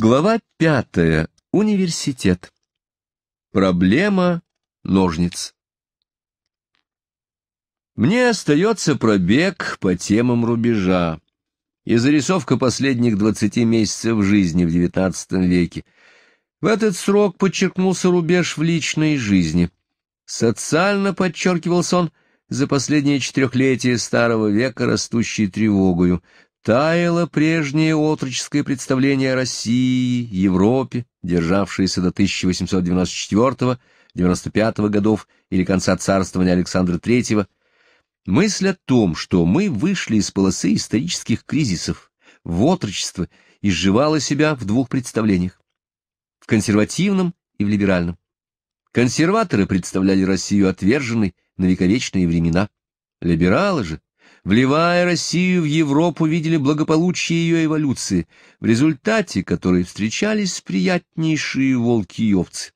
Глава пятая. Университет. Проблема ножниц. Мне остается пробег по темам рубежа и зарисовка последних двадцати месяцев жизни в XIX веке. В этот срок подчеркнулся рубеж в личной жизни. Социально подчеркивался он за последние четырехлетия старого века растущей тревогою, Таяло прежнее отроческое представление о России, Европе, державшееся до 1894-95 годов или конца царствования Александра III, мысль о том, что мы вышли из полосы исторических кризисов в отрочество, изживала себя в двух представлениях – в консервативном и в либеральном. Консерваторы представляли Россию отверженной на вековечные времена. Либералы же вливая Россию в Европу, видели благополучие ее эволюции, в результате которой встречались приятнейшие волки и овцы.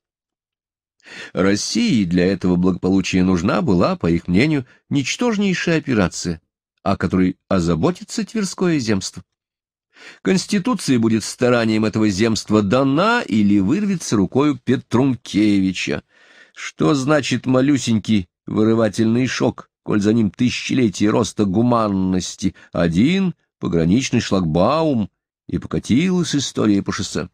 России для этого благополучия нужна была, по их мнению, ничтожнейшая операция, о которой озаботится Тверское земство. Конституция будет старанием этого земства дана или вырвется рукою Петрункевича. Что значит малюсенький вырывательный шок? коль за ним тысячелетие роста гуманности, один пограничный шлагбаум, и покатилась история по шоссе.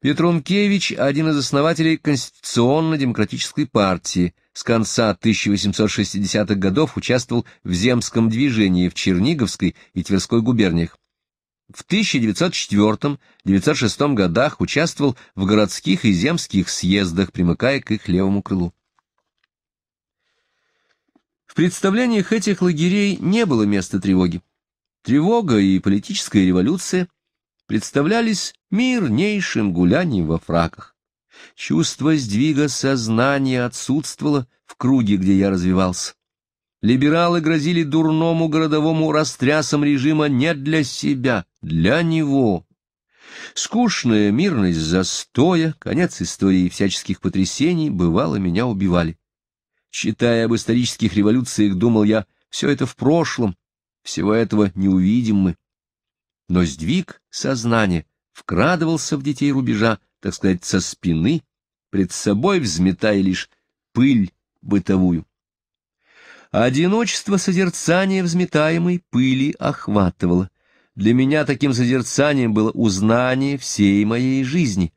Петрункевич — один из основателей Конституционно-демократической партии. С конца 1860-х годов участвовал в земском движении в Черниговской и Тверской губерниях. В 1904-1906 годах участвовал в городских и земских съездах, примыкая к их левому крылу. В представлениях этих лагерей не было места тревоги. Тревога и политическая революция представлялись мирнейшим гулянием во фраках. Чувство сдвига сознания отсутствовало в круге, где я развивался. Либералы грозили дурному городовому растрясам режима не для себя, для него. Скучная мирность застоя, конец истории всяческих потрясений, бывало, меня убивали. Читая об исторических революциях, думал я, все это в прошлом, всего этого не увидим мы. Но сдвиг сознания вкрадывался в детей рубежа, так сказать, со спины, пред собой взметая лишь пыль бытовую. Одиночество созерцания взметаемой пыли охватывало. Для меня таким созерцанием было узнание всей моей жизни,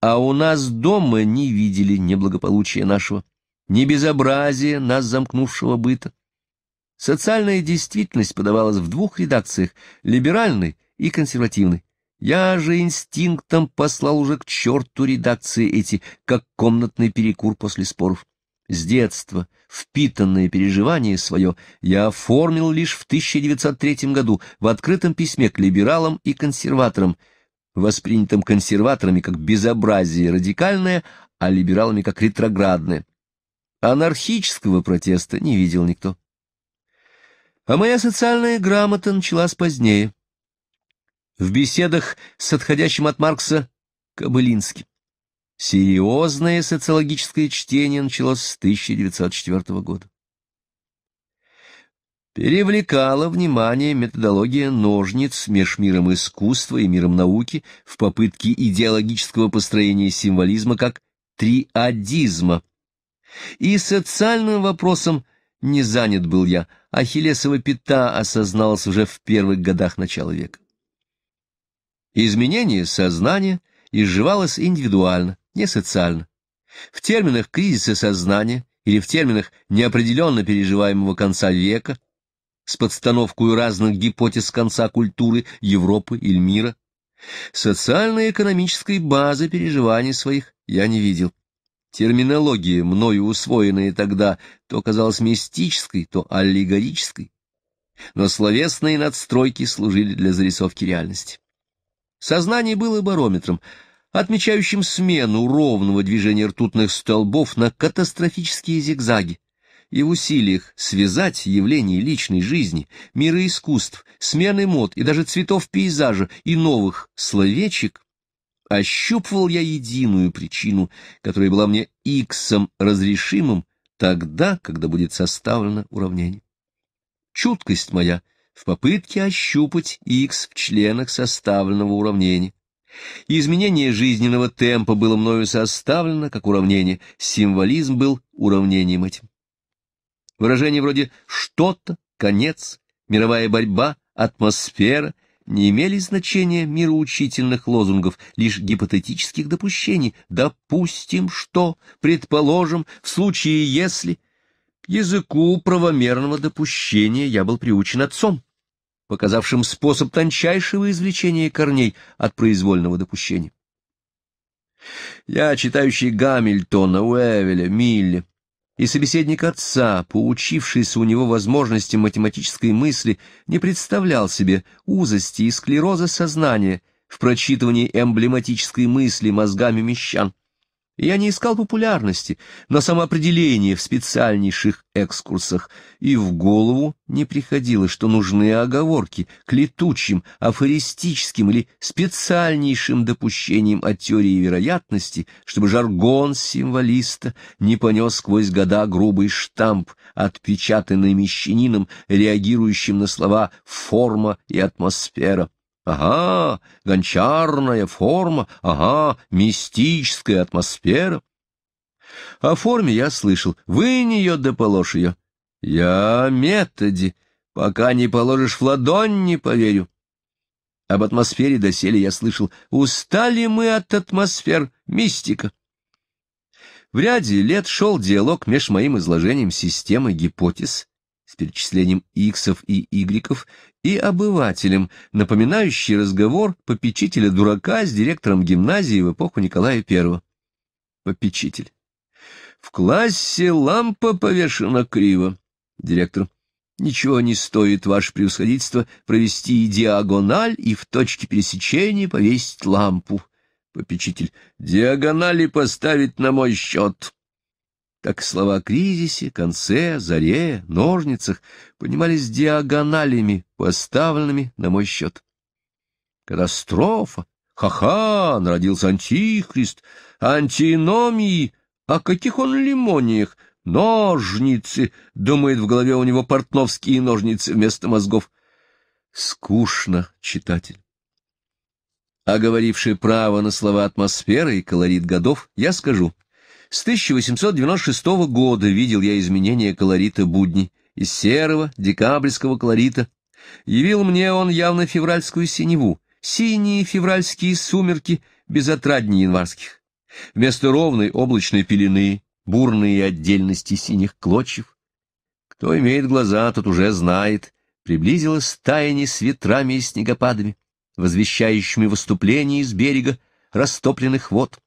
а у нас дома не видели неблагополучия нашего ни безобразие нас замкнувшего быта. Социальная действительность подавалась в двух редакциях — либеральной и консервативной. Я же инстинктом послал уже к черту редакции эти, как комнатный перекур после споров. С детства впитанное переживание свое я оформил лишь в 1903 году в открытом письме к либералам и консерваторам, воспринятым консерваторами как безобразие радикальное, а либералами как ретроградное. Анархического протеста не видел никто. А моя социальная грамота началась позднее, в беседах с отходящим от Маркса Кобылинским. Серьезное социологическое чтение началось с 1904 года. Перевлекала внимание методология ножниц между миром искусства и миром науки в попытке идеологического построения символизма как триадизма, и социальным вопросом не занят был я, Ахиллесова пята осозналась уже в первых годах начала века. Изменение сознания изживалось индивидуально, не социально. В терминах кризиса сознания или в терминах неопределенно переживаемого конца века с подстановкой разных гипотез конца культуры Европы или мира, социально-экономической базы переживаний своих я не видел. Терминология, мною усвоенная тогда, то казалась мистической, то аллегорической. Но словесные надстройки служили для зарисовки реальности. Сознание было барометром, отмечающим смену ровного движения ртутных столбов на катастрофические зигзаги. И в усилиях связать явления личной жизни, мира искусств, смены мод и даже цветов пейзажа и новых словечек ощупывал я единую причину, которая была мне иксом разрешимым тогда, когда будет составлено уравнение. Чуткость моя в попытке ощупать икс в членах составленного уравнения. Изменение жизненного темпа было мною составлено как уравнение, символизм был уравнением этим. Выражения вроде «что-то», «конец», «мировая борьба», «атмосфера» — не имели значения мироучительных лозунгов, лишь гипотетических допущений. «Допустим, что», «Предположим», «В случае, если...» К языку правомерного допущения я был приучен отцом, показавшим способ тончайшего извлечения корней от произвольного допущения. Я, читающий Гамильтона, Уэвеля, Милли и собеседник отца, поучившийся у него возможности математической мысли, не представлял себе узости и склероза сознания в прочитывании эмблематической мысли мозгами мещан. Я не искал популярности, но самоопределение в специальнейших экскурсах, и в голову не приходило, что нужны оговорки к летучим, афористическим или специальнейшим допущениям от теории вероятности, чтобы жаргон символиста не понес сквозь года грубый штамп, отпечатанный мещанином, реагирующим на слова «форма» и «атмосфера» ага, гончарная форма, ага, мистическая атмосфера. О форме я слышал, вынь ее да положь ее. Я методе, пока не положишь в ладонь, не поверю. Об атмосфере доселе я слышал, устали мы от атмосфер, мистика. В ряде лет шел диалог меж моим изложением системы гипотез с перечислением иксов и игреков, и обывателем, напоминающий разговор попечителя дурака с директором гимназии в эпоху Николая I. Попечитель. В классе лампа повешена криво. Директор. Ничего не стоит, ваше превосходительство, провести диагональ и в точке пересечения повесить лампу. Попечитель. Диагонали поставить на мой счет как слова о кризисе, конце, заре, ножницах понимались диагоналями, поставленными на мой счет. Катастрофа! Ха-ха! Народился антихрист! Антиномии! О каких он лимониях? Ножницы! Думает в голове у него портновские ножницы вместо мозгов. Скучно, читатель. А Оговоривший право на слова атмосферы и колорит годов, я скажу — с 1896 года видел я изменение колорита будни из серого декабрьского колорита. Явил мне он явно февральскую синеву, синие февральские сумерки безотрадней январских. Вместо ровной облачной пелены бурные отдельности синих клочев Кто имеет глаза, тот уже знает. Приблизилось таяние с ветрами и снегопадами, возвещающими выступление из берега растопленных вод.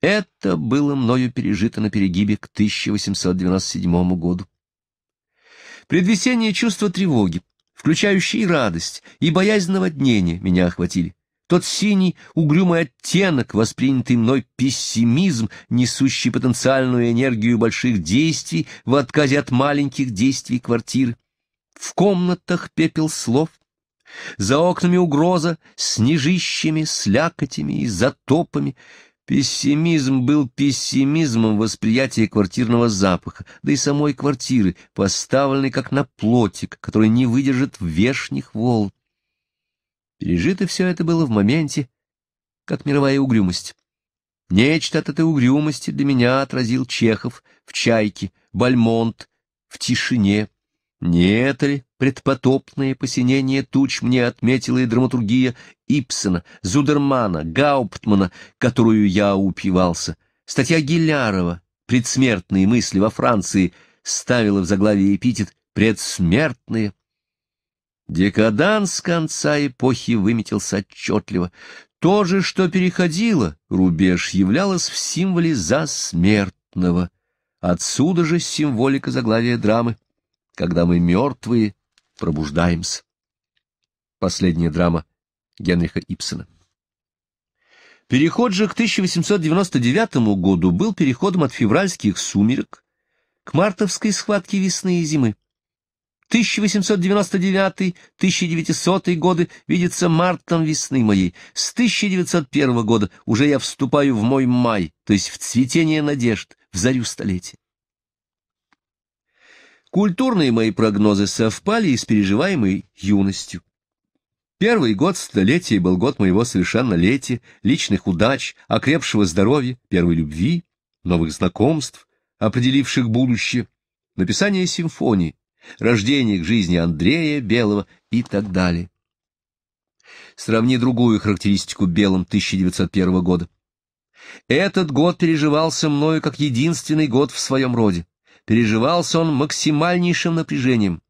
Это было мною пережито на перегибе к 1897 году. Предвесение чувства тревоги, включающие радость и боязнь наводнения, меня охватили. Тот синий, угрюмый оттенок, воспринятый мной пессимизм, несущий потенциальную энергию больших действий в отказе от маленьких действий квартиры. В комнатах пепел слов. За окнами угроза снежищами, слякотями и затопами — Пессимизм был пессимизмом восприятия квартирного запаха, да и самой квартиры, поставленной как на плотик, который не выдержит вешних волн. Пережито все это было в моменте, как мировая угрюмость. Нечто от этой угрюмости для меня отразил Чехов в «Чайке», Бальмонт в «Тишине». Не это ли Предпотопное посинение туч мне отметила и драматургия Ипсона, Зудермана, Гауптмана, которую я упивался. Статья Гилярова «Предсмертные мысли во Франции» ставила в заглавии эпитет «Предсмертные». Декаданс конца эпохи выметился отчетливо. То же, что переходило рубеж, являлось в символе засмертного. Отсюда же символика заглавия драмы. Когда мы мертвые, пробуждаемся. Последняя драма Генриха Ипсона. Переход же к 1899 году был переходом от февральских сумерек к мартовской схватке весны и зимы. 1899-1900 годы видятся мартом весны моей. С 1901 года уже я вступаю в мой май, то есть в цветение надежд, в зарю столетия. Культурные мои прогнозы совпали и с переживаемой юностью. Первый год столетия был год моего совершеннолетия, личных удач, окрепшего здоровья, первой любви, новых знакомств, определивших будущее, написания симфонии, рождения к жизни Андрея Белого и так далее. Сравни другую характеристику Белым 1901 года. Этот год переживался мною как единственный год в своем роде переживался он максимальнейшим напряжением.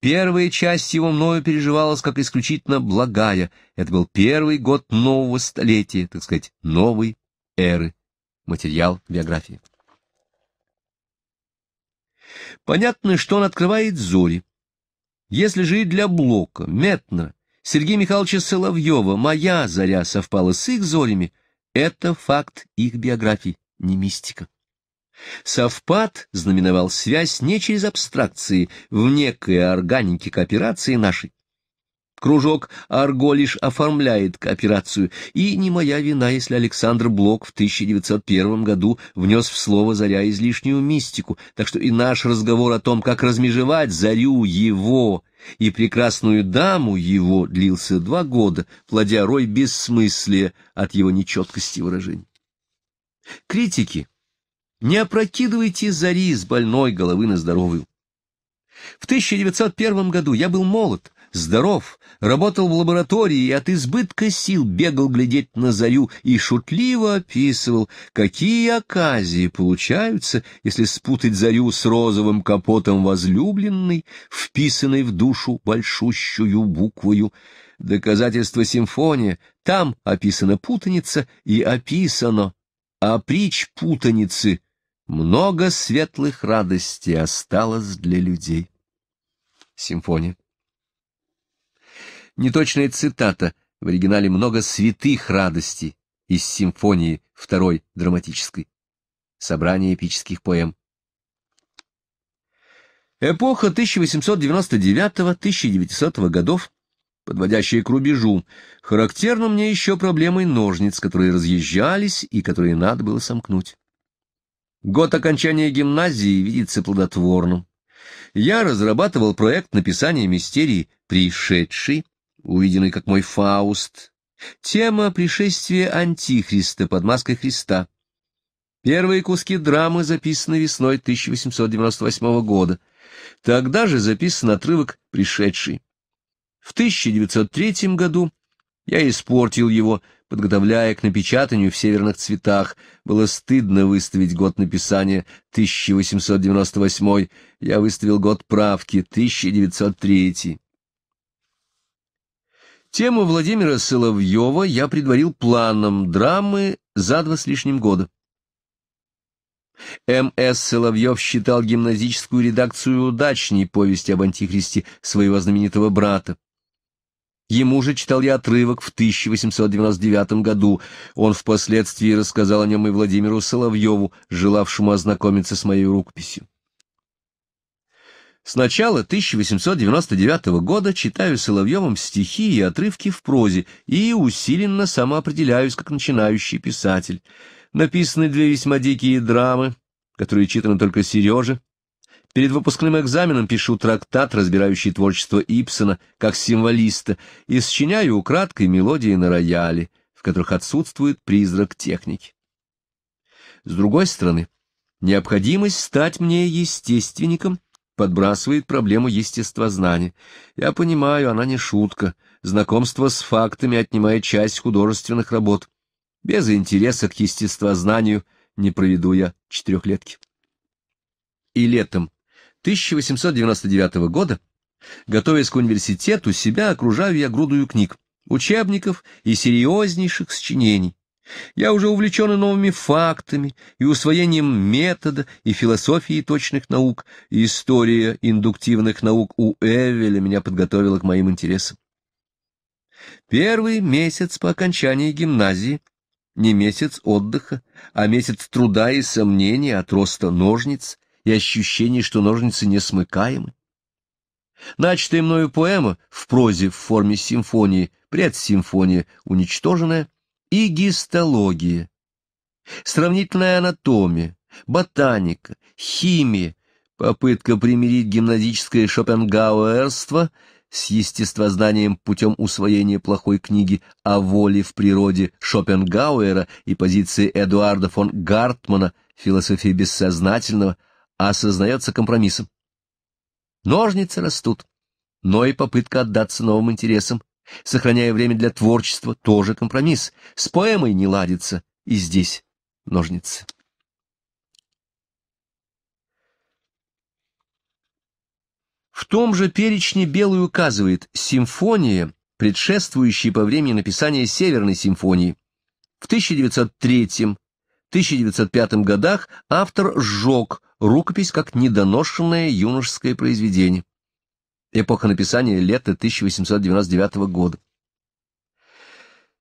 Первая часть его мною переживалась как исключительно благая. Это был первый год нового столетия, так сказать, новой эры. Материал биографии. Понятно, что он открывает зори. Если же и для Блока, Метна, Сергея Михайловича Соловьева моя заря совпала с их зорями, это факт их биографии, не мистика. Совпад знаменовал связь не через абстракции, в некой органике кооперации нашей. Кружок «Арго» лишь оформляет кооперацию, и не моя вина, если Александр Блок в 1901 году внес в слово «Заря» излишнюю мистику, так что и наш разговор о том, как размежевать «Зарю» его и прекрасную даму его, длился два года, плодя рой бессмыслия от его нечеткости выражений. Критики, не опрокидывайте зари с больной головы на здоровую. В 1901 году я был молод, здоров, работал в лаборатории и от избытка сил бегал глядеть на зарю и шутливо описывал, какие оказии получаются, если спутать зарю с розовым капотом возлюбленной, вписанной в душу большущую буквою. Доказательство симфония, там описана путаница и описано, а притч путаницы — много светлых радостей осталось для людей. Симфония. Неточная цитата. В оригинале много святых радостей из симфонии второй драматической. Собрание эпических поэм. Эпоха 1899-1900 годов, подводящая к рубежу, характерна мне еще проблемой ножниц, которые разъезжались и которые надо было сомкнуть. Год окончания гимназии видится плодотворным. Я разрабатывал проект написания мистерии «Пришедший», увиденный как мой Фауст. Тема пришествия Антихриста под маской Христа. Первые куски драмы записаны весной 1898 года. Тогда же записан отрывок «Пришедший». В 1903 году я испортил его, подготовляя к напечатанию в «Северных цветах». Было стыдно выставить год написания 1898, я выставил год правки 1903. Тему Владимира Соловьева я предварил планом драмы за два с лишним года. М.С. Соловьев считал гимназическую редакцию удачней повести об антихристе своего знаменитого брата. Ему же читал я отрывок в 1899 году. Он впоследствии рассказал о нем и Владимиру Соловьеву, желавшему ознакомиться с моей рукописью. С начала 1899 года читаю Соловьевым стихи и отрывки в прозе и усиленно самоопределяюсь как начинающий писатель. Написаны две весьма дикие драмы, которые читаны только Сереже, Перед выпускным экзаменом пишу трактат, разбирающий творчество Ипсона как символиста, и сочиняю украдкой мелодии на рояле, в которых отсутствует призрак техники. С другой стороны, необходимость стать мне естественником подбрасывает проблему естествознания. Я понимаю, она не шутка. Знакомство с фактами отнимает часть художественных работ. Без интереса к естествознанию не проведу я четырехлетки. И летом 1899 года, готовясь к университету, себя окружаю я грудую книг, учебников и серьезнейших сочинений. Я уже увлечен и новыми фактами, и усвоением метода, и философии точных наук, и история индуктивных наук у Эвеля меня подготовила к моим интересам. Первый месяц по окончании гимназии — не месяц отдыха, а месяц труда и сомнений от роста ножниц, и ощущение, что ножницы не смыкаемы. Начатая мною поэма в прозе в форме симфонии, предсимфония уничтоженная, и гистология, сравнительная анатомия, ботаника, химия, попытка примирить гимназическое шопенгауэрство с естествознанием путем усвоения плохой книги о воле в природе Шопенгауэра и позиции Эдуарда фон Гартмана «Философия бессознательного», осознается компромиссом. Ножницы растут, но и попытка отдаться новым интересам, сохраняя время для творчества, тоже компромисс. С поэмой не ладится, и здесь ножницы. В том же перечне Белый указывает «Симфония», предшествующие по времени написания Северной симфонии. В 1903-1905 годах автор сжег рукопись как недоношенное юношеское произведение. Эпоха написания лета 1899 года.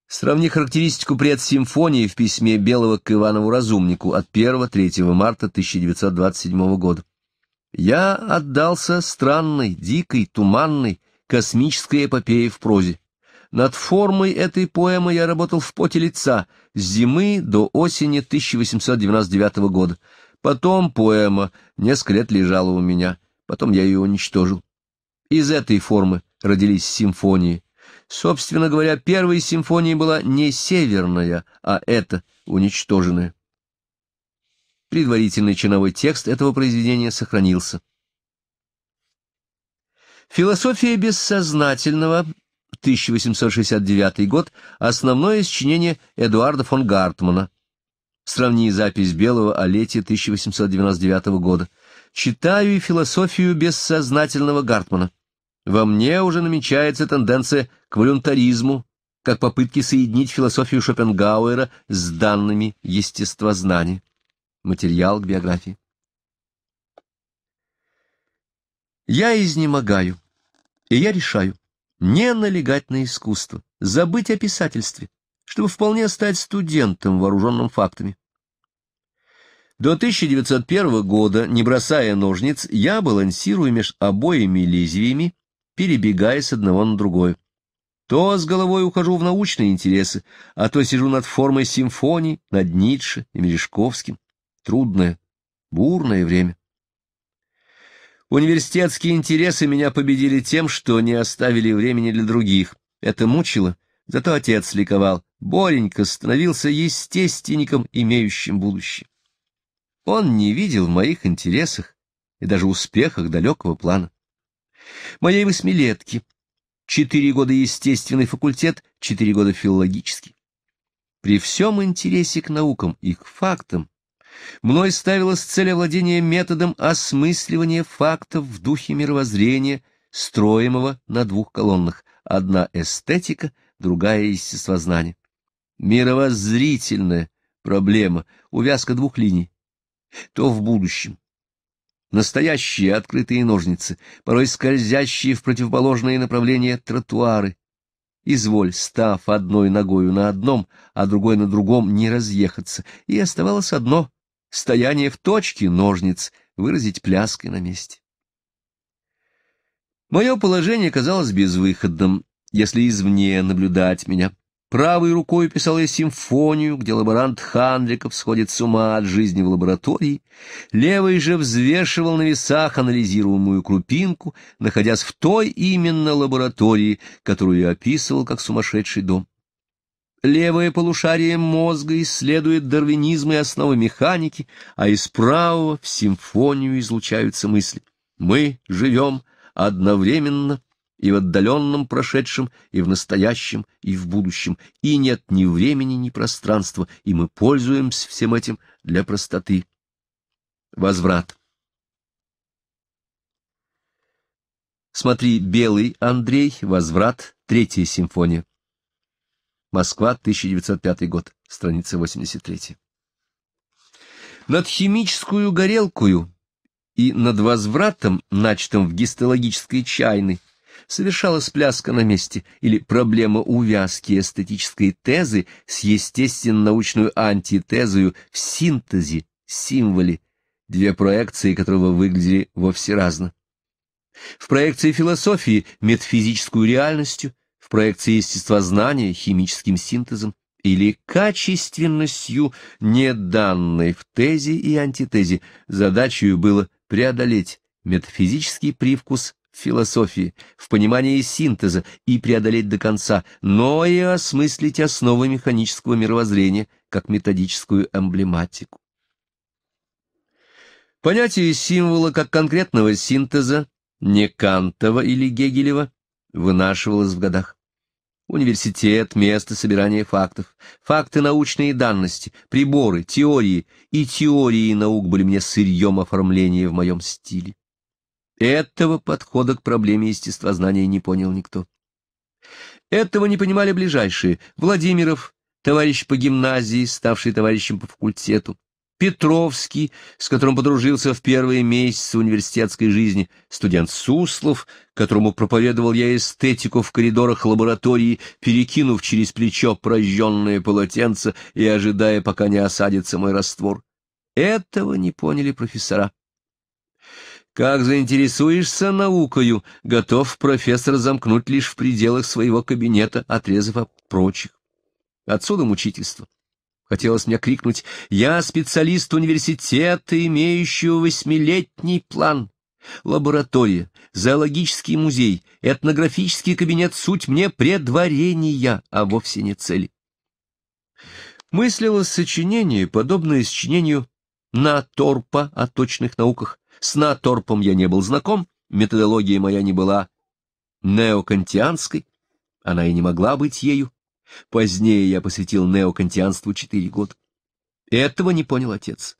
Сравни характеристику предсимфонии в письме Белого к Иванову Разумнику от 1-3 марта 1927 года. «Я отдался странной, дикой, туманной, космической эпопее в прозе. Над формой этой поэмы я работал в поте лица с зимы до осени 1899 года. Потом поэма несколько лет лежала у меня, потом я ее уничтожил. Из этой формы родились симфонии. Собственно говоря, первой симфонией была не северная, а эта, уничтоженная. Предварительный чиновой текст этого произведения сохранился. Философия бессознательного, 1869 год, основное сочинение Эдуарда фон Гартмана. Сравни запись Белого о лете 1899 года. Читаю и философию бессознательного Гартмана. Во мне уже намечается тенденция к волюнтаризму, как попытки соединить философию Шопенгауэра с данными естествознания. Материал к биографии. Я изнемогаю, и я решаю не налегать на искусство, забыть о писательстве, чтобы вполне стать студентом, вооруженным фактами. До 1901 года, не бросая ножниц, я балансирую меж обоими лезвиями, перебегая с одного на другое. То с головой ухожу в научные интересы, а то сижу над формой симфонии, над Ницше и Мережковским. Трудное, бурное время. Университетские интересы меня победили тем, что не оставили времени для других. Это мучило, зато отец ликовал. Боренька становился естественником, имеющим будущее. Он не видел в моих интересах и даже успехах далекого плана. Моей восьмилетки. Четыре года естественный факультет, четыре года филологический. При всем интересе к наукам и к фактам мной ставилась цель овладения методом осмысливания фактов в духе мировоззрения, строимого на двух колоннах. Одна эстетика, другая естествознание мировоззрительная проблема, увязка двух линий, то в будущем. Настоящие открытые ножницы, порой скользящие в противоположные направления тротуары. Изволь, став одной ногою на одном, а другой на другом, не разъехаться. И оставалось одно — стояние в точке ножниц, выразить пляской на месте. Мое положение казалось безвыходным, если извне наблюдать меня. Правой рукой писал я симфонию, где лаборант Хандриков сходит с ума от жизни в лаборатории, левой же взвешивал на весах анализируемую крупинку, находясь в той именно лаборатории, которую я описывал как сумасшедший дом. Левое полушарие мозга исследует дарвинизм и основы механики, а из правого в симфонию излучаются мысли. Мы живем одновременно — и в отдаленном прошедшем, и в настоящем, и в будущем, и нет ни времени, ни пространства, и мы пользуемся всем этим для простоты. Возврат. Смотри, Белый Андрей, Возврат, Третья симфония. Москва, 1905 год, страница 83. Над химическую горелкую и над возвратом, начатым в гистологической чайной, совершалась пляска на месте или проблема увязки эстетической тезы с естественно-научную антитезою в синтезе, символе, две проекции которого выглядели вовсе разно. В проекции философии – метафизическую реальностью, в проекции естествознания – химическим синтезом или качественностью, не данной в тезе и антитезе, задачей было преодолеть метафизический привкус философии, в понимании синтеза и преодолеть до конца, но и осмыслить основы механического мировоззрения как методическую эмблематику. Понятие символа как конкретного синтеза, не Кантова или Гегелева, вынашивалось в годах. Университет — место собирания фактов. Факты научные данности, приборы, теории и теории наук были мне сырьем оформления в моем стиле. Этого подхода к проблеме естествознания не понял никто. Этого не понимали ближайшие. Владимиров, товарищ по гимназии, ставший товарищем по факультету. Петровский, с которым подружился в первые месяцы университетской жизни. Студент Суслов, которому проповедовал я эстетику в коридорах лаборатории, перекинув через плечо прожженное полотенце и ожидая, пока не осадится мой раствор. Этого не поняли профессора. Как заинтересуешься наукою, готов профессор замкнуть лишь в пределах своего кабинета, отрезав от прочих. Отсюда мучительство. Хотелось мне крикнуть «Я специалист университета, имеющего восьмилетний план». Лаборатория, зоологический музей, этнографический кабинет — суть мне предварения, а вовсе не цели. Мыслилось сочинение, подобное сочинению на торпа о точных науках, с Наторпом я не был знаком, методология моя не была неокантианской, она и не могла быть ею. Позднее я посвятил неокантианству четыре года. Этого не понял отец.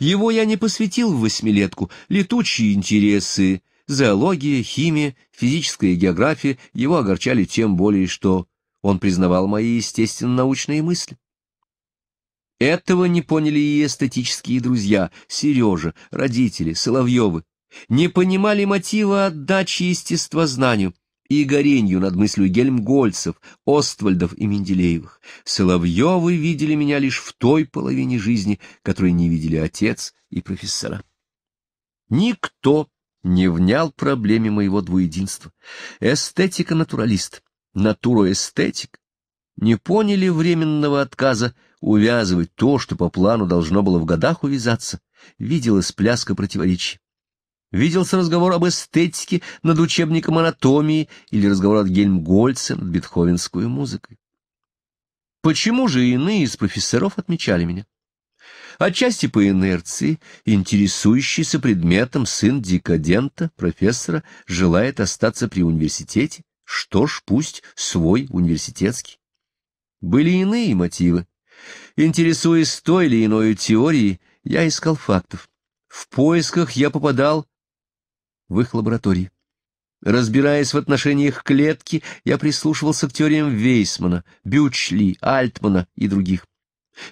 Его я не посвятил в восьмилетку, летучие интересы, зоология, химия, физическая география его огорчали тем более, что он признавал мои естественно-научные мысли. Этого не поняли и эстетические друзья, Сережа, родители, Соловьевы. Не понимали мотива отдачи естествознанию и горенью над мыслью Гельмгольцев, Оствальдов и Менделеевых. Соловьевы видели меня лишь в той половине жизни, которой не видели отец и профессора. Никто не внял проблеме моего двуединства. Эстетика-натуралист, натуроэстетик не поняли временного отказа увязывать то, что по плану должно было в годах увязаться, виделась пляска противоречий. Виделся разговор об эстетике над учебником анатомии или разговор от Гельмгольца над Бетховенской музыкой. Почему же иные из профессоров отмечали меня? Отчасти по инерции, интересующийся предметом сын декадента, профессора, желает остаться при университете, что ж, пусть свой университетский. Были иные мотивы, Интересуясь той или иной теорией, я искал фактов. В поисках я попадал в их лаборатории. Разбираясь в отношениях клетки, я прислушивался к теориям Вейсмана, Бючли, Альтмана и других.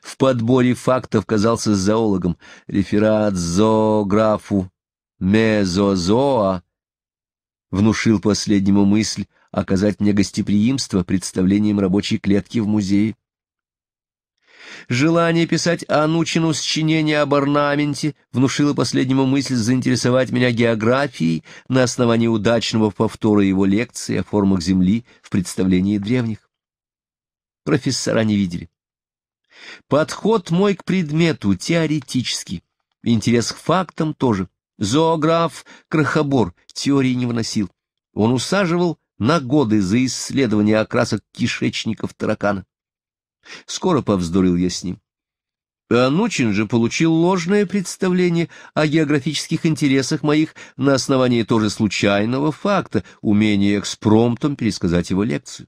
В подборе фактов казался зоологом. Реферат зоографу Мезозоа внушил последнему мысль оказать мне гостеприимство представлением рабочей клетки в музее. Желание писать Анучину сочинение об орнаменте внушило последнему мысль заинтересовать меня географией на основании удачного повтора его лекции о формах Земли в представлении древних. Профессора не видели. Подход мой к предмету теоретический, интерес к фактам тоже. Зоограф Крохобор теории не выносил. Он усаживал на годы за исследование окрасок кишечников таракана. Скоро повздорил я с ним. Анучин же получил ложное представление о географических интересах моих на основании тоже случайного факта, умения экспромтом пересказать его лекцию.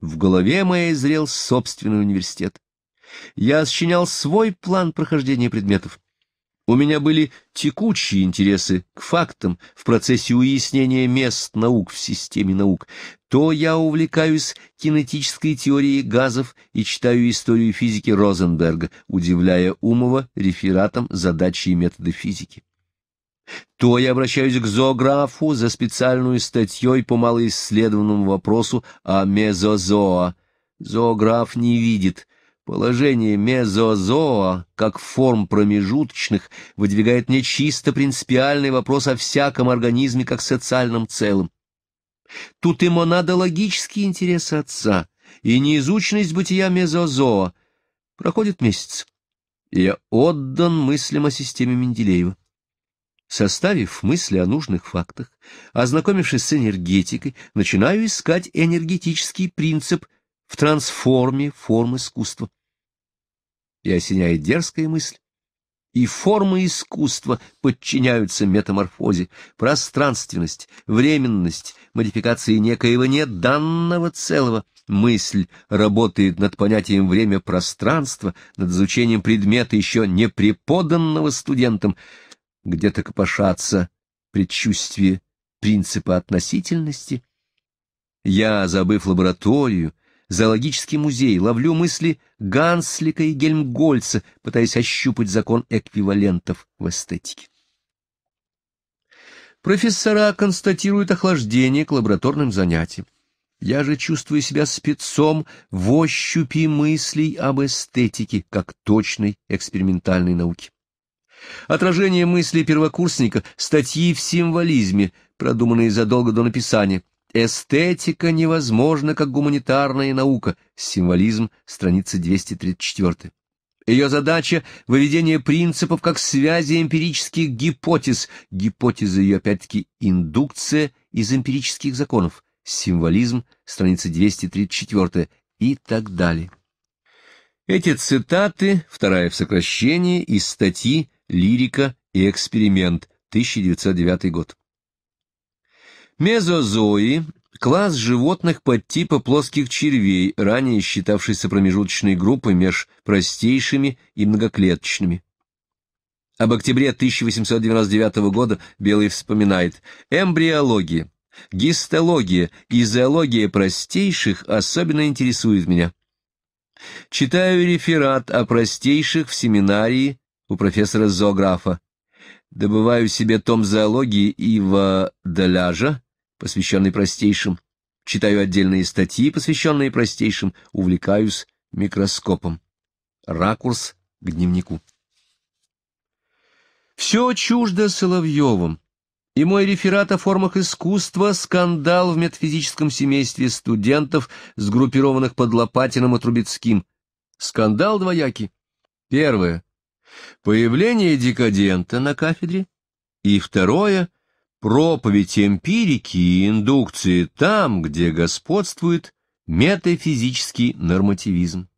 В голове моей зрел собственный университет. Я сочинял свой план прохождения предметов. У меня были текучие интересы к фактам в процессе уяснения мест наук в системе наук. То я увлекаюсь кинетической теорией газов и читаю историю физики Розенберга, удивляя Умова рефератом задачи и методы физики. То я обращаюсь к зоографу за специальную статьей по малоисследованному вопросу о мезозоа. Зоограф не видит Положение мезозоа, как форм промежуточных, выдвигает мне чисто принципиальный вопрос о всяком организме как социальном целом. Тут и монадологические интересы отца, и неизученность бытия мезозоа. Проходит месяц, я отдан мыслям о системе Менделеева. Составив мысли о нужных фактах, ознакомившись с энергетикой, начинаю искать энергетический принцип – в трансформе форм искусства и осеняет дерзкая мысль. И формы искусства подчиняются метаморфозе, пространственность, временность, модификации некоего нет данного целого. Мысль работает над понятием время-пространство, над изучением предмета, еще не преподанного студентам. Где-то копошатся предчувствие принципа относительности. Я, забыв лабораторию, — зоологический музей, ловлю мысли Ганслика и Гельмгольца, пытаясь ощупать закон эквивалентов в эстетике. Профессора констатируют охлаждение к лабораторным занятиям. Я же чувствую себя спецом в ощупе мыслей об эстетике, как точной экспериментальной науке. Отражение мыслей первокурсника, статьи в символизме, продуманные задолго до написания — Эстетика невозможна, как гуманитарная наука. Символизм, страница 234. Ее задача — выведение принципов как связи эмпирических гипотез. Гипотеза ее, опять-таки, индукция из эмпирических законов. Символизм, страница 234 и так далее. Эти цитаты, вторая в сокращении, из статьи «Лирика и эксперимент», 1909 год. Мезозои – класс животных под типа плоских червей, ранее считавшийся промежуточной группой меж простейшими и многоклеточными. Об октябре 1899 года Белый вспоминает «Эмбриология, гистология и зоология простейших особенно интересуют меня. Читаю реферат о простейших в семинарии у профессора зоографа. Добываю себе том зоологии Ива Даляжа, посвященный простейшим, читаю отдельные статьи, посвященные простейшим, увлекаюсь микроскопом. Ракурс к дневнику. Все чуждо Соловьевым. И мой реферат о формах искусства — скандал в метафизическом семействе студентов, сгруппированных под Лопатиным и Трубецким. Скандал двояки: Первое. Появление декадента на кафедре. И второе — проповедь эмпирики и индукции там, где господствует метафизический нормативизм.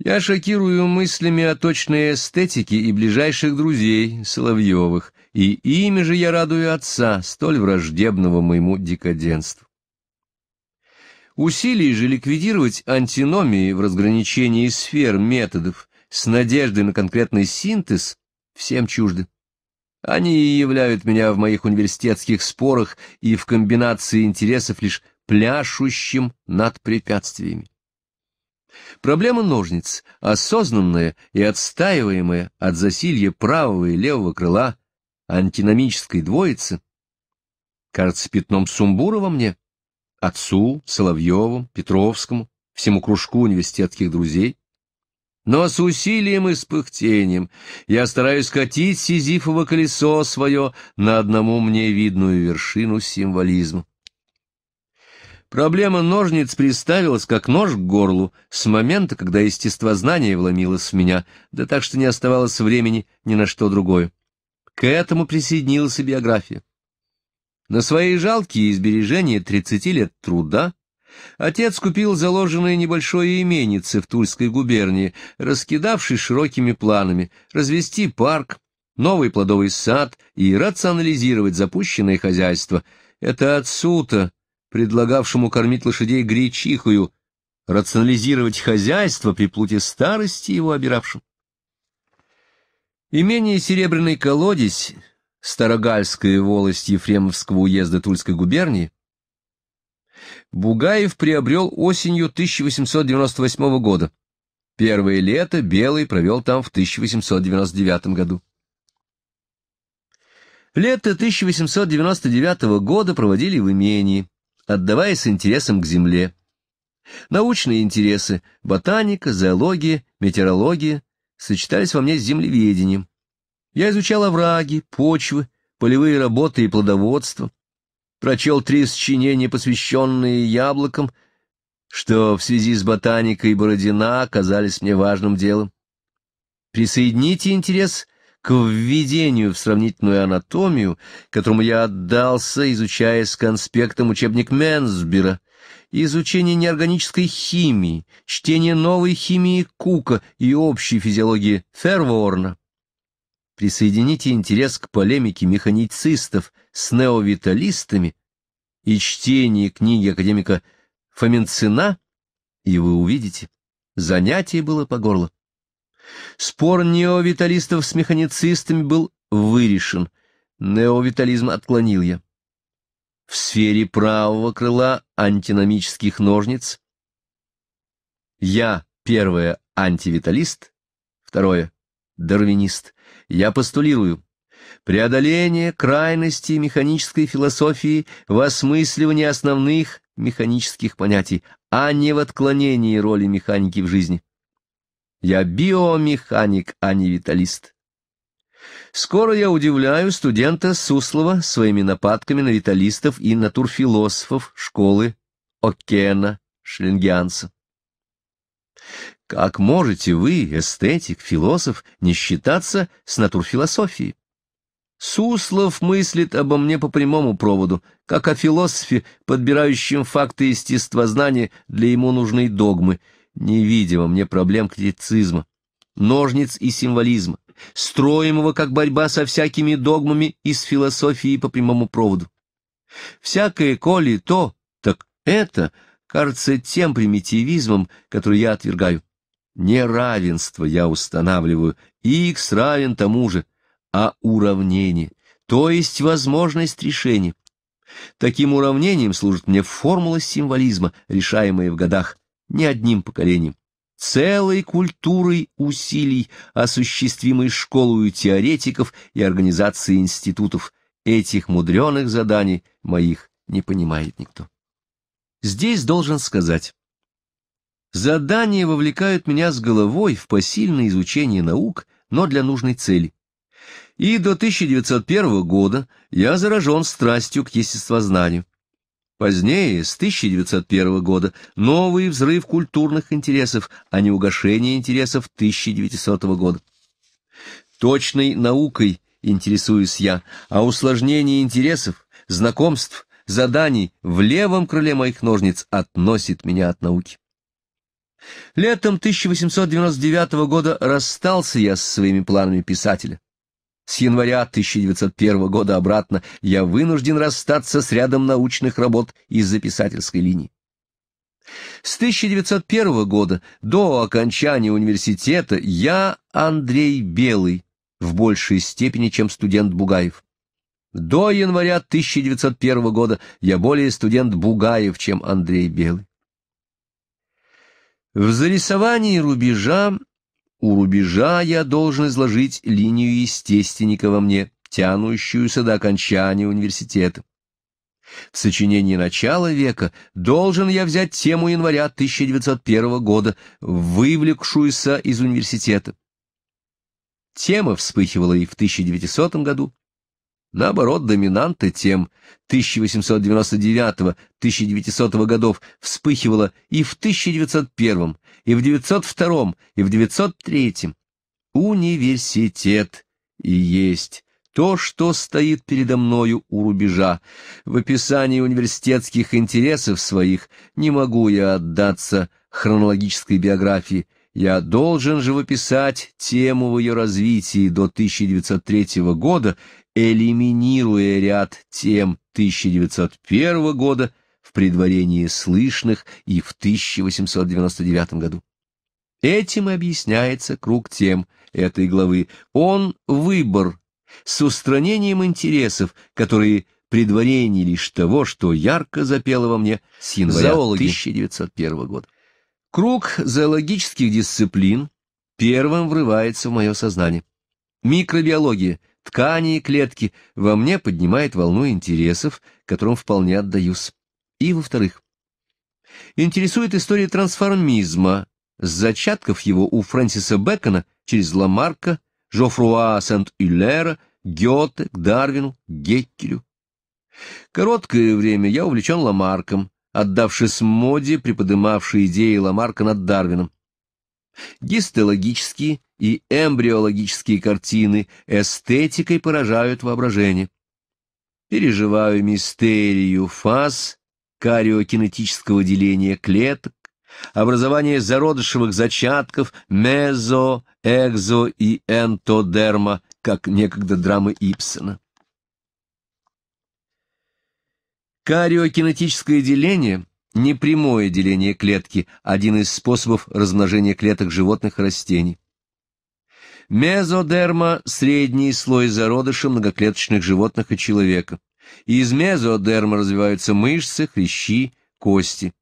Я шокирую мыслями о точной эстетике и ближайших друзей Соловьевых, и ими же я радую отца, столь враждебного моему декаденству. Усилий же ликвидировать антиномии в разграничении сфер методов с надеждой на конкретный синтез всем чужды. Они являют меня в моих университетских спорах и в комбинации интересов лишь пляшущим над препятствиями. Проблема ножниц, осознанная и отстаиваемая от засилья правого и левого крыла антиномической двоицы, кажется пятном сумбура во мне, отцу, Соловьеву, Петровскому, всему кружку университетских друзей, но с усилием и с пыхтением я стараюсь катить сизифово колесо свое на одному мне видную вершину символизма. Проблема ножниц приставилась как нож к горлу с момента, когда естествознание вломилось в меня, да так что не оставалось времени ни на что другое. К этому присоединилась и биография. На свои жалкие избережения тридцати лет труда Отец купил заложенное небольшое именице в Тульской губернии, раскидавший широкими планами, развести парк, новый плодовый сад и рационализировать запущенное хозяйство. Это отсюда, предлагавшему кормить лошадей гречихою, рационализировать хозяйство при плуте старости его обиравшим. Имение «Серебряный колодец» Старогальская волость Ефремовского уезда Тульской губернии Бугаев приобрел осенью 1898 года. Первое лето Белый провел там в 1899 году. Лето 1899 года проводили в имении, отдаваясь интересам к земле. Научные интересы – ботаника, зоология, метеорология – сочетались во мне с землеведением. Я изучал овраги, почвы, полевые работы и плодоводство – прочел три сочинения, посвященные яблокам, что в связи с ботаникой Бородина оказались мне важным делом. Присоедините интерес к введению в сравнительную анатомию, которому я отдался, изучая с конспектом учебник Менсбера, изучение неорганической химии, чтение новой химии Кука и общей физиологии Ферворна присоедините интерес к полемике механицистов с неовиталистами и чтение книги академика Фоменцина, и вы увидите, занятие было по горло. Спор неовиталистов с механицистами был вырешен, неовитализм отклонил я. В сфере правого крыла антиномических ножниц я, первое, антивиталист, второе, дарвинист — я постулирую. Преодоление крайности механической философии в осмысливании основных механических понятий, а не в отклонении роли механики в жизни. Я биомеханик, а не виталист. Скоро я удивляю студента Суслова своими нападками на виталистов и натурфилософов школы Окена Шленгианца. Как можете вы, эстетик, философ, не считаться с натурфилософией? Суслов мыслит обо мне по прямому проводу, как о философе, подбирающем факты естествознания для ему нужной догмы. Не видя мне проблем критицизма, ножниц и символизма, строимого как борьба со всякими догмами из философии по прямому проводу. Всякое коли то, так это кажется тем примитивизмом, который я отвергаю неравенство я устанавливаю, x равен тому же, а уравнение, то есть возможность решения. Таким уравнением служит мне формула символизма, решаемая в годах не одним поколением, целой культурой усилий, осуществимой школою теоретиков и организацией институтов. Этих мудреных заданий моих не понимает никто. Здесь должен сказать, Задания вовлекают меня с головой в посильное изучение наук, но для нужной цели. И до 1901 года я заражен страстью к естествознанию. Позднее, с 1901 года, новый взрыв культурных интересов, а не угошение интересов 1900 года. Точной наукой интересуюсь я, а усложнение интересов, знакомств, заданий в левом крыле моих ножниц относит меня от науки. Летом 1899 года расстался я с своими планами писателя. С января 1901 года обратно я вынужден расстаться с рядом научных работ из-за писательской линии. С 1901 года до окончания университета я Андрей Белый в большей степени, чем студент Бугаев. До января 1901 года я более студент Бугаев, чем Андрей Белый. В зарисовании рубежа у рубежа я должен изложить линию естественника во мне, тянущуюся до окончания университета. В сочинении начала века должен я взять тему января 1901 года, вывлекшуюся из университета. Тема вспыхивала и в 1900 году, Наоборот, доминанта тем 1899-1900 годов вспыхивала и в 1901, и в 902, и в 903. Университет и есть то, что стоит передо мною у рубежа. В описании университетских интересов своих не могу я отдаться хронологической биографии. Я должен же выписать тему в ее развитии до 1903 года элиминируя ряд тем 1901 года в предварении слышных и в 1899 году. Этим объясняется круг тем этой главы. Он — выбор с устранением интересов, которые предварение лишь того, что ярко запело во мне с января Зоологи. 1901 года. Круг зоологических дисциплин первым врывается в мое сознание. Микробиология — ткани и клетки, во мне поднимает волну интересов, которым вполне отдаюсь. И, во-вторых, интересует история трансформизма, с зачатков его у Фрэнсиса Бэкона через Ламарка, Жофруа Сент-Юлера, Гёте, к Дарвину, Геккелю. Короткое время я увлечен Ламарком, отдавшись моде, приподымавшей идеи Ламарка над Дарвином. Гистологические и эмбриологические картины эстетикой поражают воображение. Переживаю мистерию фаз кариокинетического деления клеток, образование зародышевых зачатков мезо, экзо и энтодерма, как некогда драмы Ипсона. Кариокинетическое деление – непрямое деление клетки, один из способов размножения клеток животных и растений. Мезодерма – средний слой зародыша многоклеточных животных и человека. Из мезодерма развиваются мышцы, хрящи, кости.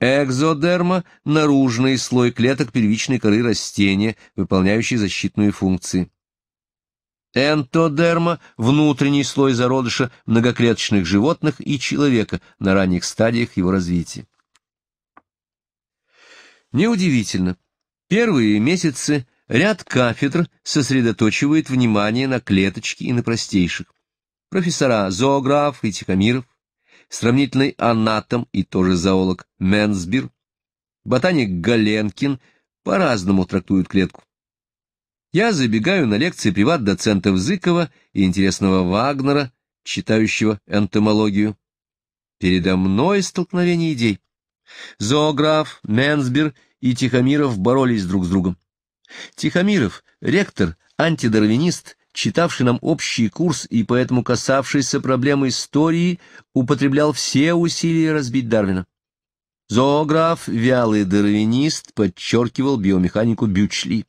Экзодерма – наружный слой клеток первичной коры растения, выполняющий защитные функции. Энтодерма – внутренний слой зародыша многоклеточных животных и человека на ранних стадиях его развития. Неудивительно, первые месяцы – Ряд кафедр сосредоточивает внимание на клеточке и на простейших. Профессора Зоограф и Тихомиров, сравнительный анатом и тоже зоолог Менсбир, ботаник Галенкин по-разному трактуют клетку. Я забегаю на лекции приват доцента Взыкова и интересного Вагнера, читающего энтомологию. Передо мной столкновение идей. Зоограф, Менсбер и Тихомиров боролись друг с другом. Тихомиров, ректор, антидарвинист, читавший нам общий курс и поэтому касавшийся проблемы истории, употреблял все усилия разбить Дарвина. Зоограф, вялый дарвинист, подчеркивал биомеханику Бючли.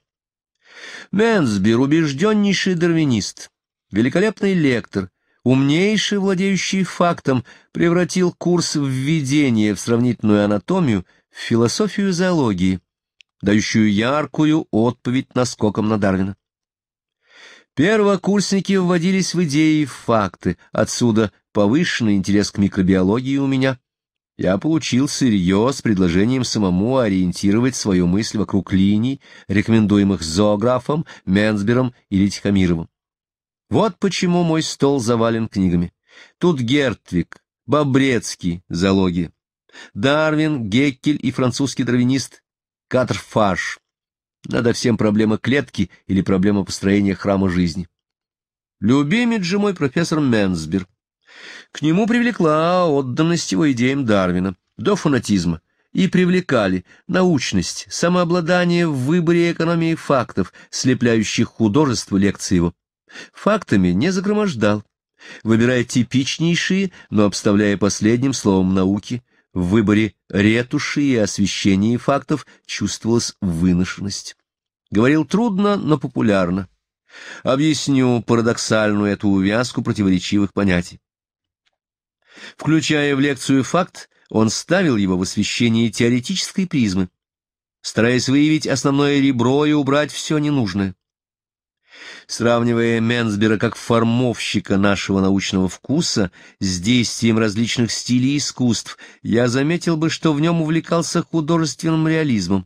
Менсбер, убежденнейший дарвинист, великолепный лектор, умнейший, владеющий фактом, превратил курс введения в сравнительную анатомию в философию зоологии дающую яркую отповедь наскоком на Дарвина. Первокурсники вводились в идеи и факты, отсюда повышенный интерес к микробиологии у меня. Я получил сырье с предложением самому ориентировать свою мысль вокруг линий, рекомендуемых зоографом, Менсбером или Тихомировым. Вот почему мой стол завален книгами. Тут Гертвик, Бобрецкий, зоология, Дарвин, Геккель и французский дарвинист катарфаж. Надо всем проблема клетки или проблема построения храма жизни. Любимец же мой профессор Менсбер. К нему привлекла отданность его идеям Дарвина, до фанатизма, и привлекали научность, самообладание в выборе экономии фактов, слепляющих художеству лекции его. Фактами не загромождал, выбирая типичнейшие, но обставляя последним словом науки, в выборе ретуши и освещении фактов чувствовалась выношенность. Говорил трудно, но популярно. Объясню парадоксальную эту увязку противоречивых понятий. Включая в лекцию факт, он ставил его в освещении теоретической призмы, стараясь выявить основное ребро и убрать все ненужное сравнивая Менсбера как формовщика нашего научного вкуса с действием различных стилей искусств, я заметил бы, что в нем увлекался художественным реализмом.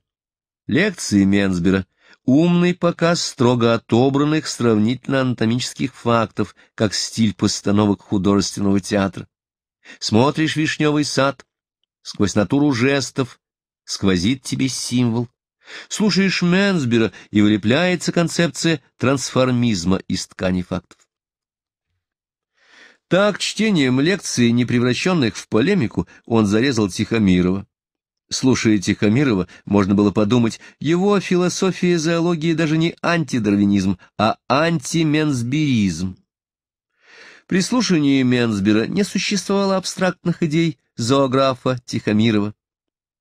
Лекции Менсбера — умный показ строго отобранных сравнительно-анатомических фактов, как стиль постановок художественного театра. Смотришь «Вишневый сад», сквозь натуру жестов сквозит тебе символ — Слушаешь Менсбера, и вылепляется концепция трансформизма из ткани фактов. Так, чтением лекций, не превращенных в полемику, он зарезал Тихомирова. Слушая Тихомирова, можно было подумать, его философия зоологии даже не антидарвинизм, а антименсберизм. При слушании Менсбера не существовало абстрактных идей зоографа Тихомирова.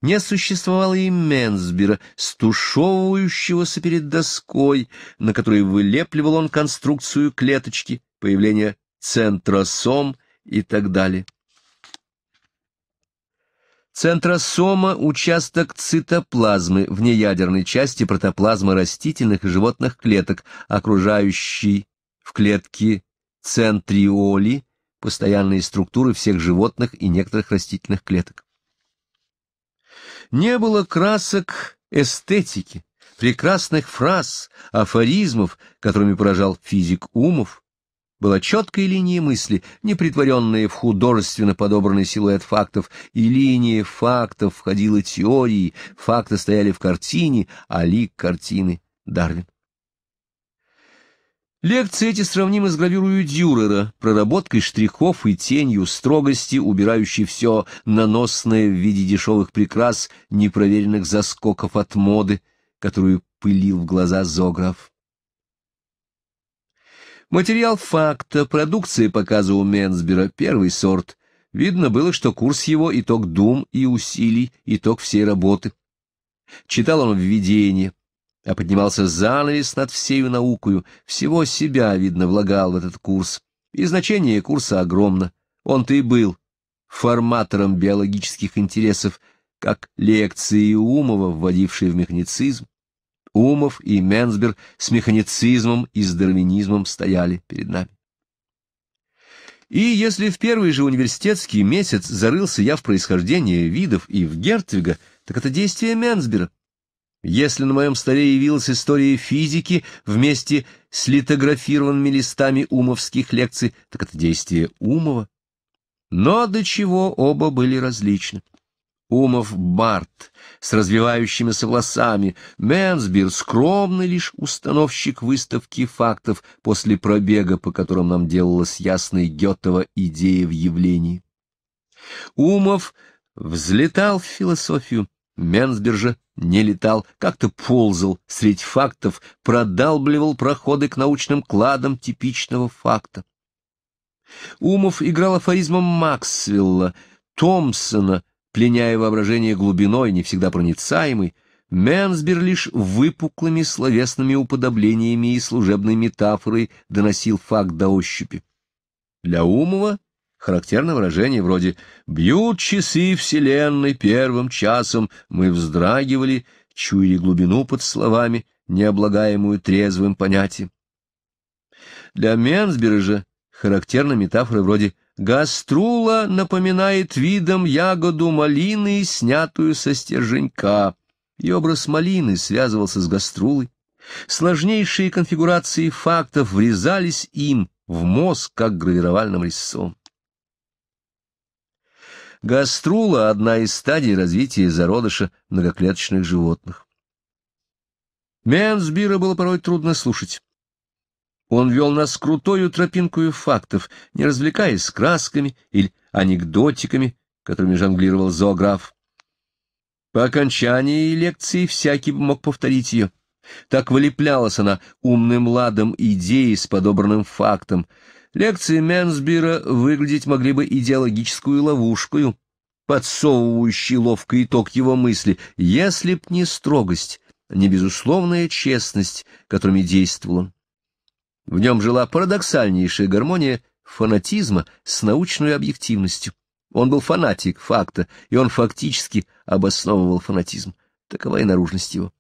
Не существовало и Менсбера, стушевывающегося перед доской, на которой вылепливал он конструкцию клеточки, появление центросом и так далее. Центросома – участок цитоплазмы, внеядерной части протоплазмы растительных и животных клеток, окружающий в клетке центриоли, постоянные структуры всех животных и некоторых растительных клеток. Не было красок эстетики, прекрасных фраз, афоризмов, которыми поражал физик Умов. Была четкая линия мысли, не притворенная в художественно подобранный силуэт фактов, и линия фактов входила теории, факты стояли в картине, а лик картины — Дарвин. Лекции эти сравнимы с гравюрою Дюрера, проработкой штрихов и тенью строгости, убирающей все наносное в виде дешевых прикрас, непроверенных заскоков от моды, которую пылил в глаза зограф. Материал факта, продукция показа у Менсбера, первый сорт. Видно было, что курс его — итог дум и усилий, итог всей работы. Читал он введение, а поднимался занавес над всею наукою, всего себя, видно, влагал в этот курс. И значение курса огромно. Он-то и был форматором биологических интересов, как лекции Умова, вводившие в механицизм. Умов и Менсбер с механицизмом и с дарвинизмом стояли перед нами. И если в первый же университетский месяц зарылся я в происхождение видов и в Гертвига, так это действие Менсбера, если на моем столе явилась история физики вместе с литографированными листами умовских лекций, так это действие Умова. Но до чего оба были различны. Умов Барт с развивающимися волосами, Менсбир скромный лишь установщик выставки фактов после пробега, по которым нам делалась ясной Гетова идея в явлении. Умов взлетал в философию, Менсбержа не летал, как-то ползал среди фактов, продалбливал проходы к научным кладам типичного факта. Умов играл афоризмом Максвелла, Томпсона, пленяя воображение глубиной, не всегда проницаемой, Менсбер лишь выпуклыми словесными уподоблениями и служебной метафорой доносил факт до ощупи. Для Умова характерно выражение вроде «бьют часы Вселенной первым часом», мы вздрагивали, чуя глубину под словами, необлагаемую трезвым понятием. Для Менсбержа характерны метафоры вроде «гаструла напоминает видом ягоду малины, снятую со стерженька». И образ малины связывался с гаструлой. Сложнейшие конфигурации фактов врезались им в мозг, как гравировальным резцом. Гаструла — одна из стадий развития зародыша многоклеточных животных. Менсбира было порой трудно слушать. Он вел нас крутою тропинкою фактов, не развлекаясь красками или анекдотиками, которыми жонглировал зоограф. По окончании лекции всякий бы мог повторить ее. Так вылеплялась она умным ладом идеи с подобранным фактом — Лекции Менсбира выглядеть могли бы идеологическую ловушкою, подсовывающей ловко итог его мысли, если б не строгость, не безусловная честность, которыми действовал он. В нем жила парадоксальнейшая гармония фанатизма с научной объективностью. Он был фанатик факта, и он фактически обосновывал фанатизм. Такова и наружность его.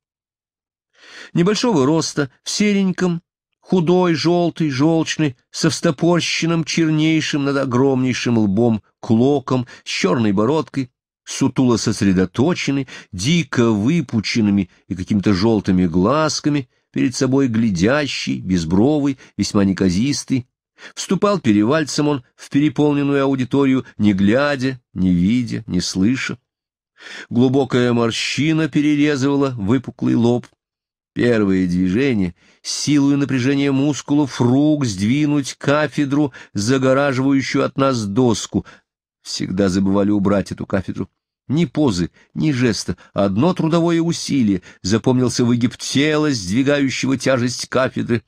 Небольшого роста, в сереньком, худой, желтый, желчный, со встопорщенным чернейшим над огромнейшим лбом, клоком, с черной бородкой, сутуло сосредоточены, дико выпученными и какими-то желтыми глазками, перед собой глядящий, безбровый, весьма неказистый. Вступал перевальцем он в переполненную аудиторию, не глядя, не видя, не слыша. Глубокая морщина перерезывала выпуклый лоб, Первое движение — и напряжение мускулов рук сдвинуть кафедру, загораживающую от нас доску. Всегда забывали убрать эту кафедру. Ни позы, ни жеста, одно трудовое усилие запомнился выгиб тела, сдвигающего тяжесть кафедры.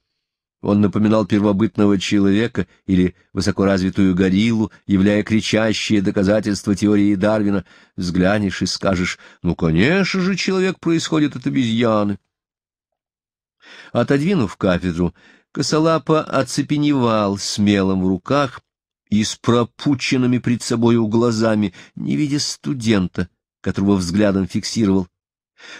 Он напоминал первобытного человека или высокоразвитую гориллу, являя кричащее доказательство теории Дарвина. Взглянешь и скажешь, ну, конечно же, человек происходит от обезьяны. Отодвинув кафедру, косолапо оцепеневал с в руках и с пропученными пред собою глазами, не видя студента, которого взглядом фиксировал.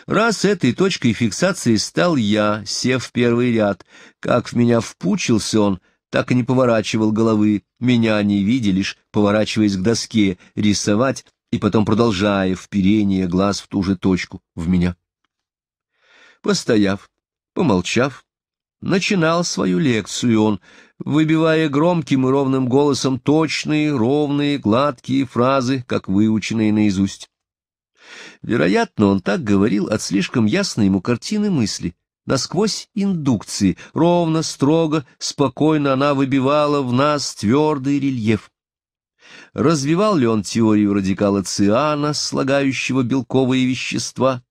Раз этой точкой фиксации стал я, сев в первый ряд, как в меня впучился он, так и не поворачивал головы, меня не видя, лишь поворачиваясь к доске, рисовать и потом продолжая вперение глаз в ту же точку, в меня. Постояв, Помолчав, начинал свою лекцию он, выбивая громким и ровным голосом точные, ровные, гладкие фразы, как выученные наизусть. Вероятно, он так говорил от слишком ясной ему картины мысли, насквозь индукции, ровно, строго, спокойно она выбивала в нас твердый рельеф. Развивал ли он теорию радикала циана, слагающего белковые вещества?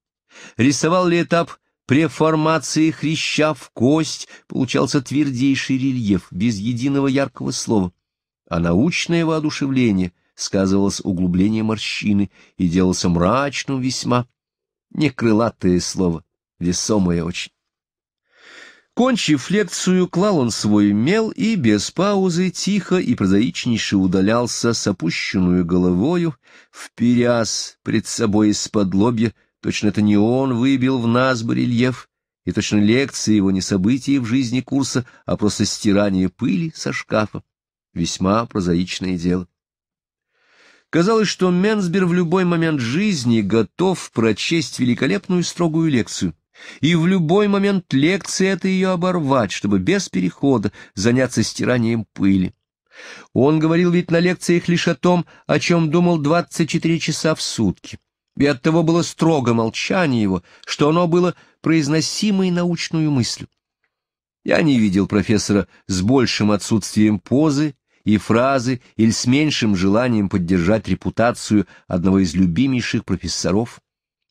Рисовал ли этап при формации хряща в кость получался твердейший рельеф, без единого яркого слова. А научное воодушевление сказывалось углубление морщины и делался мрачным весьма. Не крылатое слово, весомое очень. Кончив лекцию, клал он свой мел и без паузы тихо и прозаичнейше удалялся с опущенную головою, вперяз пред собой из-под лобья Точно это не он выбил в нас барельеф, и точно лекции его не события в жизни курса, а просто стирание пыли со шкафа. Весьма прозаичное дело. Казалось, что Менсбер в любой момент жизни готов прочесть великолепную строгую лекцию, и в любой момент лекции это ее оборвать, чтобы без перехода заняться стиранием пыли. Он говорил ведь на лекциях лишь о том, о чем думал 24 часа в сутки и оттого было строго молчание его, что оно было произносимой научную мыслью. Я не видел профессора с большим отсутствием позы и фразы или с меньшим желанием поддержать репутацию одного из любимейших профессоров.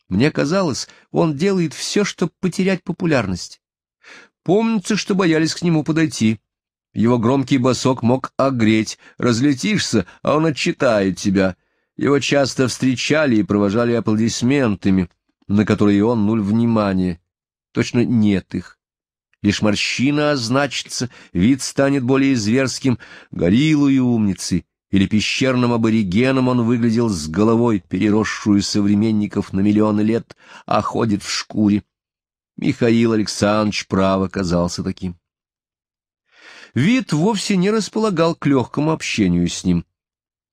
Мне казалось, он делает все, чтобы потерять популярность. Помнится, что боялись к нему подойти. Его громкий босок мог огреть. Разлетишься, а он отчитает тебя — его часто встречали и провожали аплодисментами, на которые он нуль внимания. Точно нет их. Лишь морщина означится, вид станет более зверским, гориллой умницей или пещерным аборигеном он выглядел с головой, переросшую современников на миллионы лет, а ходит в шкуре. Михаил Александрович право казался таким. Вид вовсе не располагал к легкому общению с ним,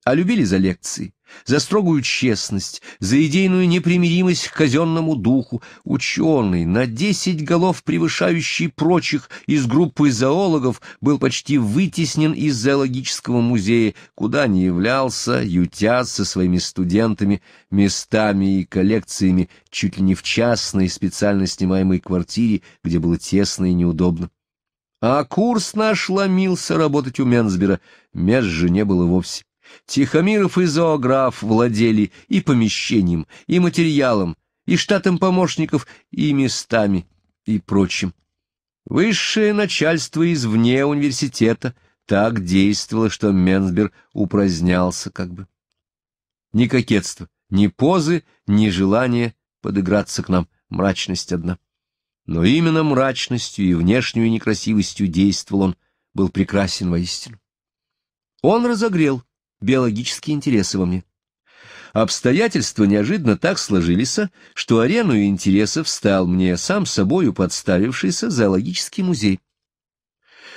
а любили за лекции, за строгую честность, за идейную непримиримость к казенному духу, ученый, на десять голов превышающий прочих из группы зоологов, был почти вытеснен из зоологического музея, куда не являлся, ютясь со своими студентами, местами и коллекциями, чуть ли не в частной специально снимаемой квартире, где было тесно и неудобно. А курс наш ломился работать у Менсбера, мест же не было вовсе. Тихомиров и зоограф владели и помещением, и материалом, и штатом помощников, и местами, и прочим. Высшее начальство извне университета так действовало, что Менсбер упразднялся как бы. Ни кокетство, ни позы, ни желание подыграться к нам, мрачность одна. Но именно мрачностью и внешнюю некрасивостью действовал он, был прекрасен воистину. Он разогрел биологические интересы во мне. Обстоятельства неожиданно так сложились, что арену интересов стал мне сам собою подставившийся зоологический музей.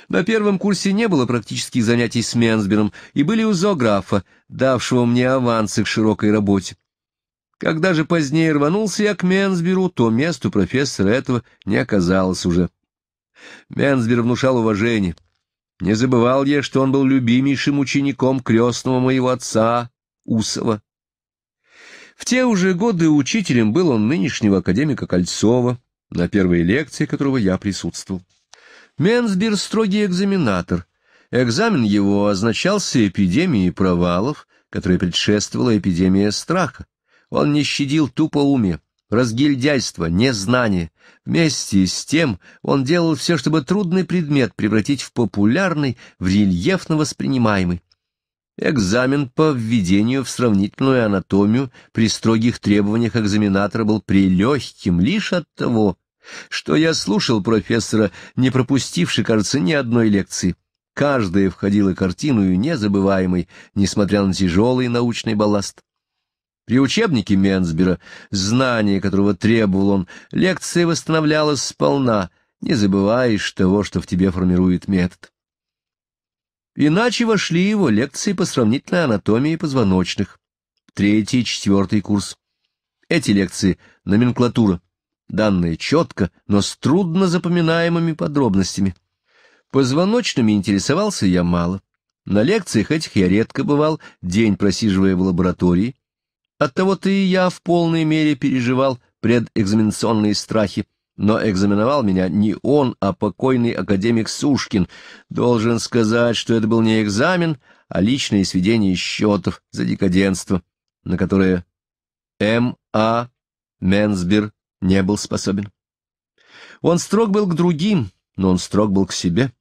На первом курсе не было практических занятий с Менсбером и были у зоографа, давшего мне авансы к широкой работе. Когда же позднее рванулся я к Менсберу, то месту профессора этого не оказалось уже. Менсбер внушал уважение — не забывал я, что он был любимейшим учеником крестного моего отца Усова. В те уже годы учителем был он нынешнего академика Кольцова, на первой лекции которого я присутствовал. Менсбир — строгий экзаменатор. Экзамен его означался эпидемией провалов, которая предшествовала эпидемия страха. Он не щадил тупо уме разгильдяйство, незнание. Вместе с тем он делал все, чтобы трудный предмет превратить в популярный, в рельефно воспринимаемый. Экзамен по введению в сравнительную анатомию при строгих требованиях экзаменатора был прелегким лишь от того, что я слушал профессора, не пропустивший, кажется, ни одной лекции. Каждая входила картину незабываемой, несмотря на тяжелый научный балласт. При учебнике Менсбера, знание которого требовал он, лекция восстановлялась сполна, не забываешь того, что в тебе формирует метод. Иначе вошли его лекции по сравнительной анатомии позвоночных. Третий и четвертый курс. Эти лекции — номенклатура, данные четко, но с трудно запоминаемыми подробностями. Позвоночными интересовался я мало. На лекциях этих я редко бывал, день просиживая в лаборатории. Оттого-то и я в полной мере переживал предэкзаменационные страхи. Но экзаменовал меня не он, а покойный академик Сушкин. Должен сказать, что это был не экзамен, а личное сведение счетов за декаденство, на которое М.А. Менсбер не был способен. Он строг был к другим, но он строг был к себе.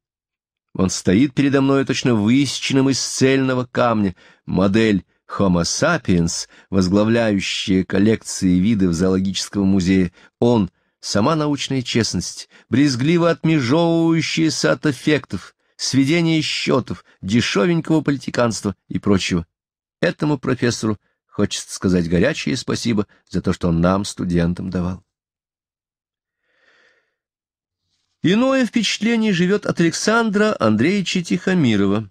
Он стоит передо мной точно высеченным из цельного камня, модель — Homo sapiens, возглавляющая коллекции видов зоологического музея, он, сама научная честность, брезгливо отмежевывающаяся от эффектов, сведение счетов, дешевенького политиканства и прочего. Этому профессору хочется сказать горячее спасибо за то, что он нам, студентам, давал. Иное впечатление живет от Александра Андреевича Тихомирова,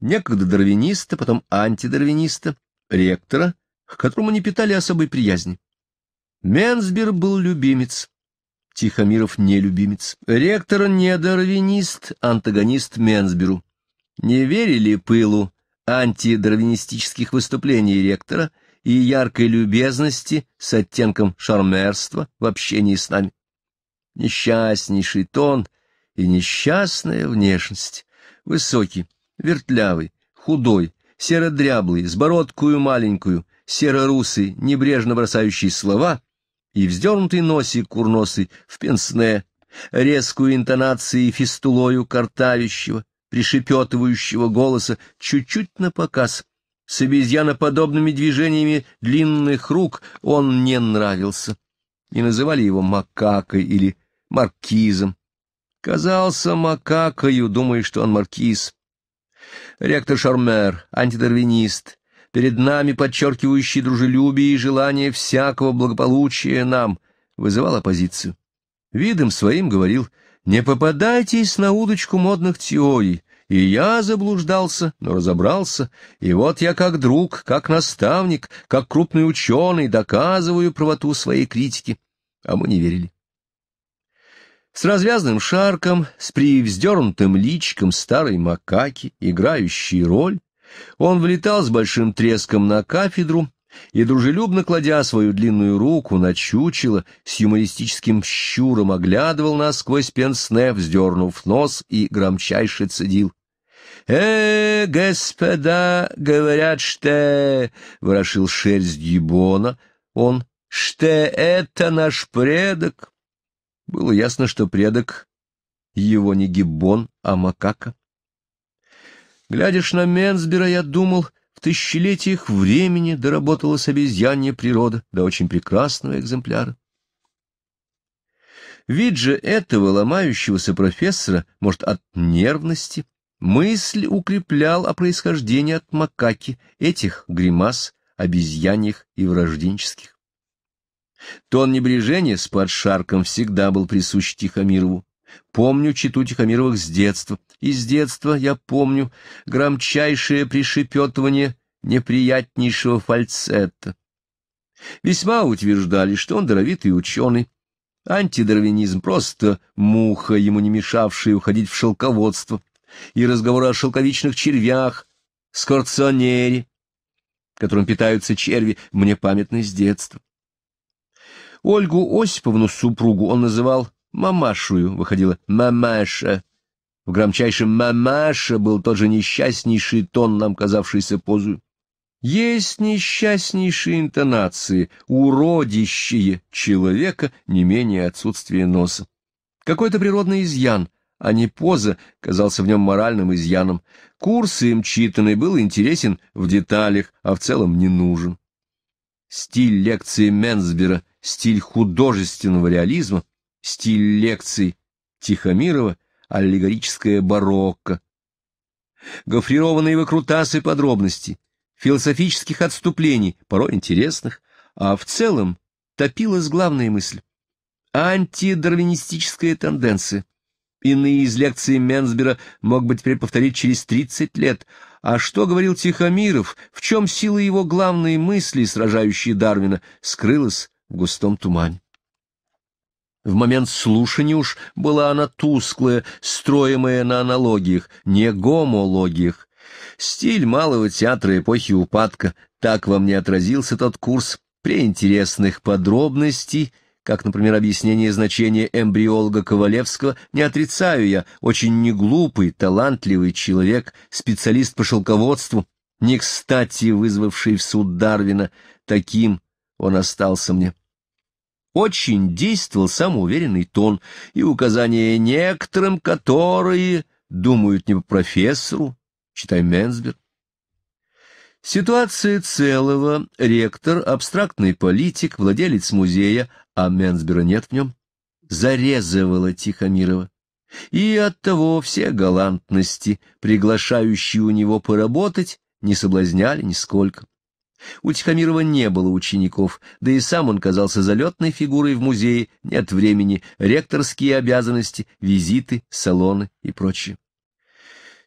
некогда дарвиниста, потом антидарвиниста, ректора, к которому не питали особой приязни. Менсбер был любимец, Тихомиров не любимец, ректор не дарвинист, антагонист Менсберу. Не верили пылу антидарвинистических выступлений ректора и яркой любезности с оттенком шармерства в общении с нами. Несчастнейший тон и несчастная внешность, высокий, Вертлявый, худой, серодряблый, с бородкую маленькую, серорусый, небрежно бросающий слова и вздернутый носик курносый в пенсне, резкую интонацией фистулою картавящего, пришепетывающего голоса чуть-чуть на показ. С обезьяноподобными движениями длинных рук он не нравился, и называли его макакой или маркизом. Казался макакою, думая, что он маркиз. Ректор Шармер, антидарвинист, перед нами подчеркивающий дружелюбие и желание всякого благополучия нам, вызывал оппозицию. Видом своим говорил, не попадайтесь на удочку модных теорий, и я заблуждался, но разобрался, и вот я как друг, как наставник, как крупный ученый доказываю правоту своей критики. А мы не верили с развязным шарком, с привздернутым личиком старой макаки, играющей роль, он влетал с большим треском на кафедру и, дружелюбно кладя свою длинную руку на чучело, с юмористическим щуром оглядывал нас сквозь пенсне, вздернув нос и громчайше цедил. «Э, господа, говорят, что...» — ворошил шерсть гибона. Он «Что это наш предок?» Было ясно, что предок его не гиббон, а макака. Глядишь на Менсбера, я думал, в тысячелетиях времени доработалась обезьянья природа до очень прекрасного экземпляра. Вид же этого ломающегося профессора, может, от нервности, мысль укреплял о происхождении от макаки этих гримас, обезьяньих и врожденческих. Тон небрежения с подшарком всегда был присущ Тихомирову. Помню читу Тихомировых с детства. И с детства я помню громчайшее пришепетывание неприятнейшего фальцета. Весьма утверждали, что он даровитый ученый. Антидарвинизм — просто муха, ему не мешавшая уходить в шелководство. И разговоры о шелковичных червях, скорционере, которым питаются черви, мне памятны с детства. Ольгу Осиповну, супругу, он называл мамашую, выходила мамаша. В громчайшем «мамаша» был тот же несчастнейший тон, нам казавшийся позу. Есть несчастнейшие интонации, уродищие человека не менее отсутствие носа. Какой-то природный изъян, а не поза, казался в нем моральным изъяном. Курс им читанный был интересен в деталях, а в целом не нужен стиль лекции Менсбера, стиль художественного реализма, стиль лекций Тихомирова, аллегорическое барокко. Гофрированные выкрутасы подробностей, философических отступлений, порой интересных, а в целом топилась главная мысль. Антидарвинистическая тенденция. Иные из лекций Менсбера мог бы теперь повторить через 30 лет — а что говорил Тихомиров, в чем сила его главной мысли, сражающей Дарвина, скрылась в густом тумане. В момент слушания уж была она тусклая, строимая на аналогиях, не гомологиях. Стиль малого театра эпохи упадка, так во мне отразился тот курс преинтересных подробностей — как, например, объяснение значения эмбриолога Ковалевского, не отрицаю я, очень неглупый, талантливый человек, специалист по шелководству, не кстати вызвавший в суд Дарвина, таким он остался мне. Очень действовал самоуверенный тон и указание некоторым, которые думают не по профессору, читай Менсберг. Ситуация целого, ректор, абстрактный политик, владелец музея, а Менсбера нет в нем, зарезывала Тихомирова. И оттого все галантности, приглашающие у него поработать, не соблазняли нисколько. У Тихомирова не было учеников, да и сам он казался залетной фигурой в музее, нет времени, ректорские обязанности, визиты, салоны и прочее.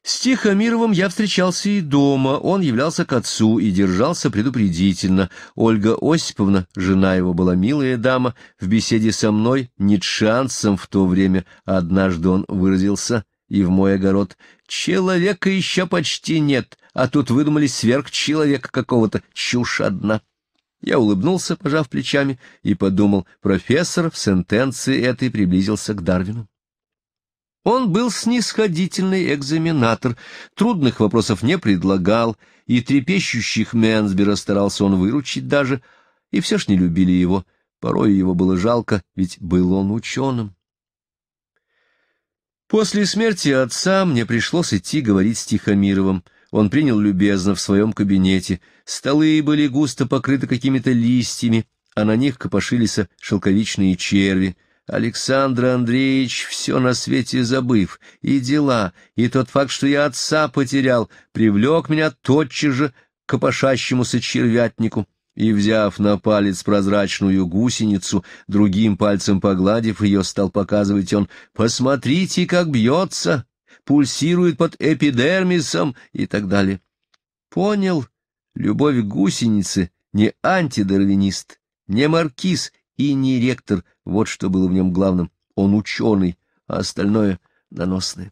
С Тихомировым я встречался и дома, он являлся к отцу и держался предупредительно. Ольга Осиповна, жена его, была милая дама, в беседе со мной, нитшансом в то время, однажды он выразился, и в мой огород, «Человека еще почти нет, а тут выдумали сверхчеловека какого-то, чушь одна». Я улыбнулся, пожав плечами, и подумал, профессор в сентенции этой приблизился к Дарвину. Он был снисходительный экзаменатор, трудных вопросов не предлагал, и трепещущих Менсбера старался он выручить даже, и все ж не любили его, порой его было жалко, ведь был он ученым. После смерти отца мне пришлось идти говорить с Тихомировым. Он принял любезно в своем кабинете. Столы были густо покрыты какими-то листьями, а на них копошились шелковичные черви. Александр Андреевич, все на свете забыв, и дела, и тот факт, что я отца потерял, привлек меня тотчас же к опошащемуся червятнику, и, взяв на палец прозрачную гусеницу, другим пальцем погладив ее, стал показывать он «Посмотрите, как бьется!» пульсирует под эпидермисом и так далее. Понял, любовь к гусенице не антидарвинист, не маркиз и не ректор, вот что было в нем главным. Он ученый, а остальное — доносное.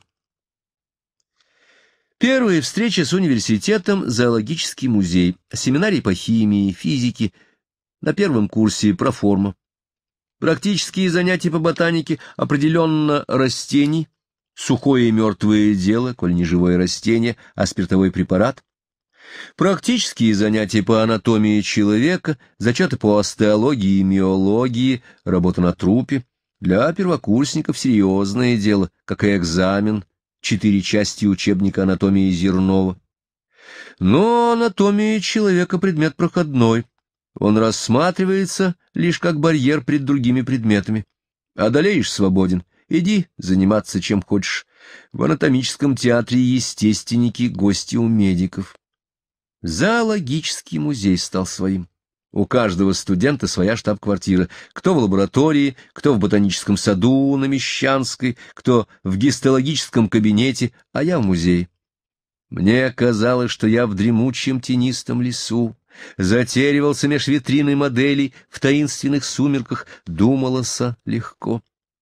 Первая встреча с университетом — зоологический музей, семинарий по химии, физике, на первом курсе проформа. Практические занятия по ботанике определенно растений, сухое и мертвое дело, коль не живое растение, а спиртовой препарат, Практические занятия по анатомии человека, зачаты по остеологии и миологии, работа на трупе. Для первокурсников серьезное дело, как и экзамен, четыре части учебника анатомии Зернова. Но анатомия человека предмет проходной. Он рассматривается лишь как барьер пред другими предметами. Одолеешь — свободен. Иди заниматься чем хочешь. В анатомическом театре естественники — гости у медиков. Зоологический музей стал своим. У каждого студента своя штаб-квартира. Кто в лаборатории, кто в ботаническом саду на Мещанской, кто в гистологическом кабинете, а я в музее. Мне казалось, что я в дремучем тенистом лесу. Затеривался меж витриной моделей в таинственных сумерках, думалось легко.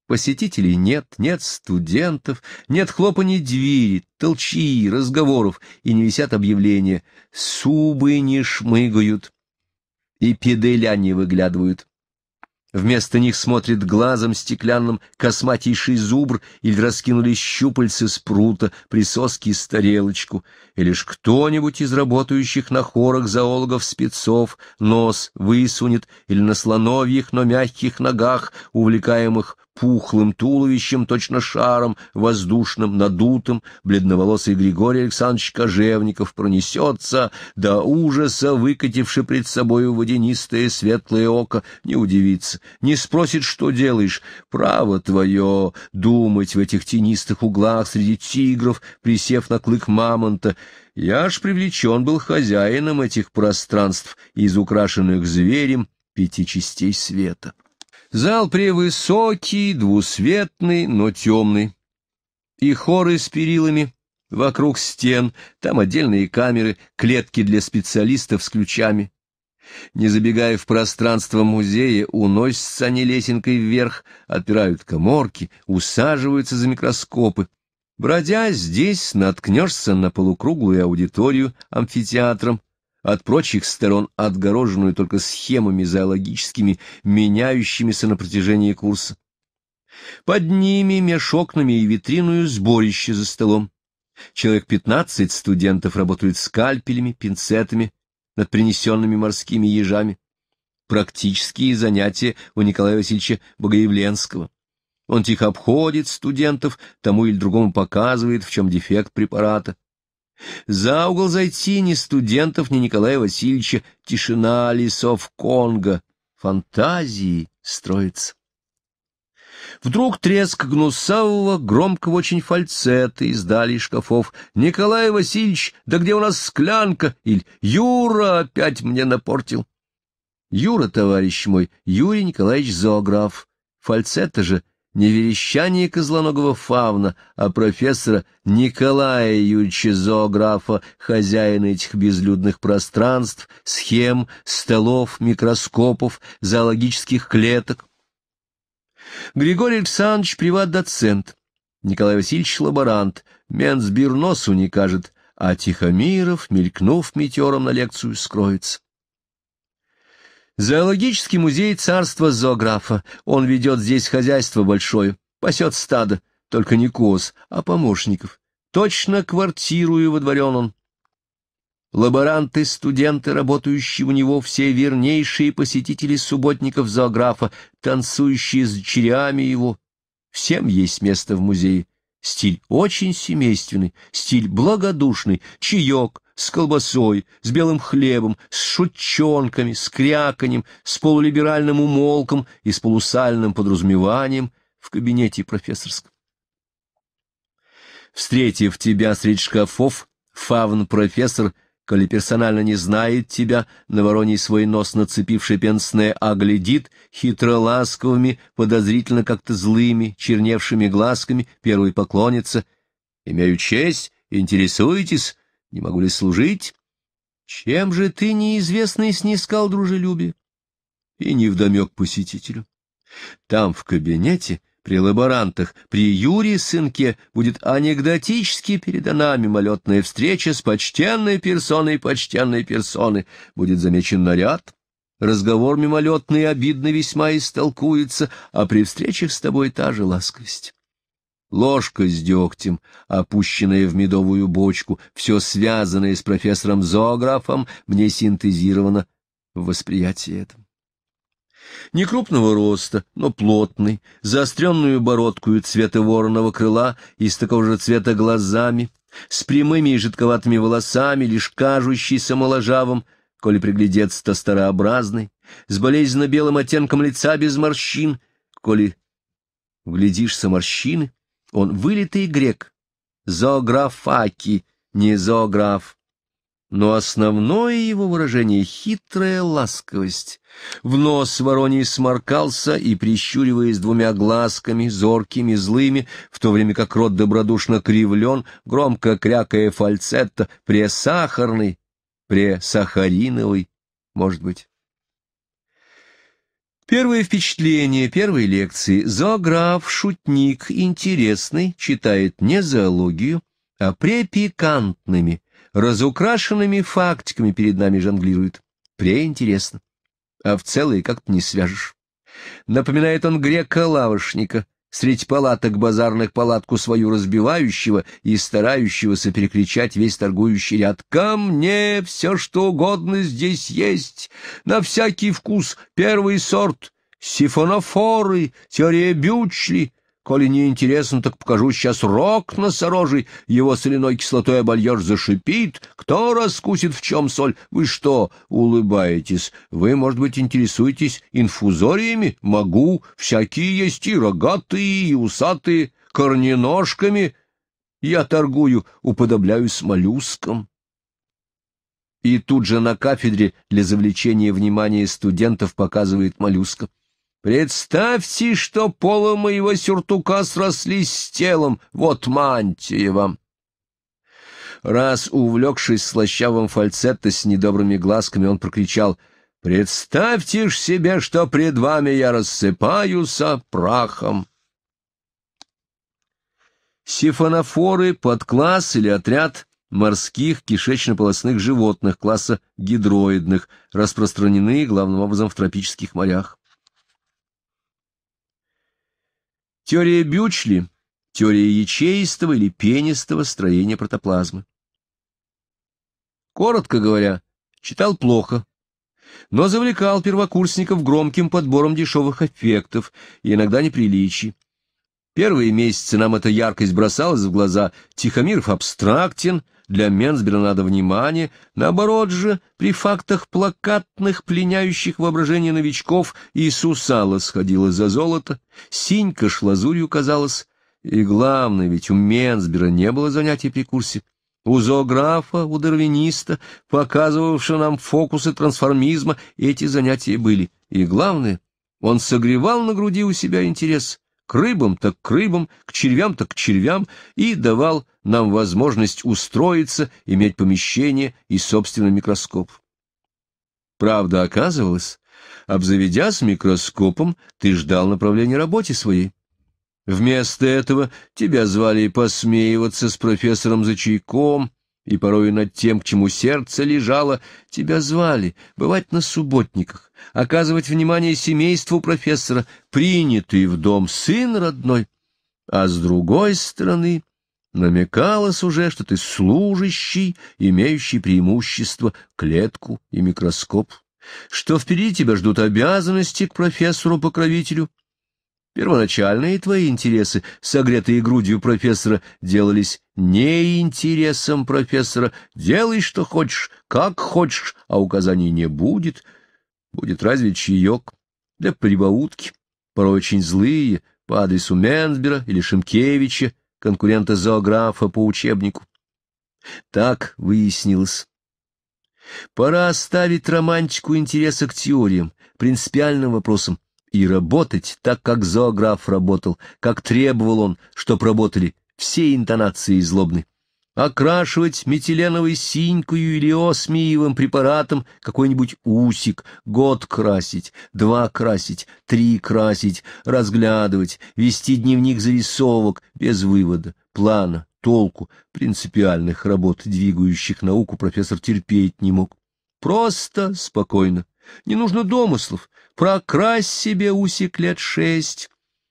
Посетителей нет, нет студентов, нет хлопаний двери, толчи, разговоров, и не висят объявления. Субы не шмыгают, и педеля не выглядывают. Вместо них смотрит глазом стеклянным косматейший зубр или раскинули щупальцы с прута, присоски с тарелочку, и лишь кто-нибудь из работающих на хорах зоологов-спецов нос высунет или на слоновьих, но мягких ногах, увлекаемых пухлым туловищем, точно шаром, воздушным, надутым, бледноволосый Григорий Александрович Кожевников пронесется, до ужаса выкативши пред собою водянистое светлое око, не удивится, не спросит, что делаешь. Право твое думать в этих тенистых углах среди тигров, присев на клык мамонта. Я ж привлечен был хозяином этих пространств, из украшенных зверем пяти частей света. Зал превысокий, двусветный, но темный. И хоры с перилами, вокруг стен, там отдельные камеры, клетки для специалистов с ключами. Не забегая в пространство музея, уносятся они лесенкой вверх, отпирают коморки, усаживаются за микроскопы. Бродя здесь, наткнешься на полукруглую аудиторию амфитеатром, от прочих сторон отгороженную только схемами зоологическими, меняющимися на протяжении курса. Под ними, меж окнами и витриную, сборище за столом. Человек пятнадцать студентов работают скальпелями, пинцетами, над принесенными морскими ежами. Практические занятия у Николая Васильевича Богоявленского. Он тихо обходит студентов, тому или другому показывает, в чем дефект препарата. За угол зайти ни студентов, ни Николая Васильевича. Тишина лесов Конго. Фантазии строится. Вдруг треск гнусавого, громкого очень фальцета издали шкафов. «Николай Васильевич, да где у нас склянка?» Или «Юра опять мне напортил». «Юра, товарищ мой, Юрий Николаевич Зоограф. Фальцета же не верещание козлоногого фавна, а профессора Николая Юрьевича зоографа, хозяина этих безлюдных пространств, схем, столов, микроскопов, зоологических клеток. Григорий Александрович — приват-доцент, Николай Васильевич — лаборант, Менцбир носу не кажет, а Тихомиров, мелькнув метеором на лекцию, скроется. Зоологический музей царства зоографа. Он ведет здесь хозяйство большое, пасет стадо, только не коз, а помощников. Точно квартиру и водворен он. Лаборанты, студенты, работающие у него, все вернейшие посетители субботников зоографа, танцующие с черями его. Всем есть место в музее. Стиль очень семейственный, стиль благодушный, чаек, с колбасой, с белым хлебом, с шутчонками, с кряканьем, с полулиберальным умолком и с полусальным подразумеванием в кабинете профессорском. Встретив тебя среди шкафов, фавн-профессор, коли персонально не знает тебя, на вороний свой нос нацепивший пенсное, оглядит хитроласковыми, подозрительно как-то злыми, черневшими глазками, первый поклонится. «Имею честь, интересуетесь?» не могу ли служить? Чем же ты, неизвестный, снискал дружелюбие? И невдомек посетителю. Там, в кабинете, при лаборантах, при Юре сынке, будет анекдотически передана мимолетная встреча с почтенной персоной почтенной персоны. Будет замечен наряд, разговор мимолетный обидно весьма истолкуется, а при встречах с тобой та же ласковость. Ложка с дегтем, опущенная в медовую бочку, все связанное с профессором-зоографом, мне синтезировано в восприятии этом. Некрупного роста, но плотный, заостренную бородку и цвета вороного крыла и с такого же цвета глазами, с прямыми и жидковатыми волосами, лишь кажущийся моложавым, коли приглядеться, то старообразный, с болезненно белым оттенком лица без морщин, коли вглядишься морщины, он вылитый грек, зоографаки, не зоограф. Но основное его выражение — хитрая ласковость. В нос вороний сморкался и, прищуриваясь двумя глазками, зоркими, злыми, в то время как рот добродушно кривлен, громко крякая фальцетто, пресахарный, пресахариновый, может быть. Первое впечатление первой лекции. Зоограф, шутник, интересный, читает не зоологию, а препикантными, разукрашенными фактиками перед нами жонглирует. Преинтересно. А в целое как-то не свяжешь. Напоминает он грека-лавошника — средь палаток базарных палатку свою разбивающего и старающегося перекричать весь торгующий ряд. «Ко мне все, что угодно здесь есть, на всякий вкус, первый сорт, сифонофоры, теория Бючли, Коли не интересно, так покажу сейчас рог носорожий, его соляной кислотой обольешь, зашипит. Кто раскусит, в чем соль? Вы что, улыбаетесь? Вы, может быть, интересуетесь инфузориями? Могу. Всякие есть и рогатые, и усатые, корненожками. Я торгую, уподобляюсь моллюскам. И тут же на кафедре для завлечения внимания студентов показывает моллюска. Представьте, что полы моего сюртука срослись с телом, вот мантия вам. Раз, увлекшись слащавым фальцетто с недобрыми глазками, он прокричал «Представьте ж себе, что пред вами я рассыпаюсь прахом». Сифонофоры под класс или отряд морских кишечно-полосных животных класса гидроидных, распространены главным образом в тропических морях. Теория Бючли – теория ячеистого или пенистого строения протоплазмы. Коротко говоря, читал плохо, но завлекал первокурсников громким подбором дешевых эффектов и иногда неприличий. Первые месяцы нам эта яркость бросалась в глаза. Тихомиров абстрактен – для Менсбера надо внимание, наоборот же, при фактах плакатных, пленяющих воображение новичков, и Сусала сходила за золото, Синька шла казалась, и главное, ведь у Менсбера не было занятий при курсе. У зоографа, у дарвиниста, показывавшего нам фокусы трансформизма, эти занятия были. И главное, он согревал на груди у себя интерес к рыбам так к рыбам, к червям так к червям и давал нам возможность устроиться, иметь помещение и собственный микроскоп. Правда, оказывалось, обзаведясь микроскопом, ты ждал направления работе своей. Вместо этого тебя звали посмеиваться с профессором за чайком, и порой над тем, к чему сердце лежало, тебя звали бывать на субботниках, оказывать внимание семейству профессора, принятый в дом сын родной. А с другой стороны, намекалось уже, что ты служащий, имеющий преимущество, клетку и микроскоп, что впереди тебя ждут обязанности к профессору-покровителю. Первоначальные твои интересы, согретые грудью профессора, делались не интересом профессора. Делай, что хочешь, как хочешь, а указаний не будет. Будет разве чаек для прибаутки, порой очень злые, по адресу Менсбера или Шимкевича, конкурента-зоографа по учебнику. Так выяснилось. Пора оставить романтику интереса к теориям, принципиальным вопросам, и работать так, как зоограф работал, как требовал он, чтоб работали все интонации злобны окрашивать метиленовой синькою или осмиевым препаратом какой-нибудь усик, год красить, два красить, три красить, разглядывать, вести дневник зарисовок без вывода, плана, толку, принципиальных работ, двигающих науку, профессор терпеть не мог. Просто, спокойно. Не нужно домыслов. Прокрась себе усик лет шесть,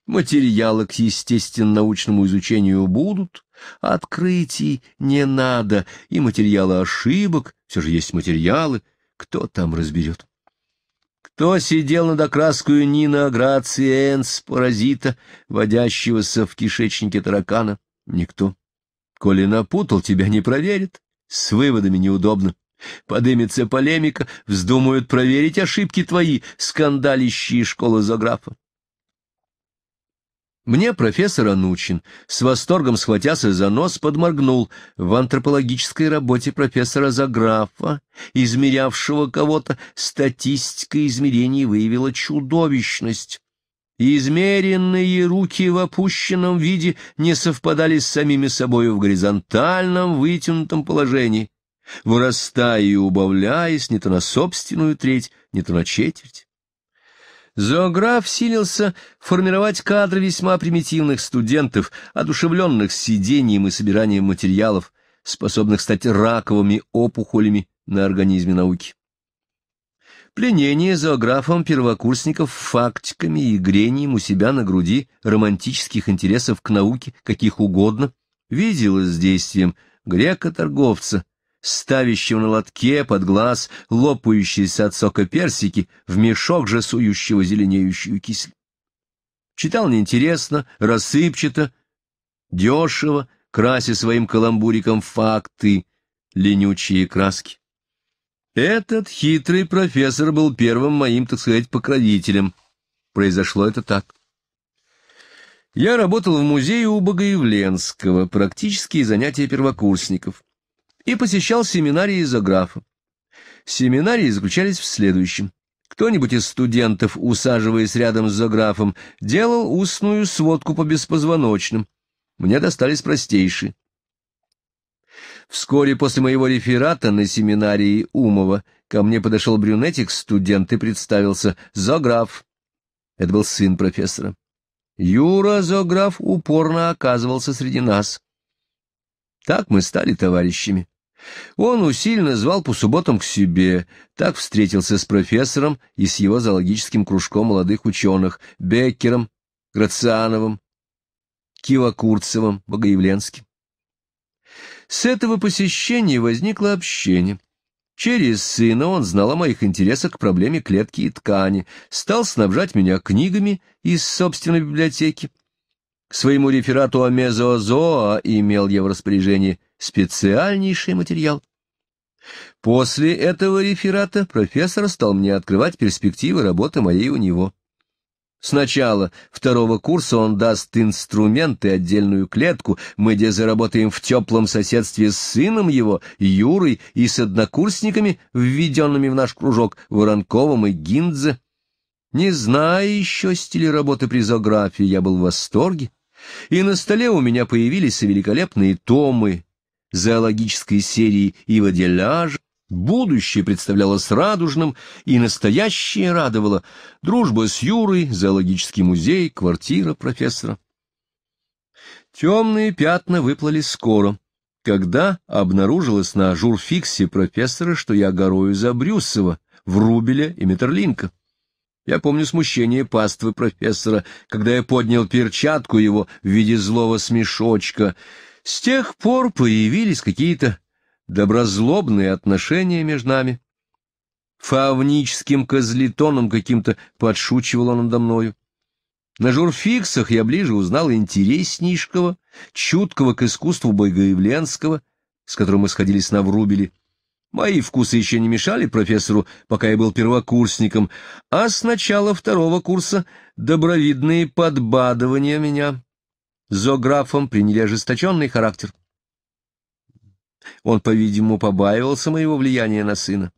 Материалы к естественно-научному изучению будут, открытий не надо, и материалы ошибок, все же есть материалы, кто там разберет? Кто сидел над окраской Нина Грациенс, паразита, водящегося в кишечнике таракана? Никто. Коли напутал, тебя не проверит. С выводами неудобно. Подымется полемика, вздумают проверить ошибки твои, скандалищие школы зографа. Мне профессор Анучин, с восторгом схватясь за нос, подморгнул в антропологической работе профессора Заграфа, измерявшего кого-то, статистика измерений выявила чудовищность. Измеренные руки в опущенном виде не совпадали с самими собою в горизонтальном вытянутом положении, вырастая и убавляясь не то на собственную треть, не то на четверть. Зоограф силился формировать кадры весьма примитивных студентов, одушевленных сидением и собиранием материалов, способных стать раковыми опухолями на организме науки. Пленение зоографом первокурсников фактиками и грением у себя на груди романтических интересов к науке, каких угодно, виделось действием грека-торговца, ставящего на лотке под глаз лопающиеся от сока персики, в мешок же сующего зеленеющую кисель Читал неинтересно, рассыпчато, дешево, крася своим каламбуриком факты, ленючие краски. Этот хитрый профессор был первым моим, так сказать, покровителем. Произошло это так. Я работал в музее у Богоявленского, практические занятия первокурсников и посещал семинарии за графа. Семинарии заключались в следующем. Кто-нибудь из студентов, усаживаясь рядом с заграфом, делал устную сводку по беспозвоночным. Мне достались простейшие. Вскоре после моего реферата на семинарии Умова ко мне подошел брюнетик, студент, и представился «Зограф». Это был сын профессора. Юра Зограф упорно оказывался среди нас. Так мы стали товарищами. Он усиленно звал по субботам к себе, так встретился с профессором и с его зоологическим кружком молодых ученых Беккером, Грациановым, Кивакурцевым, Богоявленским. С этого посещения возникло общение. Через сына он знал о моих интересах к проблеме клетки и ткани, стал снабжать меня книгами из собственной библиотеки. К своему реферату о мезозоа имел я в распоряжении специальнейший материал. После этого реферата профессор стал мне открывать перспективы работы моей у него. Сначала второго курса он даст инструменты, отдельную клетку, мы где заработаем в теплом соседстве с сыном его, Юрой, и с однокурсниками, введенными в наш кружок, Воронковым и Гиндзе. Не зная еще стиля работы при зоографии, я был в восторге, и на столе у меня появились великолепные томы зоологической серии Ива Деляж, будущее представлялось радужным и настоящее радовало дружба с Юрой, зоологический музей, квартира профессора. Темные пятна выплыли скоро, когда обнаружилось на журфиксе профессора, что я горою за Брюсова, Врубеля и Метерлинка. Я помню смущение паствы профессора, когда я поднял перчатку его в виде злого смешочка — с тех пор появились какие-то доброзлобные отношения между нами. Фавническим козлетоном каким-то подшучивал он надо мною. На журфиксах я ближе узнал интереснейшего, чуткого к искусству Бойгоевленского, с которым мы сходились на Врубеле. Мои вкусы еще не мешали профессору, пока я был первокурсником, а с начала второго курса добровидные подбадывания меня зоографом приняли ожесточенный характер. Он, по-видимому, побаивался моего влияния на сына.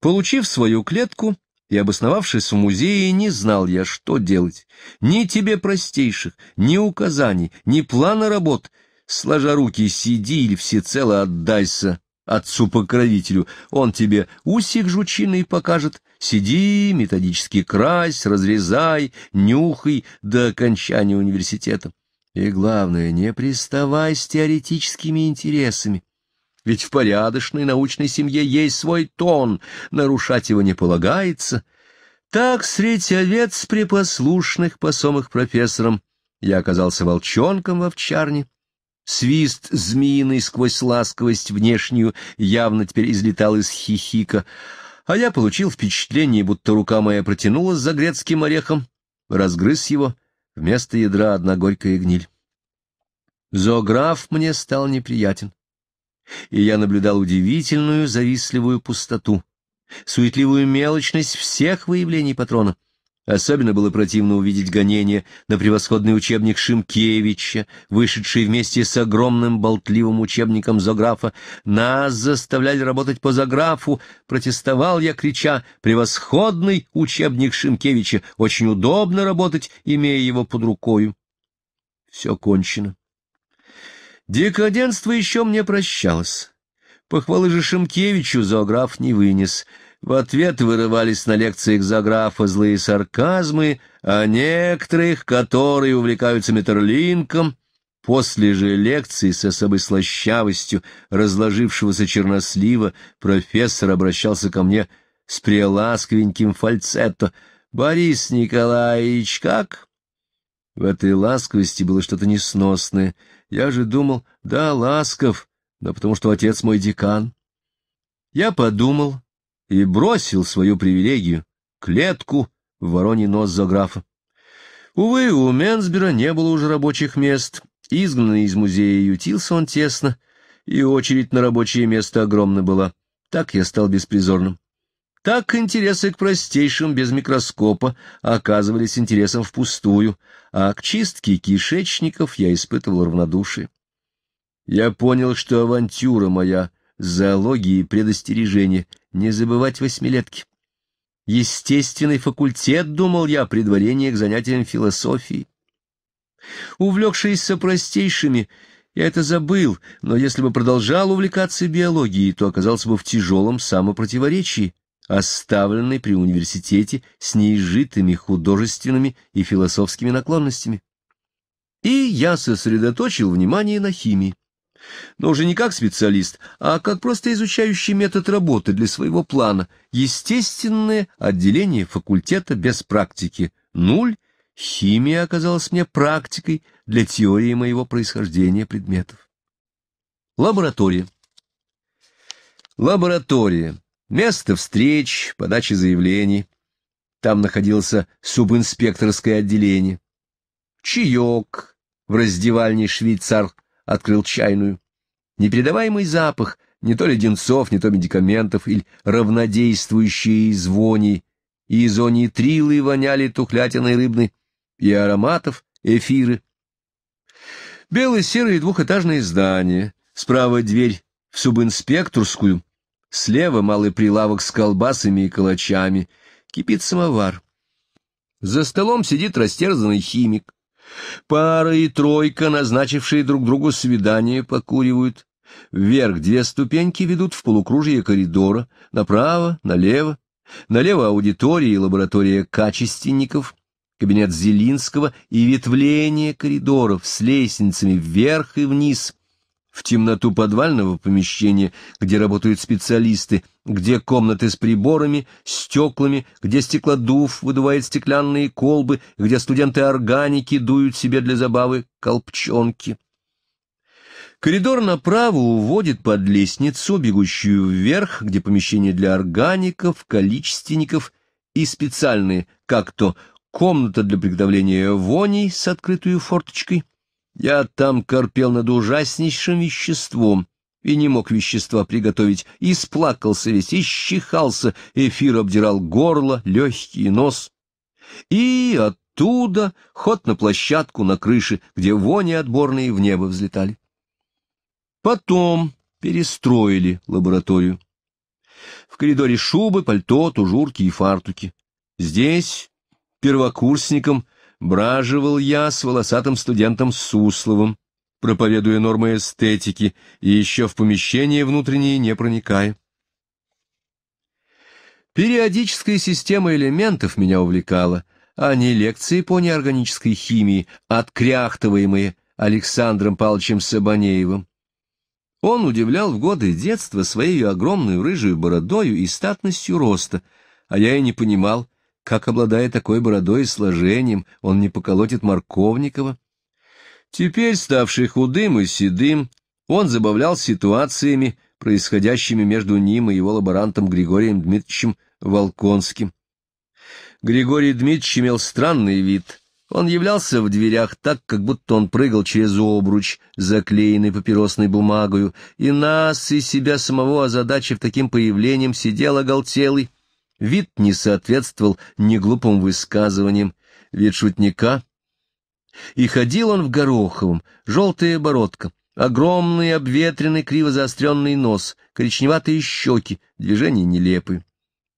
Получив свою клетку и обосновавшись в музее, не знал я, что делать. Ни тебе простейших, ни указаний, ни плана работ. Сложа руки, сиди или всецело отдайся отцу-покровителю. Он тебе усик жучиный покажет. Сиди, методически крась, разрезай, нюхай до окончания университета. И главное, не приставай с теоретическими интересами. Ведь в порядочной научной семье есть свой тон, нарушать его не полагается. Так средь овец припослушных по сомых профессорам я оказался волчонком в овчарне Свист змеиный сквозь ласковость внешнюю явно теперь излетал из хихика, а я получил впечатление, будто рука моя протянулась за грецким орехом, разгрыз его, вместо ядра одна горькая гниль. Зоограф мне стал неприятен, и я наблюдал удивительную завистливую пустоту, суетливую мелочность всех выявлений патрона. Особенно было противно увидеть гонение на превосходный учебник Шимкевича, вышедший вместе с огромным болтливым учебником Зографа. Нас заставляли работать по Зографу, протестовал я, крича «Превосходный учебник Шимкевича! Очень удобно работать, имея его под рукою!» Все кончено. Декаденство еще мне прощалось. Похвалы же Шимкевичу Зограф не вынес — в ответ вырывались на лекциях за злые сарказмы, а некоторых, которые увлекаются Метерлинком, после же лекции с особой слащавостью разложившегося чернослива профессор обращался ко мне с преласквеньким фальцетто. «Борис Николаевич, как?» В этой ласковости было что-то несносное. Я же думал, да, ласков, но потому что отец мой декан. Я подумал и бросил свою привилегию — клетку в вороний нос за графа. Увы, у Менсбера не было уже рабочих мест. Изгнанный из музея ютился он тесно, и очередь на рабочее место огромна была. Так я стал беспризорным. Так интересы к простейшим без микроскопа оказывались интересом впустую, а к чистке кишечников я испытывал равнодушие. Я понял, что авантюра моя зоологии предостережение, не забывать восьмилетки. Естественный факультет, думал я, предварение к занятиям философии. Увлекшийся простейшими, я это забыл, но если бы продолжал увлекаться биологией, то оказался бы в тяжелом самопротиворечии, оставленной при университете с неизжитыми художественными и философскими наклонностями. И я сосредоточил внимание на химии но уже не как специалист, а как просто изучающий метод работы для своего плана, естественное отделение факультета без практики, нуль, химия оказалась мне практикой для теории моего происхождения предметов. Лаборатория. Лаборатория. Место встреч, подачи заявлений. Там находился субинспекторское отделение. Чаек в раздевальне швейцар открыл чайную. Непередаваемый запах, не то леденцов, не то медикаментов, или равнодействующие звони и изони трилы воняли тухлятиной рыбной, и ароматов эфиры. Бело-серые двухэтажные здания, справа дверь в субинспекторскую, слева малый прилавок с колбасами и калачами, кипит самовар. За столом сидит растерзанный химик. Пара и тройка, назначившие друг другу свидание, покуривают. Вверх две ступеньки ведут в полукружье коридора, направо, налево. Налево аудитория и лаборатория качественников, кабинет Зелинского и ветвление коридоров с лестницами вверх и вниз. В темноту подвального помещения, где работают специалисты, где комнаты с приборами, стеклами, где стеклодув выдувает стеклянные колбы, где студенты органики дуют себе для забавы колпчонки. Коридор направо уводит под лестницу, бегущую вверх, где помещение для органиков, количественников и специальные, как то комната для приготовления воней с открытой форточкой. Я там корпел над ужаснейшим веществом, и не мог вещества приготовить, и сплакался, весь, щихался, эфир обдирал горло, легкий нос. И оттуда ход на площадку на крыше, где вони отборные в небо взлетали. Потом перестроили лабораторию. В коридоре шубы, пальто, тужурки и фартуки. Здесь первокурсником браживал я с волосатым студентом Сусловым проповедуя нормы эстетики и еще в помещение внутреннее не проникая. Периодическая система элементов меня увлекала, а не лекции по неорганической химии, откряхтываемые Александром Павловичем Сабанеевым. Он удивлял в годы детства своей огромную рыжую бородою и статностью роста, а я и не понимал, как, обладая такой бородой и сложением, он не поколотит Марковникова, Теперь, ставший худым и седым, он забавлял ситуациями, происходящими между ним и его лаборантом Григорием Дмитриевичем Волконским. Григорий Дмитриевич имел странный вид. Он являлся в дверях так, как будто он прыгал через обруч, заклеенный папиросной бумагою, и нас, и себя самого озадачив таким появлением, сидел оголтелый. Вид не соответствовал ни глупым высказываниям. Вид шутника — и ходил он в Гороховом, желтая бородка, огромный обветренный криво заостренный нос, коричневатые щеки, движения нелепые.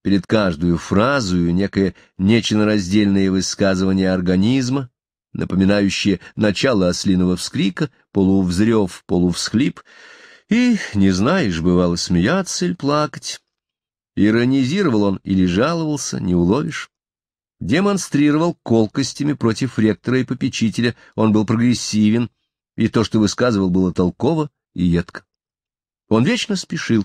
Перед каждую фразою некое нечленораздельное высказывание организма, напоминающее начало ослиного вскрика, полувзрев, полувсхлип, и не знаешь, бывало, смеяться или плакать. Иронизировал он или жаловался, не уловишь демонстрировал колкостями против ректора и попечителя, он был прогрессивен, и то, что высказывал, было толково и едко. Он вечно спешил,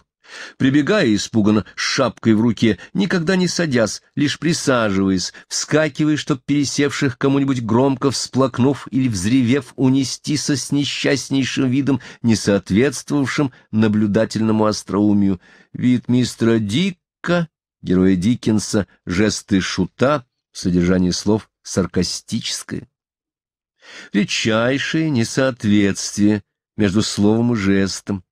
прибегая испуганно, с шапкой в руке, никогда не садясь, лишь присаживаясь, вскакивая, чтоб пересевших кому-нибудь громко всплакнув или взревев унести со с несчастнейшим видом, не соответствовавшим наблюдательному остроумию. Вид мистера Дикка, героя Диккенса, жесты шута, содержание слов саркастическое. речайшее несоответствие между словом и жестом.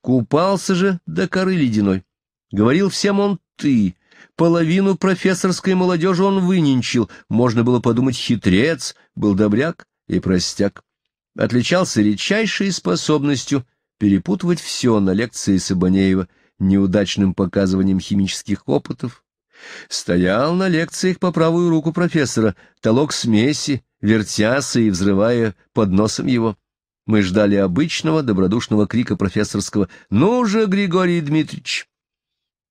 Купался же до коры ледяной. Говорил всем он «ты», половину профессорской молодежи он выненчил, можно было подумать хитрец, был добряк и простяк. Отличался редчайшей способностью перепутывать все на лекции Сабанеева, неудачным показыванием химических опытов, Стоял на лекциях по правую руку профессора, толок смеси, вертясь и взрывая под носом его. Мы ждали обычного добродушного крика профессорского «Ну же, Григорий Дмитриевич!»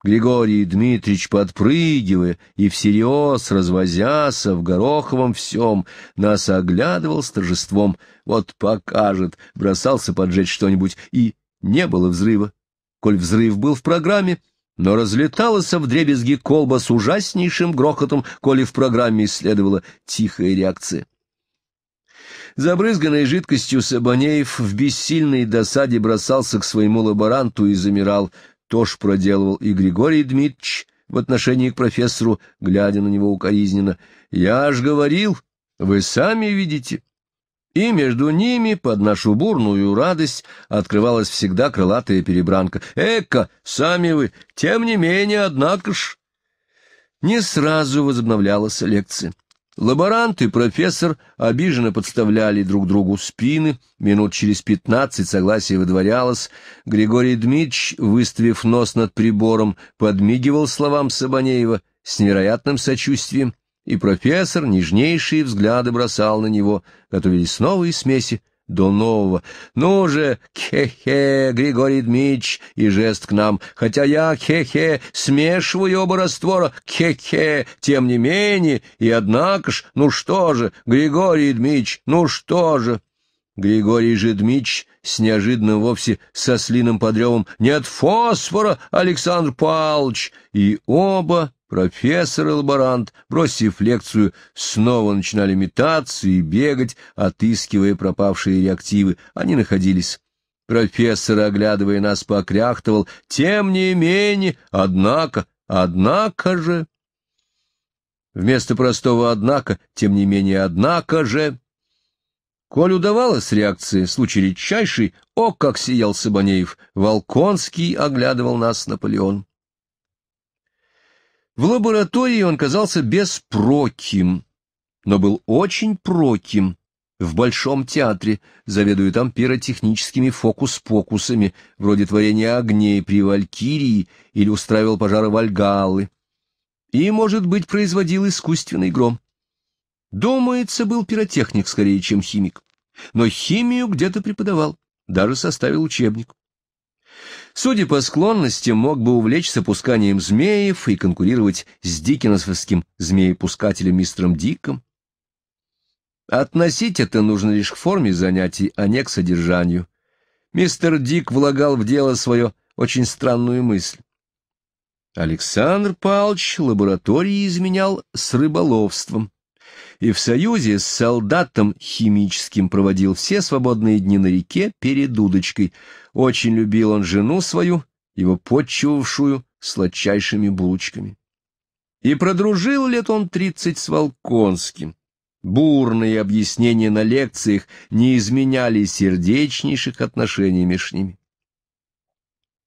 Григорий Дмитриевич подпрыгивая и всерьез развозяся в Гороховом всем, нас оглядывал с торжеством. Вот покажет, бросался поджечь что-нибудь, и не было взрыва. Коль взрыв был в программе, но разлеталась вдребезги колба с ужаснейшим грохотом, коли в программе исследовала тихая реакция. Забрызганный жидкостью Сабанеев в бессильной досаде бросался к своему лаборанту и замирал. То ж проделывал и Григорий Дмитриевич в отношении к профессору, глядя на него укоризненно. «Я ж говорил, вы сами видите» и между ними под нашу бурную радость открывалась всегда крылатая перебранка. «Эка, сами вы! Тем не менее, однако ж...» Не сразу возобновлялась лекция. Лаборант и профессор обиженно подставляли друг другу спины. Минут через пятнадцать согласие выдворялось. Григорий Дмитриевич, выставив нос над прибором, подмигивал словам Сабанеева с невероятным сочувствием и профессор нежнейшие взгляды бросал на него, готовились новые смеси до нового. «Ну же, хе-хе, Григорий Дмитриевич, и жест к нам. «Хотя я, хе-хе, смешиваю оба раствора, хе-хе, тем не менее, и однако ж, ну что же, Григорий Дмитриевич, ну что же!» Григорий же Дмитрич с неожиданным вовсе со слиным подревом «Нет фосфора, Александр Павлович!» и оба Профессор и лаборант, бросив лекцию, снова начинали метаться и бегать, отыскивая пропавшие реактивы. Они находились. Профессор, оглядывая нас, покряхтывал. «Тем не менее, однако, однако же...» Вместо простого «однако», тем не менее «однако же...» Коль удавалась реакция, случай редчайший, о, как сиял Сабанеев, Волконский оглядывал нас Наполеон. В лаборатории он казался беспроким, но был очень проким. В Большом театре, заведуя там пиротехническими фокус-покусами, вроде творения огней при Валькирии или устраивал пожары Вальгаллы. И, может быть, производил искусственный гром. Думается, был пиротехник скорее, чем химик. Но химию где-то преподавал, даже составил учебник. Судя по склонности, мог бы увлечься пусканием змеев и конкурировать с дикиносовским змеепускателем мистером Диком. Относить это нужно лишь к форме занятий, а не к содержанию. Мистер Дик влагал в дело свое очень странную мысль. Александр Палч лаборатории изменял с рыболовством и в союзе с солдатом химическим проводил все свободные дни на реке перед удочкой — очень любил он жену свою, его подчувавшую сладчайшими булочками. И продружил лет он тридцать с Волконским. Бурные объяснения на лекциях не изменяли сердечнейших отношений между ними.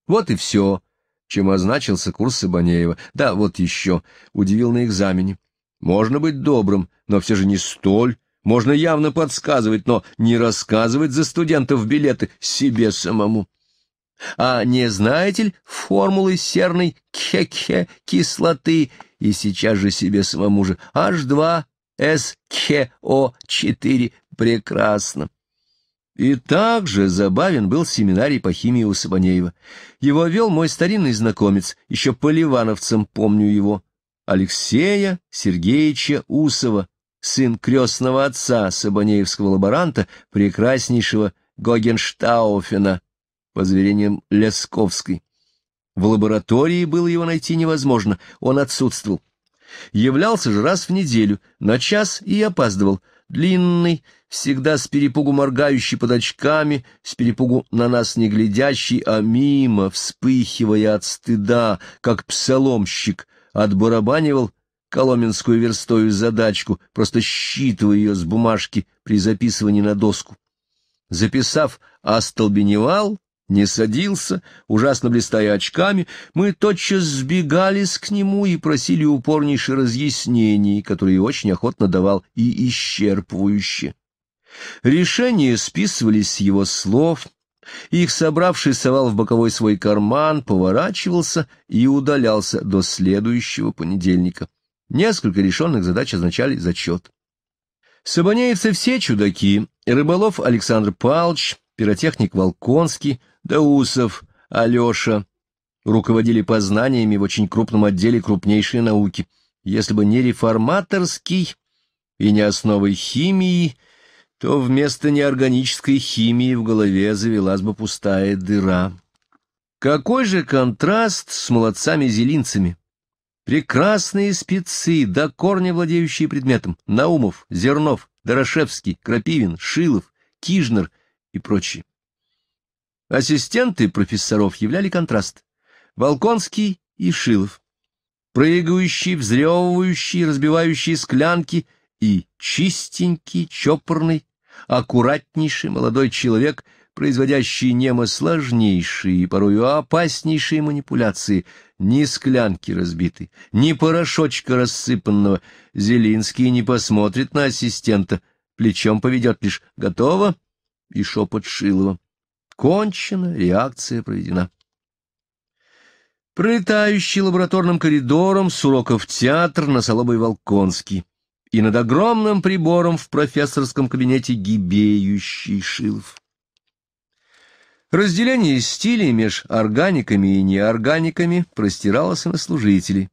Вот и все, чем означился курс Сабанеева. Да, вот еще, удивил на экзамене. Можно быть добрым, но все же не столь, можно явно подсказывать, но не рассказывать за студентов билеты себе самому. А не знаете ли формулы серной кхе-кхе кислоты и сейчас же себе самому же H2SKO4? Прекрасно. И также забавен был семинарий по химии у Сабанеева. Его вел мой старинный знакомец, еще поливановцем помню его, Алексея Сергеевича Усова, сын крестного отца Сабанеевского лаборанта, прекраснейшего Гогенштауфена, по заверениям Лесковской. В лаборатории было его найти невозможно, он отсутствовал. Являлся же раз в неделю, на час и опаздывал. Длинный, всегда с перепугу моргающий под очками, с перепугу на нас не глядящий, а мимо, вспыхивая от стыда, как псаломщик, отбарабанивал коломенскую верстую задачку, просто считывая ее с бумажки при записывании на доску. Записав «Остолбеневал», не садился, ужасно блистая очками, мы тотчас сбегались к нему и просили упорнейшие разъяснений, которые очень охотно давал и исчерпывающе. Решения списывались с его слов, их собравший совал в боковой свой карман, поворачивался и удалялся до следующего понедельника. Несколько решенных задач означали зачет. Сабанеевцы все чудаки. Рыболов Александр Палч, пиротехник Волконский, Даусов, Алеша. Руководили познаниями в очень крупном отделе крупнейшей науки. Если бы не реформаторский и не основы химии, то вместо неорганической химии в голове завелась бы пустая дыра. Какой же контраст с молодцами-зелинцами! Прекрасные спецы, до корня владеющие предметом, Наумов, Зернов, Дорошевский, Крапивин, Шилов, Кижнер и прочие. Ассистенты профессоров являли контраст. Волконский и Шилов. Прыгающий, взрёвывающий, разбивающий склянки и чистенький, чопорный, аккуратнейший молодой человек, производящий немо сложнейшие и порою опаснейшие манипуляции — ни склянки разбитой, ни порошочка рассыпанного. Зелинский не посмотрит на ассистента, плечом поведет лишь «Готово?» и шепот Шилова. Кончена, реакция проведена. Пролетающий лабораторным коридором с уроков театр на Солобой Волконский и над огромным прибором в профессорском кабинете гибеющий Шилов. Разделение стилей меж органиками и неорганиками простиралось на служителей.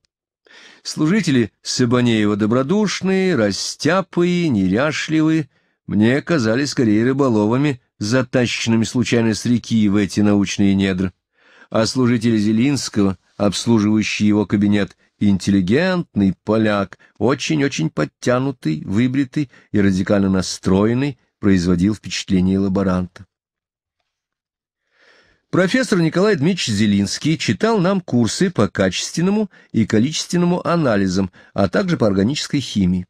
Служители Сабанеева добродушные, растяпые, неряшливые, мне казались скорее рыболовами, затащенными случайно с реки в эти научные недра. А служители Зелинского, обслуживающий его кабинет, интеллигентный поляк, очень-очень подтянутый, выбритый и радикально настроенный, производил впечатление лаборанта. Профессор Николай Дмитриевич Зелинский читал нам курсы по качественному и количественному анализам, а также по органической химии.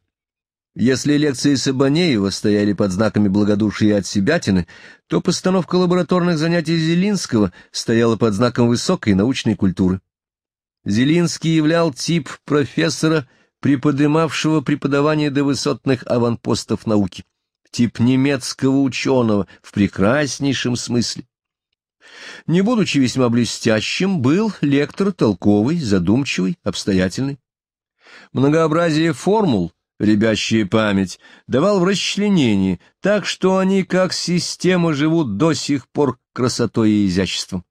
Если лекции Сабанеева стояли под знаками благодушия от себятины, то постановка лабораторных занятий Зелинского стояла под знаком высокой научной культуры. Зелинский являл тип профессора, приподымавшего преподавание до высотных аванпостов науки, тип немецкого ученого в прекраснейшем смысле не будучи весьма блестящим, был лектор толковый, задумчивый, обстоятельный. Многообразие формул, ребящая память, давал в расчленении, так что они, как система, живут до сих пор красотой и изяществом.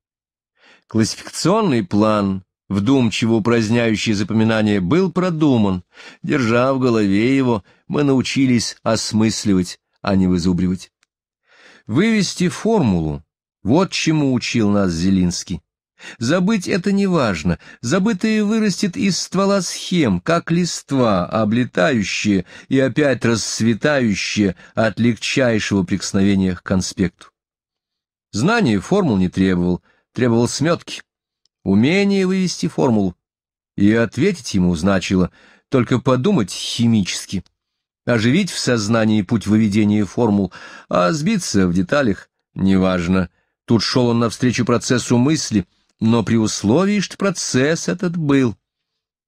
Классификационный план, вдумчиво упраздняющий запоминание, был продуман. Держа в голове его, мы научились осмысливать, а не вызубривать. Вывести формулу, вот чему учил нас Зелинский. Забыть это не важно, забытое вырастет из ствола схем, как листва, облетающие и опять расцветающие от легчайшего прикосновения к конспекту. Знание формул не требовал, требовал сметки, умение вывести формулу. И ответить ему значило только подумать химически, оживить в сознании путь выведения формул, а сбиться в деталях неважно. Тут шел он навстречу процессу мысли, но при условии, что процесс этот был.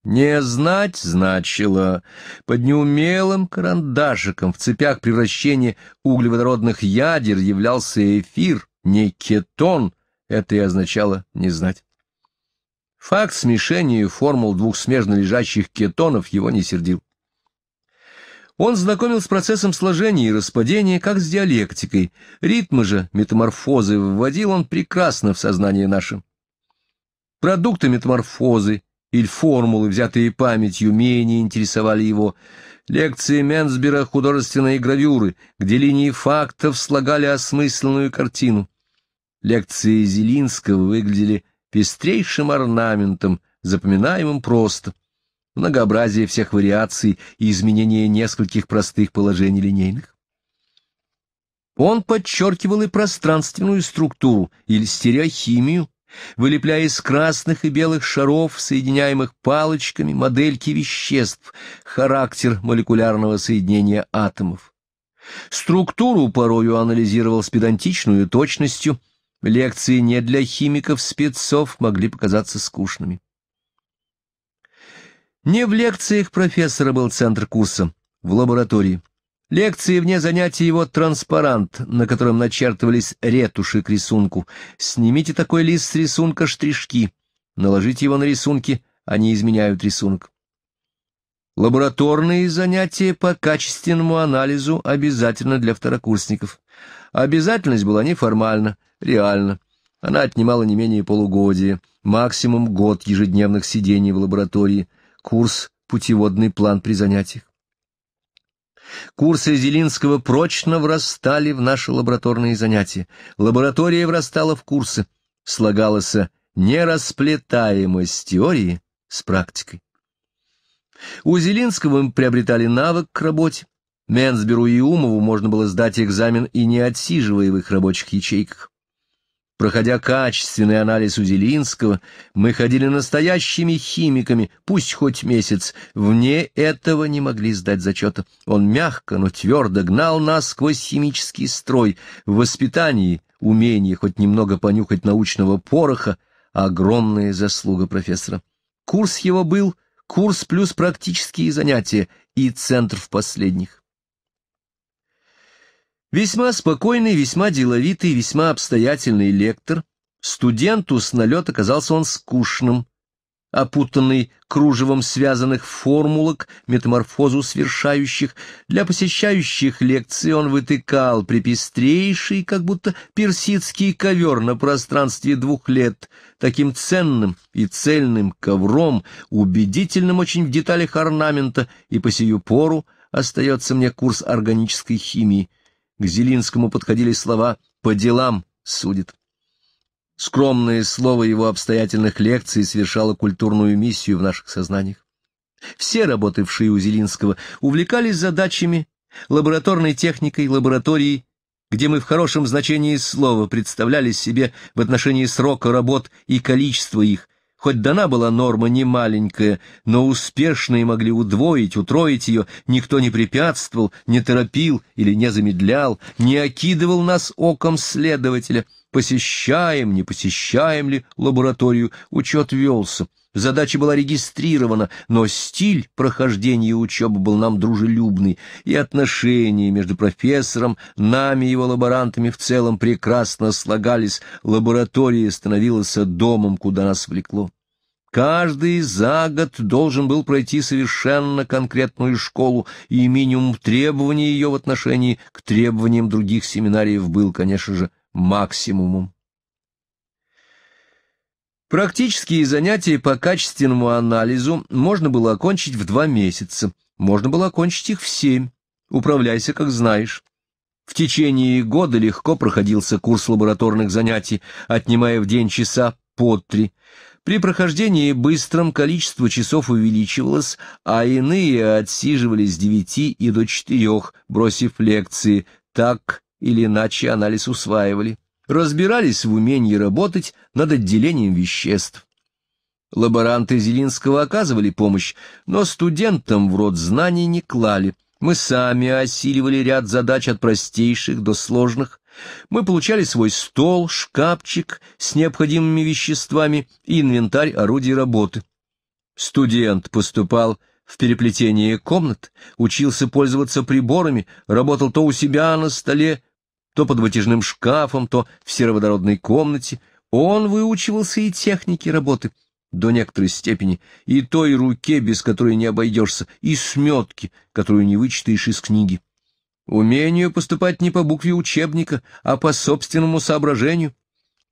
Не знать значило под неумелым карандашиком в цепях превращения углеводородных ядер являлся эфир, не кетон, это и означало не знать. Факт смешения формул двух смежно лежащих кетонов его не сердил. Он знакомил с процессом сложения и распадения, как с диалектикой. Ритмы же метаморфозы вводил он прекрасно в сознание наше. Продукты метаморфозы или формулы, взятые памятью, менее интересовали его. Лекции Менсбера «Художественные гравюры», где линии фактов слагали осмысленную картину. Лекции Зелинского выглядели пестрейшим орнаментом, запоминаемым просто — многообразие всех вариаций и изменение нескольких простых положений линейных. Он подчеркивал и пространственную структуру, или стереохимию, вылепляя из красных и белых шаров, соединяемых палочками, модельки веществ, характер молекулярного соединения атомов. Структуру порою анализировал с педантичной точностью, лекции не для химиков-спецов могли показаться скучными. Не в лекциях профессора был центр курса, в лаборатории. Лекции вне занятий его транспарант, на котором начертывались ретуши к рисунку. Снимите такой лист с рисунка штришки, наложите его на рисунки, они изменяют рисунок. Лабораторные занятия по качественному анализу обязательно для второкурсников. Обязательность была неформальна, реально. Она отнимала не менее полугодия, максимум год ежедневных сидений в лаборатории – курс «Путеводный план при занятиях». Курсы Зелинского прочно врастали в наши лабораторные занятия. Лаборатория врастала в курсы. Слагалась нерасплетаемость теории с практикой. У Зелинского мы приобретали навык к работе. Менсберу и Умову можно было сдать экзамен и не отсиживая в их рабочих ячейках. Проходя качественный анализ Уделинского, мы ходили настоящими химиками, пусть хоть месяц, вне этого не могли сдать зачета. Он мягко, но твердо гнал нас сквозь химический строй, в воспитании, умении хоть немного понюхать научного пороха, огромная заслуга профессора. Курс его был, курс плюс практические занятия и центр в последних. Весьма спокойный, весьма деловитый, весьма обстоятельный лектор. Студенту с налет оказался он скучным, опутанный кружевом связанных формулок, метаморфозу свершающих. Для посещающих лекции он вытыкал припестрейший, как будто персидский ковер на пространстве двух лет, таким ценным и цельным ковром, убедительным очень в деталях орнамента, и по сию пору остается мне курс органической химии к Зелинскому подходили слова «по делам судит». Скромное слово его обстоятельных лекций совершало культурную миссию в наших сознаниях. Все работавшие у Зелинского увлекались задачами, лабораторной техникой, лабораторией, где мы в хорошем значении слова представляли себе в отношении срока работ и количества их, Хоть дана была норма не маленькая, но успешные могли удвоить, утроить ее, никто не препятствовал, не торопил или не замедлял, не окидывал нас оком следователя. Посещаем, не посещаем ли лабораторию, учет велся. Задача была регистрирована, но стиль прохождения учебы был нам дружелюбный, и отношения между профессором, нами и его лаборантами в целом прекрасно слагались, лаборатория становилась домом, куда нас влекло. Каждый за год должен был пройти совершенно конкретную школу, и минимум требований ее в отношении к требованиям других семинариев был, конечно же, максимумом. Практические занятия по качественному анализу можно было окончить в два месяца, можно было окончить их в семь, управляйся как знаешь. В течение года легко проходился курс лабораторных занятий, отнимая в день часа по три. При прохождении быстром количество часов увеличивалось, а иные отсиживались с девяти и до четырех, бросив лекции, так или иначе анализ усваивали, разбирались в умении работать над отделением веществ. Лаборанты Зелинского оказывали помощь, но студентам в род знаний не клали. Мы сами осиливали ряд задач от простейших до сложных, мы получали свой стол, шкафчик с необходимыми веществами и инвентарь орудий работы. Студент поступал в переплетение комнат, учился пользоваться приборами, работал то у себя на столе, то под вытяжным шкафом, то в сероводородной комнате. Он выучивался и техники работы до некоторой степени, и той руке, без которой не обойдешься, и сметки, которую не вычитаешь из книги умению поступать не по букве учебника, а по собственному соображению.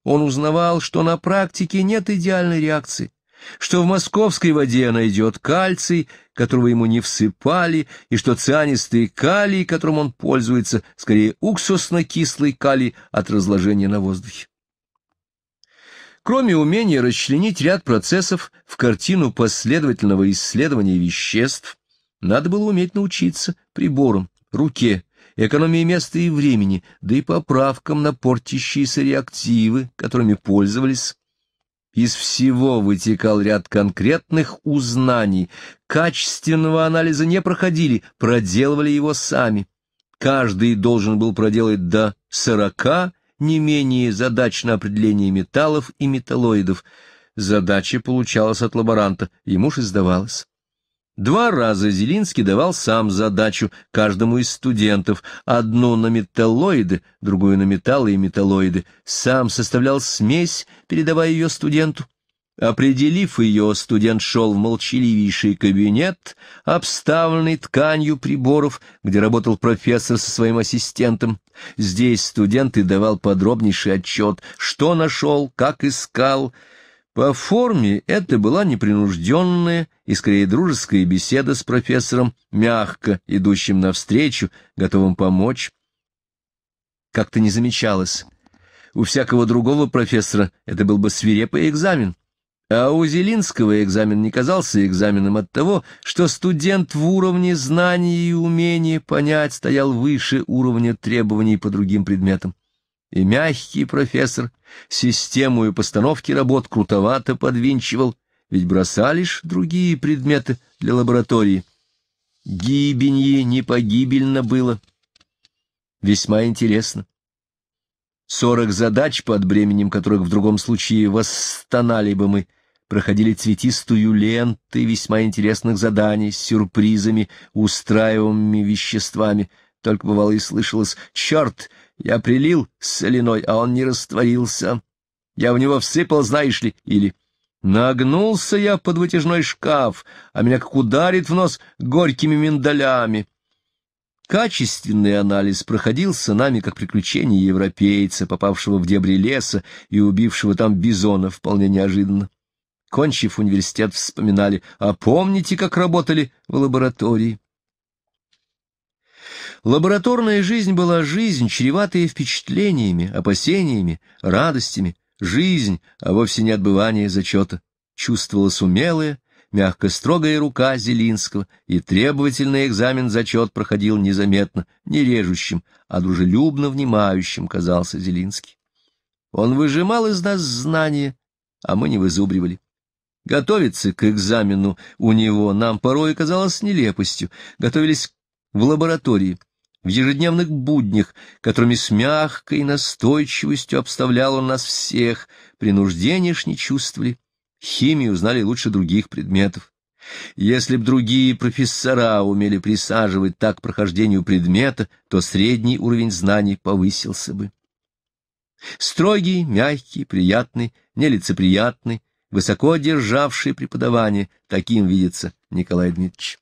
Он узнавал, что на практике нет идеальной реакции, что в московской воде найдет кальций, которого ему не всыпали, и что цианистый калий, которым он пользуется, скорее уксусно-кислый калий от разложения на воздухе. Кроме умения расчленить ряд процессов в картину последовательного исследования веществ, надо было уметь научиться приборам, руке, экономии места и времени, да и поправкам на портящиеся реактивы, которыми пользовались, из всего вытекал ряд конкретных узнаний, качественного анализа не проходили, проделывали его сами. Каждый должен был проделать до сорока, не менее задач на определение металлов и металлоидов. Задача получалась от лаборанта, ему же сдавалась. Два раза Зелинский давал сам задачу каждому из студентов, одну на металлоиды, другую на металлы и металлоиды. Сам составлял смесь, передавая ее студенту. Определив ее, студент шел в молчаливейший кабинет, обставленный тканью приборов, где работал профессор со своим ассистентом. Здесь студент и давал подробнейший отчет, что нашел, как искал, по форме это была непринужденная и скорее дружеская беседа с профессором, мягко идущим навстречу, готовым помочь. Как-то не замечалось. У всякого другого профессора это был бы свирепый экзамен. А у Зелинского экзамен не казался экзаменом от того, что студент в уровне знаний и умения понять стоял выше уровня требований по другим предметам и мягкий профессор систему и постановки работ крутовато подвинчивал, ведь бросались другие предметы для лаборатории. Гибенье не погибельно было. Весьма интересно. Сорок задач, под бременем которых в другом случае восстанали бы мы, проходили цветистую ленты весьма интересных заданий с сюрпризами, устраиваемыми веществами. Только бывало и слышалось «Черт, я прилил с соляной, а он не растворился. Я в него всыпал, знаешь ли, или... Нагнулся я под вытяжной шкаф, а меня как ударит в нос горькими миндалями. Качественный анализ проходился нами как приключение европейца, попавшего в дебри леса и убившего там бизона вполне неожиданно. Кончив университет, вспоминали, а помните, как работали в лаборатории? Лабораторная жизнь была жизнь, чреватая впечатлениями, опасениями, радостями, жизнь, а вовсе не отбывание зачета. Чувствовалась умелая, мягко строгая рука Зелинского, и требовательный экзамен зачет проходил незаметно, не режущим, а дружелюбно внимающим, казался Зелинский. Он выжимал из нас знания, а мы не вызубривали. Готовиться к экзамену у него нам порой казалось нелепостью. Готовились в лаборатории, в ежедневных буднях, которыми с мягкой настойчивостью обставлял он нас всех, принуждения ж не чувствовали, химию узнали лучше других предметов. Если б другие профессора умели присаживать так прохождению предмета, то средний уровень знаний повысился бы. Строгий, мягкий, приятный, нелицеприятный, высоко державший преподавание, таким видится Николай Дмитриевич.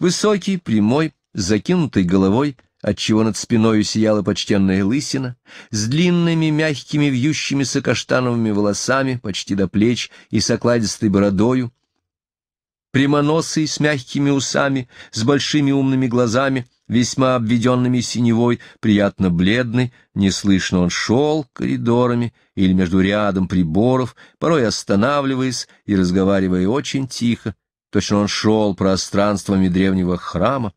Высокий, прямой, с закинутой головой, отчего над спиной сияла почтенная лысина, с длинными, мягкими, вьющимися каштановыми волосами, почти до плеч, и с окладистой бородою, прямоносый, с мягкими усами, с большими умными глазами, весьма обведенными синевой, приятно бледный, неслышно он шел коридорами или между рядом приборов, порой останавливаясь и разговаривая очень тихо, Точно он шел пространствами древнего храма.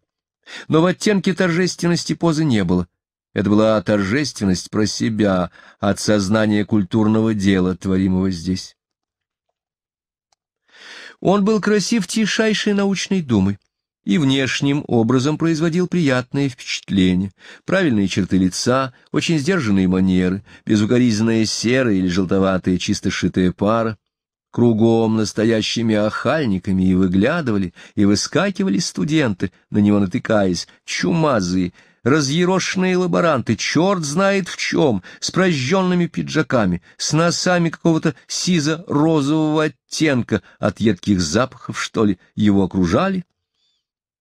Но в оттенке торжественности позы не было. Это была торжественность про себя, от сознания культурного дела, творимого здесь. Он был красив тишайшей научной думой и внешним образом производил приятное впечатление. Правильные черты лица, очень сдержанные манеры, безукоризненная серая или желтоватая чисто сшитая пара — Кругом настоящими охальниками и выглядывали, и выскакивали студенты, на него натыкаясь, чумазые, разъерошенные лаборанты, черт знает в чем, с прожженными пиджаками, с носами какого-то сизо-розового оттенка, от едких запахов, что ли, его окружали.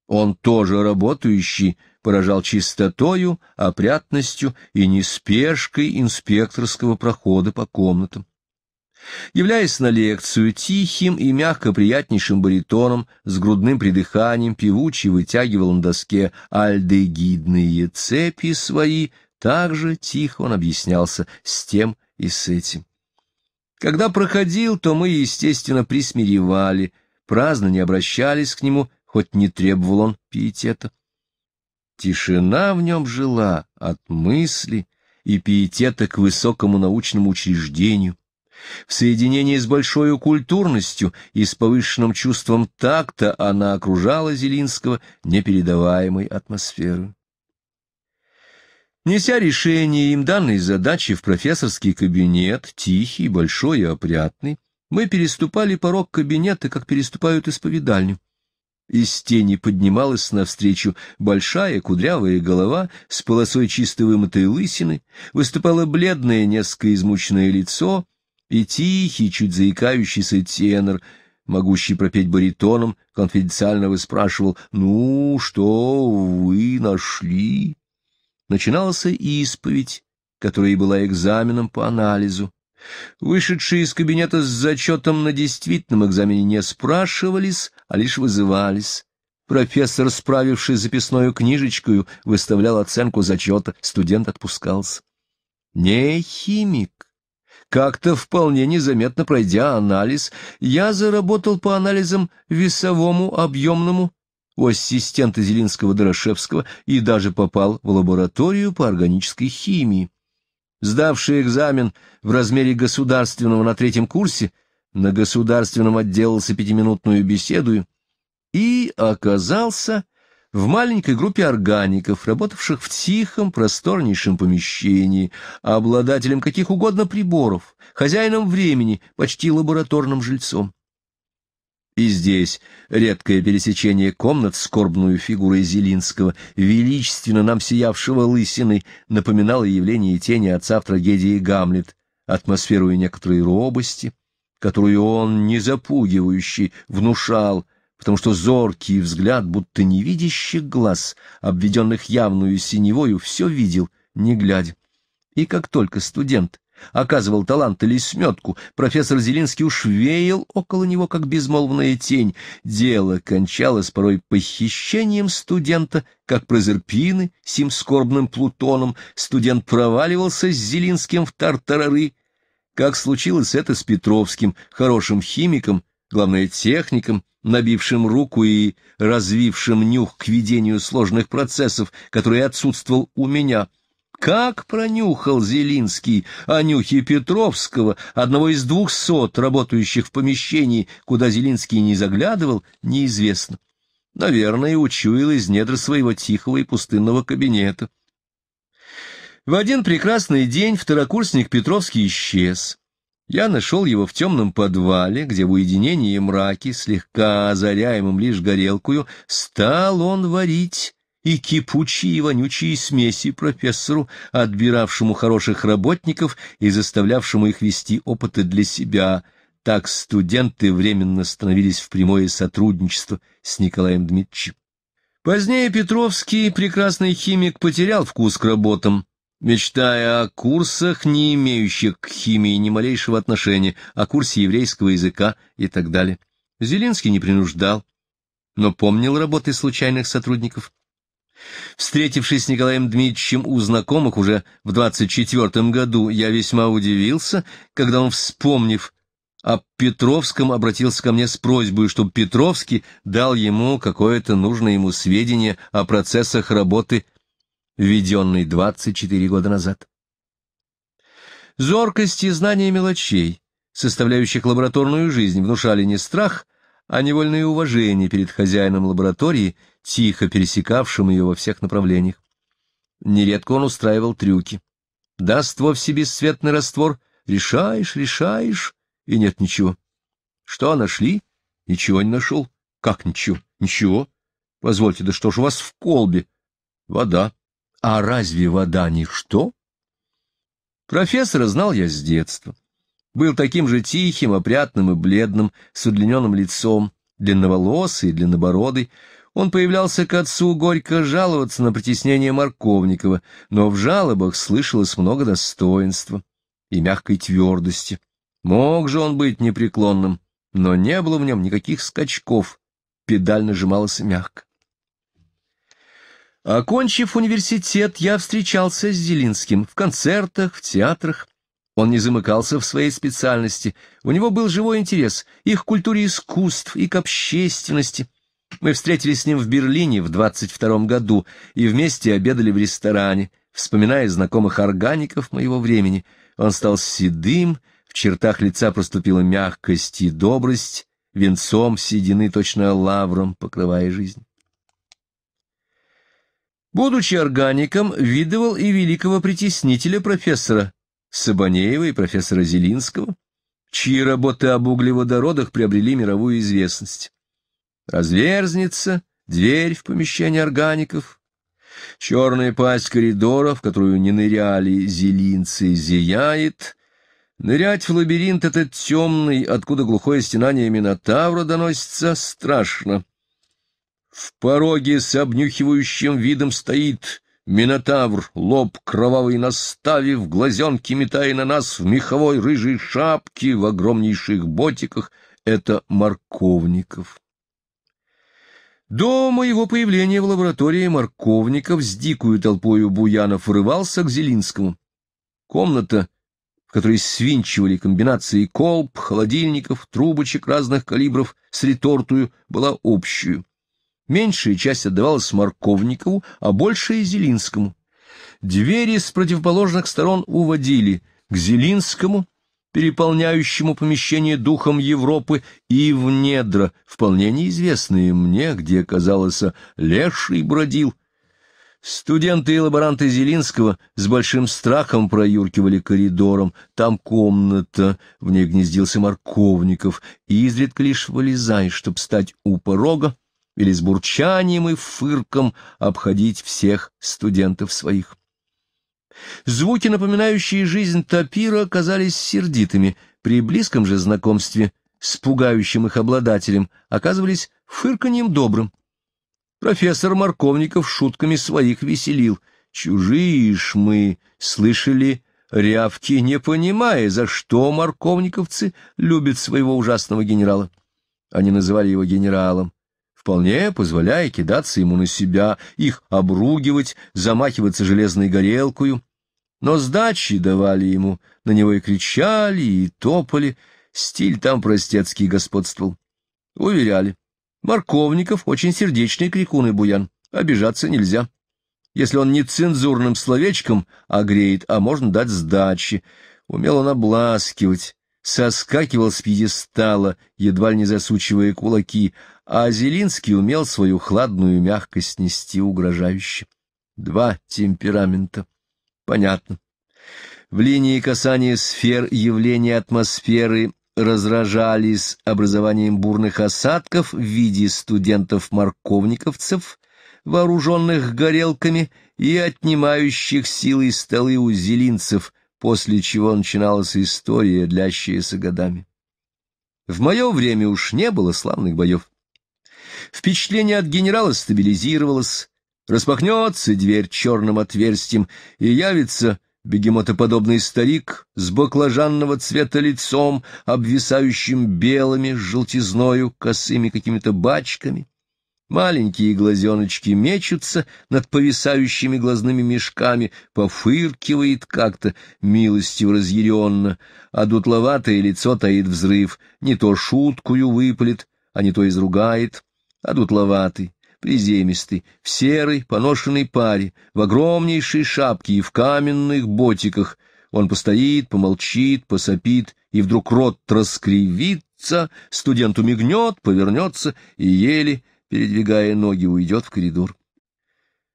Он тоже работающий, поражал чистотою, опрятностью и неспешкой инспекторского прохода по комнатам. Являясь на лекцию тихим и мягко приятнейшим баритоном, с грудным придыханием певучий вытягивал на доске альдегидные цепи свои, также тихо он объяснялся с тем и с этим. Когда проходил, то мы, естественно, присмиревали, праздно не обращались к нему, хоть не требовал он пиетета. Тишина в нем жила от мысли и пиетета к высокому научному учреждению, в соединении с большой культурностью и с повышенным чувством такта она окружала Зелинского непередаваемой атмосферой. Неся решение им данной задачи в профессорский кабинет, тихий, большой и опрятный, мы переступали порог кабинета, как переступают исповедальню. Из тени поднималась навстречу большая кудрявая голова с полосой чисто вымытой лысины, выступало бледное, несколько измученное лицо — и тихий, чуть заикающийся тенор, могущий пропеть баритоном, конфиденциально выспрашивал «Ну, что вы нашли?» Начинался исповедь, которая и была экзаменом по анализу. Вышедшие из кабинета с зачетом на действительном экзамене не спрашивались, а лишь вызывались. Профессор, справивший записную книжечкою, выставлял оценку зачета, студент отпускался. Не химик, как-то вполне незаметно пройдя анализ, я заработал по анализам весовому, объемному, у ассистента Зелинского-Дорошевского и даже попал в лабораторию по органической химии. Сдавший экзамен в размере государственного на третьем курсе, на государственном отделался пятиминутную беседу и оказался в маленькой группе органиков, работавших в тихом, просторнейшем помещении, обладателем каких угодно приборов, хозяином времени, почти лабораторным жильцом. И здесь редкое пересечение комнат скорбную фигурой Зелинского, величественно нам сиявшего лысиной, напоминало явление тени отца в трагедии «Гамлет», атмосферу и некоторой робости, которую он, не запугивающий, внушал — потому что зоркий взгляд, будто невидящий глаз, обведенных явную синевою, все видел, не глядя. И как только студент оказывал талант или сметку, профессор Зелинский уж веял около него, как безмолвная тень. Дело кончалось порой похищением студента, как Прозерпины, сим скорбным Плутоном. Студент проваливался с Зелинским в тартарары, как случилось это с Петровским, хорошим химиком, главное, техником, набившим руку и развившим нюх к ведению сложных процессов, который отсутствовал у меня. Как пронюхал Зелинский о нюхе Петровского, одного из двухсот работающих в помещении, куда Зелинский не заглядывал, неизвестно. Наверное, учуял из недр своего тихого и пустынного кабинета. В один прекрасный день второкурсник Петровский исчез. Я нашел его в темном подвале, где в уединении и мраке, слегка озаряемым лишь горелкую, стал он варить и кипучие и вонючие смеси профессору, отбиравшему хороших работников и заставлявшему их вести опыты для себя. Так студенты временно становились в прямое сотрудничество с Николаем Дмитриевичем. Позднее Петровский, прекрасный химик, потерял вкус к работам мечтая о курсах, не имеющих к химии ни малейшего отношения, о курсе еврейского языка и так далее. Зелинский не принуждал, но помнил работы случайных сотрудников. Встретившись с Николаем Дмитриевичем у знакомых уже в 24-м году, я весьма удивился, когда он, вспомнив о Петровском, обратился ко мне с просьбой, чтобы Петровский дал ему какое-то нужное ему сведение о процессах работы введенный 24 года назад. Зоркость и знание мелочей, составляющих лабораторную жизнь, внушали не страх, а невольное уважение перед хозяином лаборатории, тихо пересекавшим ее во всех направлениях. Нередко он устраивал трюки. Даст вовсе бесцветный раствор, решаешь, решаешь, и нет ничего. Что нашли? Ничего не нашел. Как ничего? Ничего. Позвольте, да что ж у вас в колбе? Вода. А разве вода ничто? Профессора знал я с детства. Был таким же тихим, опрятным и бледным, с удлиненным лицом, длинноволосый длиннобородый. Он появлялся к отцу горько жаловаться на притеснение Марковникова, но в жалобах слышалось много достоинства и мягкой твердости. Мог же он быть непреклонным, но не было в нем никаких скачков, педаль нажималась мягко. Окончив университет, я встречался с Зелинским в концертах, в театрах. Он не замыкался в своей специальности. У него был живой интерес и к культуре искусств, и к общественности. Мы встретились с ним в Берлине в 22-м году и вместе обедали в ресторане, вспоминая знакомых органиков моего времени. Он стал седым, в чертах лица проступила мягкость и добрость, венцом седины точно лавром покрывая жизнь. Будучи органиком, видывал и великого притеснителя профессора Сабанеева и профессора Зелинского, чьи работы об углеводородах приобрели мировую известность. Разверзнется дверь в помещение органиков, черная пасть коридора, в которую не ныряли зелинцы, зияет. Нырять в лабиринт этот темный, откуда глухое стенание Минотавра доносится, страшно. В пороге с обнюхивающим видом стоит Минотавр, лоб кровавый наставив, глазенки метая на нас в меховой рыжей шапке, в огромнейших ботиках. Это Марковников. До моего появления в лаборатории Марковников с дикую толпою буянов врывался к Зелинскому. Комната, в которой свинчивали комбинации колб, холодильников, трубочек разных калибров с ретортую, была общую. Меньшая часть отдавалась Морковникову, а большая — Зелинскому. Двери с противоположных сторон уводили к Зелинскому, переполняющему помещение духом Европы, и в недра, вполне неизвестные мне, где, казалось, леший бродил. Студенты и лаборанты Зелинского с большим страхом проюркивали коридором. Там комната, в ней гнездился морковников, и изредка лишь вылезай, чтоб стать у порога или с бурчанием и фырком обходить всех студентов своих. Звуки, напоминающие жизнь тапира, оказались сердитыми, при близком же знакомстве с пугающим их обладателем оказывались фырканьем добрым. Профессор Марковников шутками своих веселил. Чужие ж мы слышали рявки, не понимая, за что марковниковцы любят своего ужасного генерала. Они называли его генералом вполне позволяя кидаться ему на себя, их обругивать, замахиваться железной горелкою. Но сдачи давали ему, на него и кричали, и топали, стиль там простецкий господствовал. Уверяли, Марковников очень сердечный крикун и буян, обижаться нельзя. Если он не цензурным словечком огреет, а можно дать сдачи. Умел он обласкивать, соскакивал с пьедестала, едва ли не засучивая кулаки, а Зелинский умел свою хладную мягкость нести угрожающе. Два темперамента. Понятно. В линии касания сфер явления атмосферы разражались образованием бурных осадков в виде студентов-морковниковцев, вооруженных горелками и отнимающих силой столы у зелинцев, после чего начиналась история, длящаяся годами. В мое время уж не было славных боев. Впечатление от генерала стабилизировалось. Распахнется дверь черным отверстием, и явится бегемотоподобный старик с баклажанного цвета лицом, обвисающим белыми, с желтизною, косыми какими-то бачками. Маленькие глазеночки мечутся над повисающими глазными мешками, пофыркивает как-то милостью разъяренно, а дутловатое лицо таит взрыв, не то шуткую выплет, а не то изругает одутловатый, приземистый, в серой поношенной паре, в огромнейшей шапке и в каменных ботиках. Он постоит, помолчит, посопит, и вдруг рот раскривится, студенту мигнет, повернется и еле, передвигая ноги, уйдет в коридор.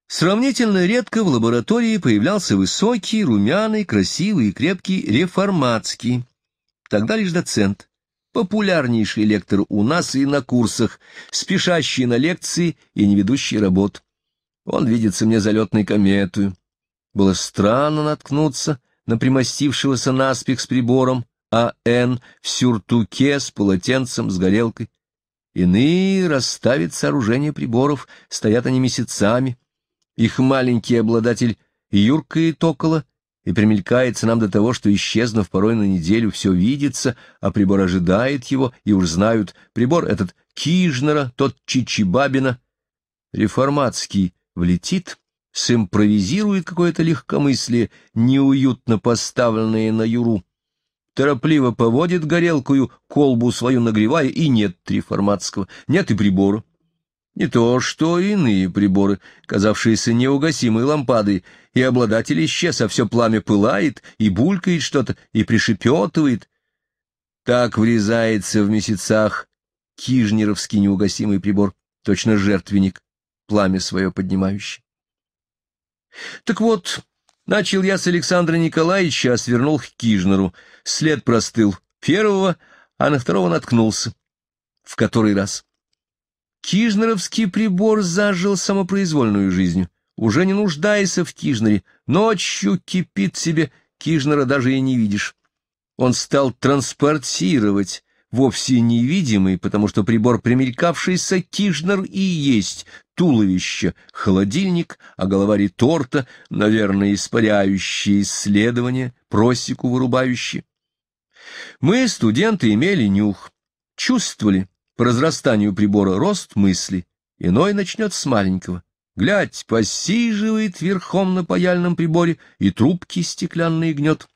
Сравнительно редко в лаборатории появлялся высокий, румяный, красивый и крепкий реформатский. Тогда лишь доцент популярнейший лектор у нас и на курсах, спешащий на лекции и не ведущий работ. Он видится мне залетной кометою. Было странно наткнуться на примостившегося наспех с прибором А.Н. в сюртуке с полотенцем, с горелкой. Иные расставят сооружение приборов, стоят они месяцами. Их маленький обладатель юркает около, и примелькается нам до того, что, исчезнув порой на неделю, все видится, а прибор ожидает его, и уж знают, прибор этот Кижнера, тот Чичибабина. Реформатский влетит, симпровизирует какое-то легкомыслие, неуютно поставленное на юру, торопливо поводит горелкую, колбу свою нагревая, и нет реформатского, нет и прибора. Не то что иные приборы, казавшиеся неугасимой лампадой, и обладатель исчез, а все пламя пылает, и булькает что-то, и пришепетывает. Так врезается в месяцах кижнеровский неугасимый прибор, точно жертвенник, пламя свое поднимающий. Так вот, начал я с Александра Николаевича, а свернул к Кижнеру. След простыл первого, а на второго наткнулся. В который раз. Кижнеровский прибор зажил самопроизвольную жизнь, уже не нуждаясь в Кижнере, ночью кипит себе, Кижнера даже и не видишь. Он стал транспортировать, вовсе невидимый, потому что прибор, примелькавшийся, Кижнер и есть, туловище, холодильник, а голова реторта, наверное, испаряющие исследования, просеку вырубающий. Мы, студенты, имели нюх, чувствовали, по разрастанию прибора рост мысли, иной начнет с маленького. Глядь, посиживает верхом на паяльном приборе и трубки стеклянные гнет.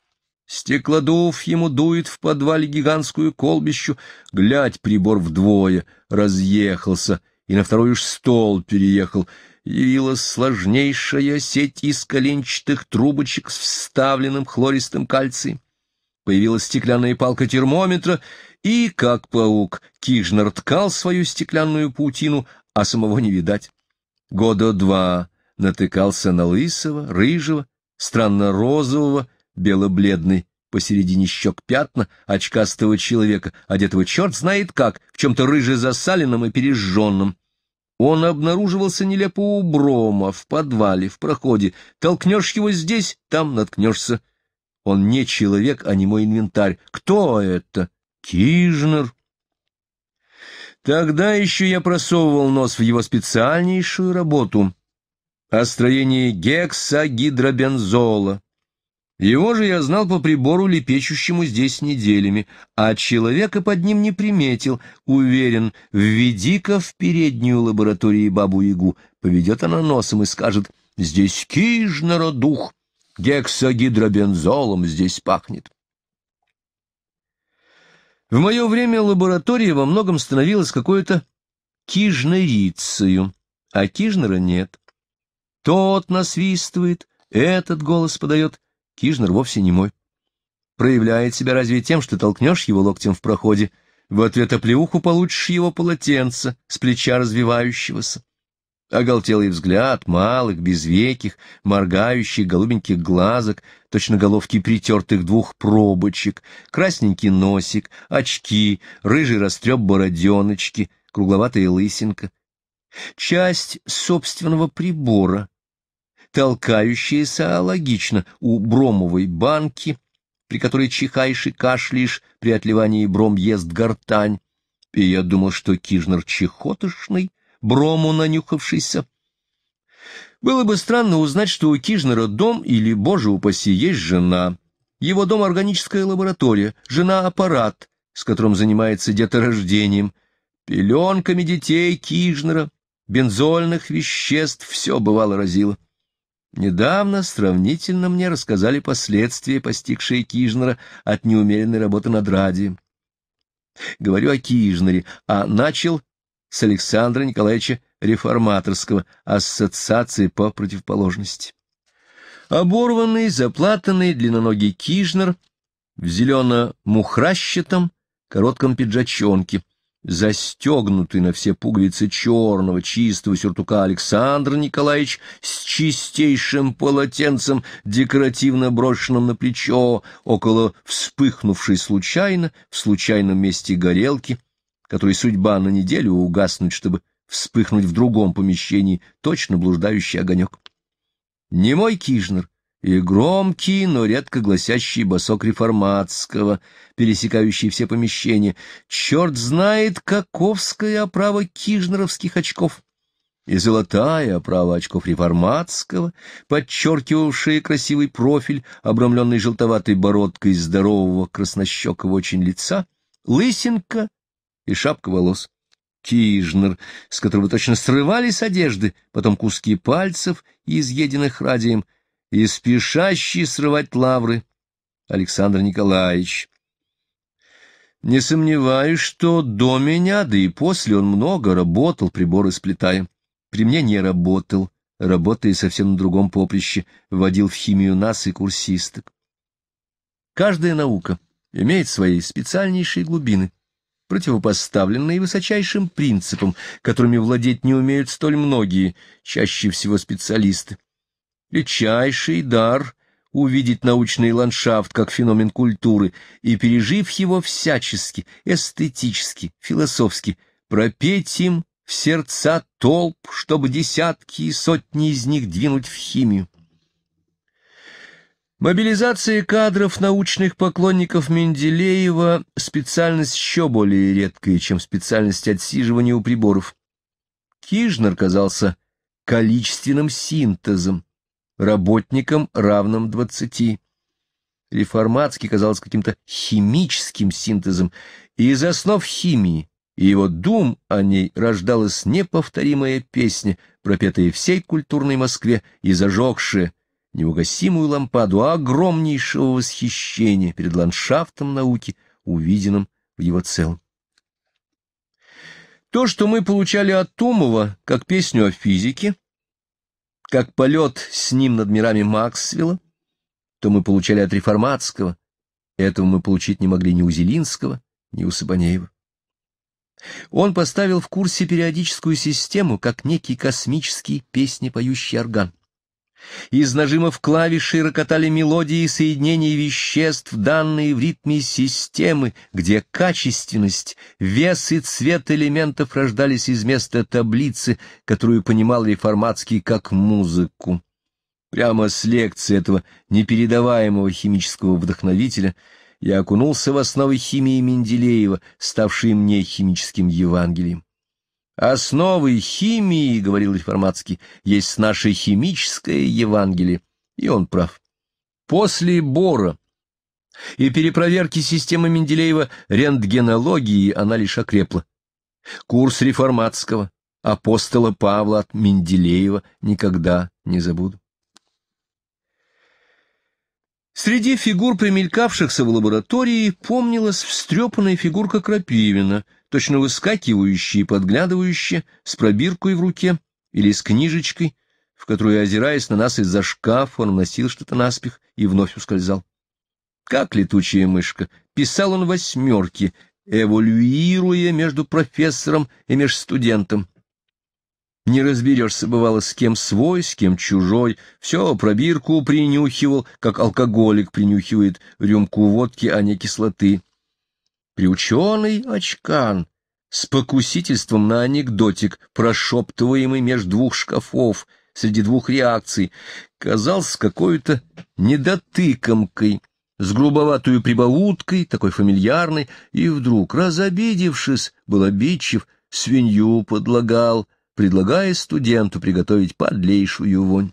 Стеклодув ему дует в подвале гигантскую колбищу. Глядь, прибор вдвое разъехался и на второй уж стол переехал. Явилась сложнейшая сеть из коленчатых трубочек с вставленным хлористым кальцием. Появилась стеклянная палка термометра, и, как паук, Кижнер ткал свою стеклянную паутину, а самого не видать. Года два натыкался на лысого, рыжего, странно розового, бело-бледный, посередине щек пятна, очкастого человека, одетого черт знает как, в чем-то рыже засаленном и пережженном. Он обнаруживался нелепо у брома, в подвале, в проходе. Толкнешь его здесь, там наткнешься. Он не человек, а не мой инвентарь. Кто это? Кижнер. Тогда еще я просовывал нос в его специальнейшую работу о строении гексагидробензола. Его же я знал по прибору, лепечущему здесь неделями, а человека под ним не приметил. Уверен, введи-ка в переднюю лабораторию бабу-ягу. Поведет она носом и скажет, здесь кижнера дух, гексагидробензолом здесь пахнет. В мое время лаборатория во многом становилась какой-то кижнерицею, а кижнера нет. Тот насвистывает, этот голос подает, кижнер вовсе не мой. Проявляет себя разве тем, что толкнешь его локтем в проходе, в ответ оплеуху получишь его полотенце с плеча развивающегося. Оголтелый взгляд малых, безвеких, моргающих голубеньких глазок, точно головки притертых двух пробочек, красненький носик, очки, рыжий растреп бороденочки, кругловатая лысинка. Часть собственного прибора, толкающаяся логично у бромовой банки, при которой чихаешь и кашляешь, при отливании бром ест гортань. И я думал, что Кижнер чехотошный, брому нанюхавшийся. Было бы странно узнать, что у Кижнера дом или, боже упаси, есть жена. Его дом — органическая лаборатория, жена — аппарат, с которым занимается деторождением, пеленками детей Кижнера, бензольных веществ — все бывало разило. Недавно сравнительно мне рассказали последствия, постигшие Кижнера от неумеренной работы над радием. Говорю о Кижнере, а начал с Александра Николаевича Реформаторского Ассоциации по противоположности. Оборванный, заплатанный, длинноногий Кижнер в зелено-мухращатом коротком пиджачонке, застегнутый на все пуговицы черного чистого сюртука Александр Николаевич с чистейшим полотенцем, декоративно брошенным на плечо, около вспыхнувшей случайно в случайном месте горелки, которой судьба на неделю угаснуть, чтобы вспыхнуть в другом помещении точно блуждающий огонек. Немой Кижнер и громкий, но редко гласящий босок реформатского, пересекающий все помещения. Черт знает, каковская оправа кижнеровских очков. И золотая оправа очков реформатского, подчеркивавшая красивый профиль, обрамленный желтоватой бородкой здорового краснощекого очень лица, лысинка и шапка волос. Кижнер, с которого точно срывались одежды, потом куски пальцев, изъеденных радием, и спешащий срывать лавры Александр Николаевич. Не сомневаюсь, что до меня, да и после он много работал, приборы сплетая. При мне не работал, работая совсем на другом поприще, вводил в химию нас и курсисток. Каждая наука имеет свои специальнейшие глубины противопоставленные высочайшим принципам, которыми владеть не умеют столь многие, чаще всего специалисты. Редчайший дар — увидеть научный ландшафт как феномен культуры и, пережив его всячески, эстетически, философски, пропеть им в сердца толп, чтобы десятки и сотни из них двинуть в химию. Мобилизация кадров научных поклонников Менделеева – специальность еще более редкая, чем специальность отсиживания у приборов. Кижнер казался количественным синтезом, работником равным двадцати. Реформатский казался каким-то химическим синтезом, и из основ химии и его дум о ней рождалась неповторимая песня, пропетая всей культурной Москве и зажегшая неугасимую лампаду огромнейшего восхищения перед ландшафтом науки, увиденным в его целом. То, что мы получали от Тумова, как песню о физике, как полет с ним над мирами Максвелла, то мы получали от Реформатского, этого мы получить не могли ни у Зелинского, ни у Сабанеева. Он поставил в курсе периодическую систему, как некий космический песнепоющий орган. Из нажимов клавиши рокотали мелодии и соединения веществ, данные в ритме системы, где качественность, вес и цвет элементов рождались из места таблицы, которую понимал Реформатский как музыку. Прямо с лекции этого непередаваемого химического вдохновителя я окунулся в основы химии Менделеева, ставшей мне химическим Евангелием. Основы химии, — говорил Реформатский, — есть наше химическое Евангелие, и он прав. После Бора и перепроверки системы Менделеева рентгенологии она лишь окрепла. Курс Реформатского, апостола Павла от Менделеева никогда не забуду. Среди фигур, примелькавшихся в лаборатории, помнилась встрепанная фигурка Крапивина — точно выскакивающие и подглядывающие, с пробиркой в руке или с книжечкой, в которую, озираясь на нас из-за шкафа, он вносил что-то наспех и вновь ускользал. Как летучая мышка, писал он восьмерки, эволюируя между профессором и межстудентом. Не разберешься, бывало, с кем свой, с кем чужой. Все, пробирку принюхивал, как алкоголик принюхивает рюмку водки, а не кислоты приученный очкан, с покусительством на анекдотик, прошептываемый между двух шкафов, среди двух реакций, казался какой-то недотыкомкой, с грубоватую прибауткой, такой фамильярной, и вдруг, разобидевшись, был обидчив, свинью подлагал, предлагая студенту приготовить подлейшую вонь.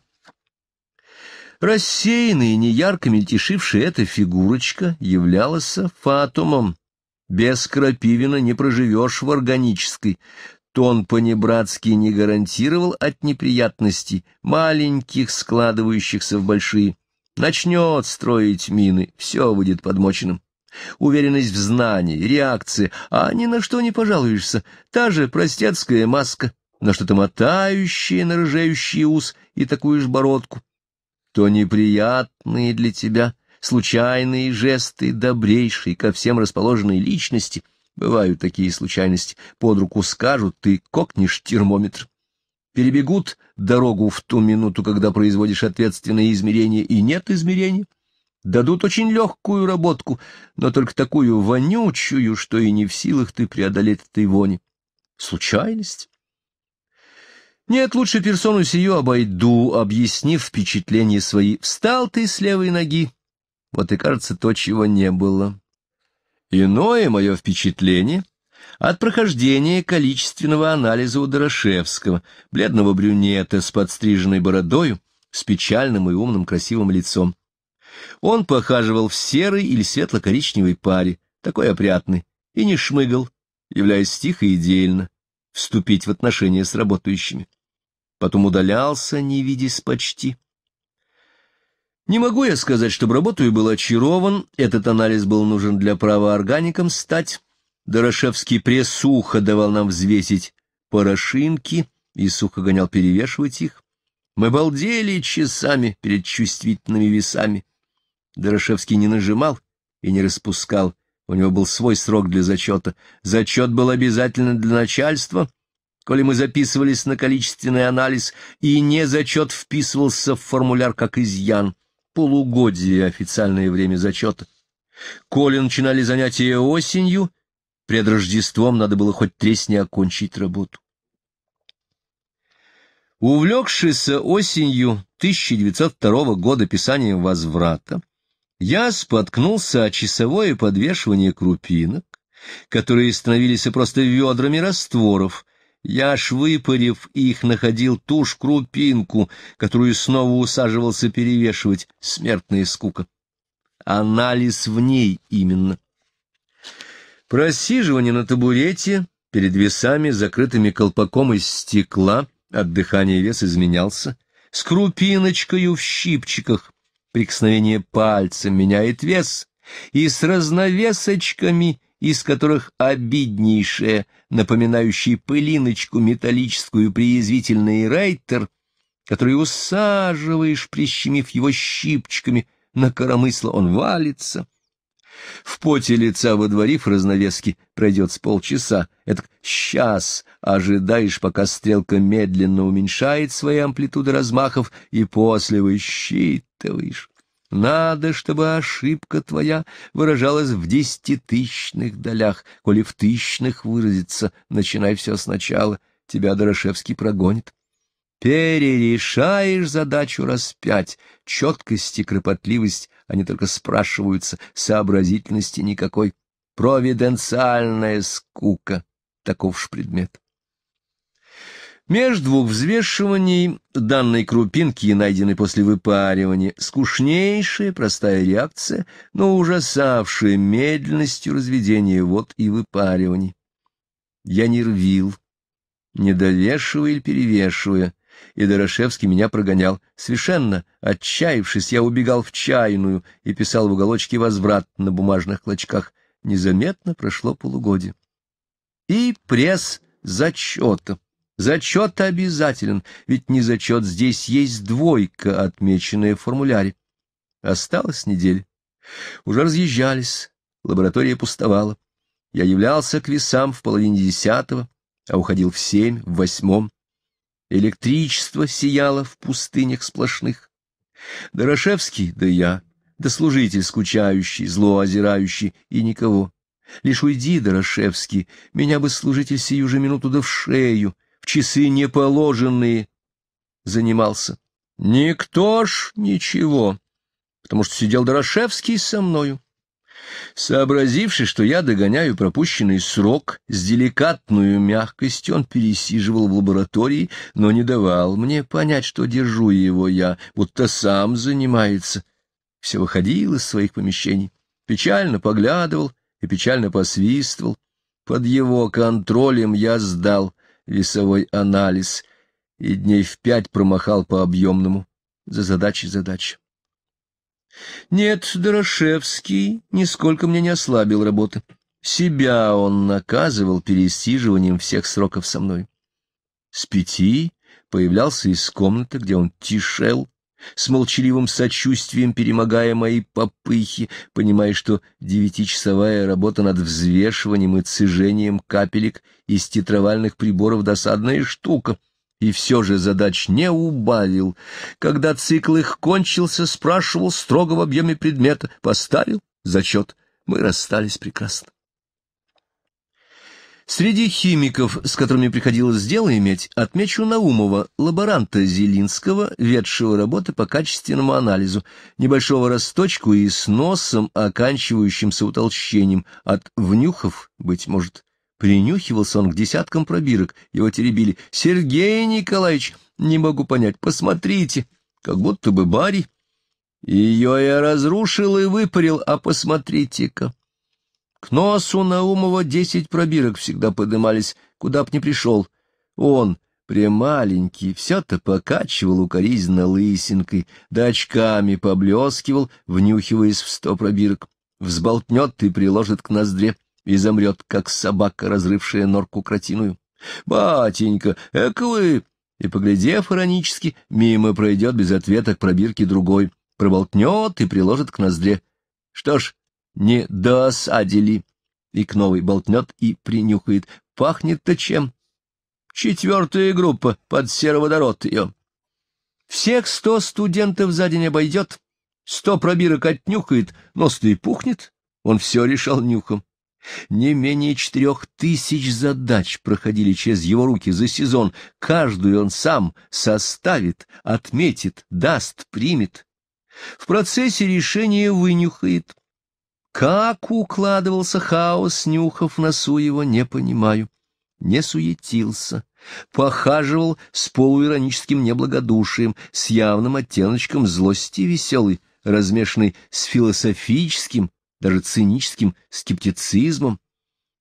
Рассеянная и неярко мельтешившая эта фигурочка являлась фатумом, без крапивина не проживешь в органической. Тон понебратски не гарантировал от неприятностей, маленьких складывающихся в большие. Начнет строить мины, все будет подмоченным. Уверенность в знании, реакции, а ни на что не пожалуешься. Та же простецкая маска, на что-то мотающее, нарыжающий ус и такую ж бородку. То неприятные для тебя — случайные жесты добрейшей ко всем расположенной личности, бывают такие случайности, под руку скажут, ты кокнешь термометр. Перебегут дорогу в ту минуту, когда производишь ответственные измерения, и нет измерений. Дадут очень легкую работку, но только такую вонючую, что и не в силах ты преодолеть этой вони. Случайность? Нет, лучше персону сию обойду, объяснив впечатление свои. Встал ты с левой ноги, вот и кажется то, чего не было. Иное мое впечатление от прохождения количественного анализа у Дорошевского, бледного брюнета с подстриженной бородою, с печальным и умным красивым лицом. Он похаживал в серой или светло-коричневой паре, такой опрятный, и не шмыгал, являясь тихо и дельно, вступить в отношения с работающими. Потом удалялся, не видясь почти, не могу я сказать, чтобы работу и был очарован, этот анализ был нужен для права органикам стать. Дорошевский пресс сухо давал нам взвесить порошинки и сухо гонял перевешивать их. Мы балдели часами перед чувствительными весами. Дорошевский не нажимал и не распускал, у него был свой срок для зачета. Зачет был обязательно для начальства, коли мы записывались на количественный анализ, и не зачет вписывался в формуляр как изъян полугодие — официальное время зачета. Коли начинали занятия осенью, пред Рождеством надо было хоть тресни окончить работу. Увлекшись осенью 1902 года писанием «Возврата», я споткнулся о часовое подвешивание крупинок, которые становились просто ведрами растворов, я, аж выпарив их, находил ту ж крупинку, которую снова усаживался перевешивать, смертная скука. Анализ в ней именно. Просиживание на табурете, перед весами, закрытыми колпаком из стекла, от дыхания вес изменялся, с крупиночкою в щипчиках, прикосновение пальцем меняет вес, и с разновесочками — из которых обиднейшее, напоминающее пылиночку металлическую приязвительный райтер, который усаживаешь, прищемив его щипчиками, на коромысло он валится. В поте лица водворив разновески, пройдет с полчаса. Это сейчас ожидаешь, пока стрелка медленно уменьшает свои амплитуды размахов, и после высчитываешь. Надо, чтобы ошибка твоя выражалась в десятитысячных долях. Коли в тысячных выразится, начинай все сначала. Тебя Дорошевский прогонит. Перерешаешь задачу раз пять. Четкость и кропотливость, они только спрашиваются, сообразительности никакой. Провиденциальная скука — таков ж предмет. Между двух взвешиваний данной крупинки, найденной после выпаривания, скучнейшая простая реакция, но ужасавшая медленностью разведения вод и выпариваний. Я нервил, не довешивая или перевешивая, и Дорошевский меня прогонял. Совершенно отчаявшись, я убегал в чайную и писал в уголочке возврат на бумажных клочках. Незаметно прошло полугодие. И пресс зачета. Зачет обязателен, ведь не зачет, здесь есть двойка, отмеченная в формуляре. Осталась неделя. Уже разъезжались, лаборатория пустовала. Я являлся к весам в половине десятого, а уходил в семь, в восьмом. Электричество сияло в пустынях сплошных. Дорошевский, да я, да служитель скучающий, зло озирающий, и никого. Лишь уйди, Дорошевский, меня бы служитель сию же минуту да в шею, в часы неположенные занимался. Никто ж ничего, потому что сидел Дорошевский со мною. Сообразивши, что я догоняю пропущенный срок, с деликатную мягкостью он пересиживал в лаборатории, но не давал мне понять, что держу его я, будто сам занимается. Все выходил из своих помещений, печально поглядывал и печально посвистывал. Под его контролем я сдал — весовой анализ и дней в пять промахал по объемному за задачей задач. Нет, Дорошевский нисколько мне не ослабил работы. Себя он наказывал пересиживанием всех сроков со мной. С пяти появлялся из комнаты, где он тишел, с молчаливым сочувствием перемогая мои попыхи, понимая, что девятичасовая работа над взвешиванием и цежением капелек из тетровальных приборов досадная штука. И все же задач не убавил. Когда цикл их кончился, спрашивал строго в объеме предмета, поставил зачет. Мы расстались прекрасно. Среди химиков, с которыми приходилось дело иметь, отмечу Наумова, лаборанта Зелинского, ведшего работы по качественному анализу, небольшого росточку и с носом, оканчивающимся утолщением, от внюхов, быть может. Принюхивался он к десяткам пробирок, его теребили. «Сергей Николаевич, не могу понять, посмотрите, как будто бы барий «Ее я разрушил и выпарил, а посмотрите-ка». К носу Наумова десять пробирок всегда подымались, куда б ни пришел. Он, премаленький, все-то покачивал укоризненно лысинкой, да очками поблескивал, внюхиваясь в сто пробирок. Взболтнет и приложит к ноздре, и замрет, как собака, разрывшая норку кротиную. «Батенька, эко вы!» И, поглядев иронически, мимо пройдет без ответа к пробирке другой, проболтнет и приложит к ноздре. «Что ж, не доосадили. И к новой болтнет и принюхает. Пахнет-то чем? Четвертая группа под сероводород ее. Всех сто студентов за день обойдет, сто пробирок отнюхает, нос-то и пухнет. Он все решал нюхом. Не менее четырех тысяч задач проходили через его руки за сезон. Каждую он сам составит, отметит, даст, примет. В процессе решения вынюхает, как укладывался хаос нюхов в носу его, не понимаю. Не суетился, похаживал с полуироническим неблагодушием, с явным оттеночком злости веселой, размешанной с философическим, даже циническим скептицизмом.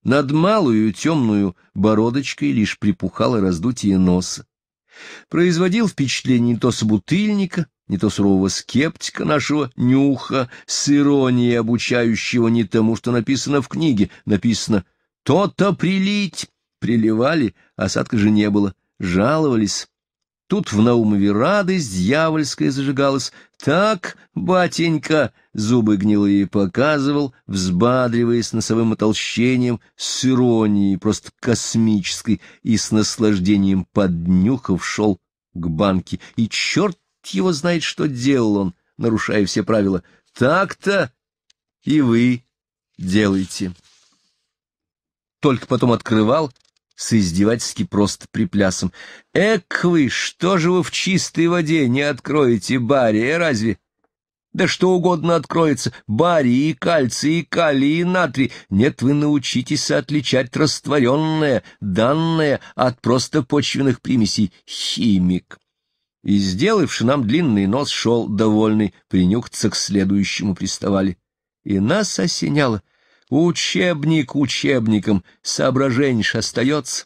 Над малую темную бородочкой лишь припухало раздутие носа. Производил впечатление не то собутыльника, не то сурового скептика нашего нюха, с иронией обучающего не тому, что написано в книге. Написано «то-то прилить». Приливали, осадка же не было, жаловались. Тут в Наумове радость дьявольская зажигалась. «Так, батенька!» — зубы гнилые показывал, взбадриваясь носовым отолщением, с иронией просто космической и с наслаждением поднюхав шел к банке. И черт его знает, что делал он, нарушая все правила. Так-то и вы делаете. Только потом открывал с издевательски просто приплясом. Эк вы, что же вы в чистой воде не откроете бария, э, разве? Да что угодно откроется, барий, и кальций, и калий, и натрий. Нет, вы научитесь отличать растворенное, данное от просто почвенных примесей. Химик и, сделавши нам длинный нос, шел довольный, принюхаться к следующему приставали. И нас осеняло. Учебник учебником, соображеньш остается.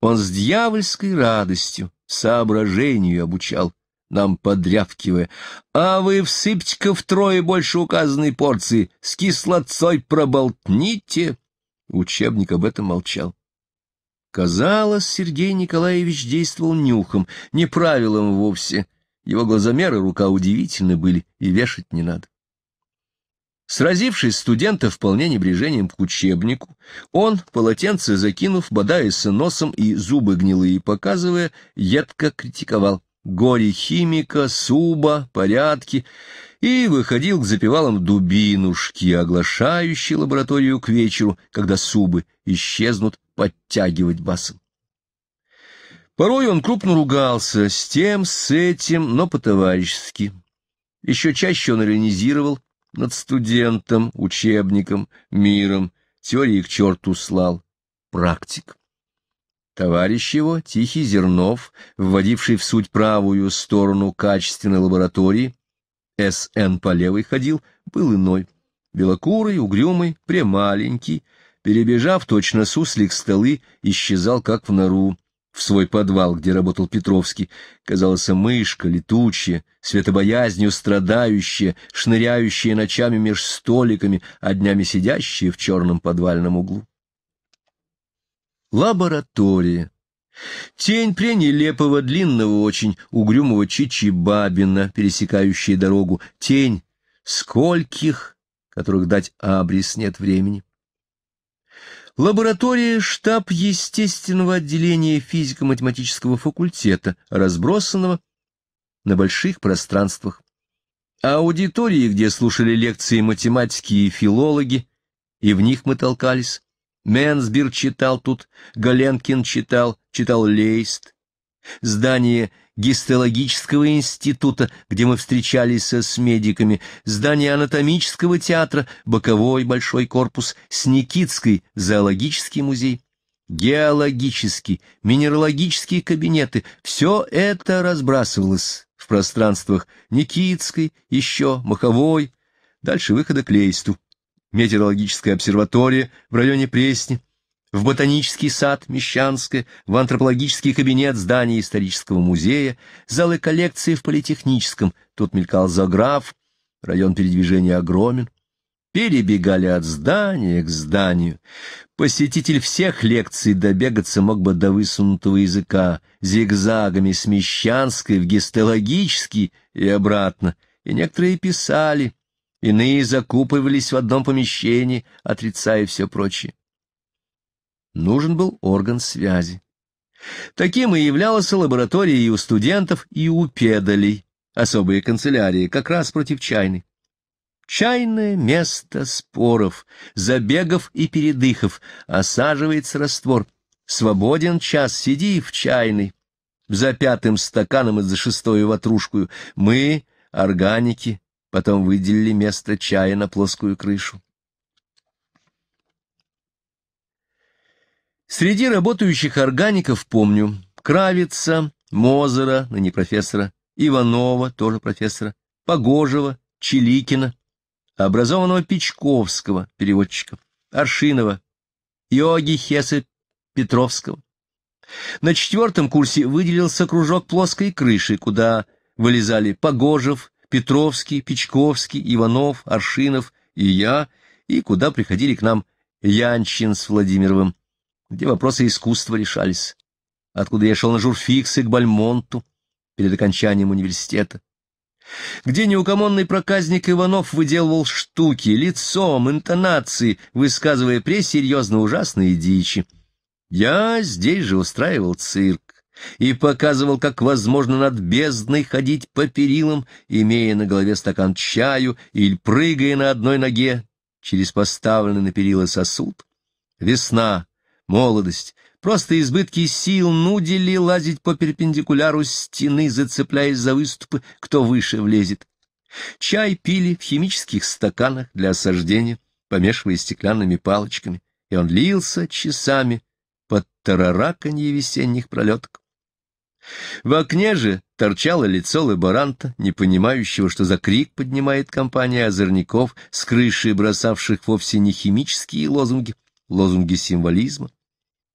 Он с дьявольской радостью соображению обучал, нам подрявкивая. А вы всыпьте-ка втрое больше указанной порции, с кислотцой проболтните. Учебник об этом молчал. Казалось, Сергей Николаевич действовал нюхом, не правилом вовсе. Его глазомеры рука удивительны были, и вешать не надо. Сразившись студента вполне небрежением к учебнику, он, полотенце закинув, бодаясь носом и зубы гнилые показывая, едко критиковал. Горе химика, суба, порядки и выходил к запивалам дубинушки, оглашающие лабораторию к вечеру, когда субы исчезнут подтягивать басом. Порой он крупно ругался с тем, с этим, но по-товарищески. Еще чаще он иронизировал над студентом, учебником, миром, теории к черту слал, практик. Товарищ его, Тихий Зернов, вводивший в суть правую сторону качественной лаборатории, с.Н. по левой ходил, был иной. Белокурый, угрюмый, прямаленький, перебежав точно суслик столы, исчезал, как в нору, в свой подвал, где работал Петровский. Казалось, мышка летучая, светобоязнью страдающая, шныряющая ночами меж столиками, а днями сидящая в черном подвальном углу. Лаборатория. Тень пренелепого, длинного, очень угрюмого Чичибабина, пересекающая дорогу, тень скольких, которых дать абрис нет времени. Лаборатория штаб естественного отделения физико-математического факультета, разбросанного на больших пространствах. Аудитории, где слушали лекции математики и филологи, и в них мы толкались. Менсбир читал тут, Галенкин читал, читал Лейст. Здание гистологического института, где мы встречались с медиками, здание анатомического театра, боковой большой корпус, с Никитской зоологический музей, геологический, минералогические кабинеты, все это разбрасывалось в пространствах Никитской, еще Маховой, дальше выхода к Лейсту метеорологическая обсерватория в районе Пресни, в ботанический сад Мещанское, в антропологический кабинет здания исторического музея, залы коллекции в Политехническом, тут мелькал Заграф, район передвижения огромен. Перебегали от здания к зданию. Посетитель всех лекций добегаться мог бы до высунутого языка, зигзагами с Мещанской в гистологический и обратно. И некоторые писали — иные закупывались в одном помещении, отрицая все прочее. Нужен был орган связи. Таким и являлась лаборатория и у студентов, и у педалей, особые канцелярии, как раз против чайной. Чайное место споров, забегов и передыхов, осаживается раствор. Свободен час, сиди в чайной. За пятым стаканом и за шестой ватрушкую мы, органики, потом выделили место чая на плоскую крышу. Среди работающих органиков помню Кравица, Мозера, ныне профессора, Иванова, тоже профессора, Погожева, Челикина, образованного Печковского, переводчика, Аршинова, Йоги Хеса Петровского. На четвертом курсе выделился кружок плоской крыши, куда вылезали Погожев, Петровский, Печковский, Иванов, Аршинов и я, и куда приходили к нам Янчин с Владимировым, где вопросы искусства решались, откуда я шел на журфиксы к Бальмонту перед окончанием университета, где неукомонный проказник Иванов выделывал штуки, лицом, интонацией, высказывая прессе серьезно ужасные дичи. Я здесь же устраивал цирк и показывал, как возможно над бездной ходить по перилам, имея на голове стакан чаю или прыгая на одной ноге через поставленный на перила сосуд. Весна, молодость, просто избытки сил нудили лазить по перпендикуляру стены, зацепляясь за выступы, кто выше влезет. Чай пили в химических стаканах для осаждения, помешивая стеклянными палочками, и он лился часами под тарараканье весенних пролеток. В окне же торчало лицо лаборанта, не понимающего, что за крик поднимает компания озорников с крыши, бросавших вовсе не химические лозунги, лозунги символизма.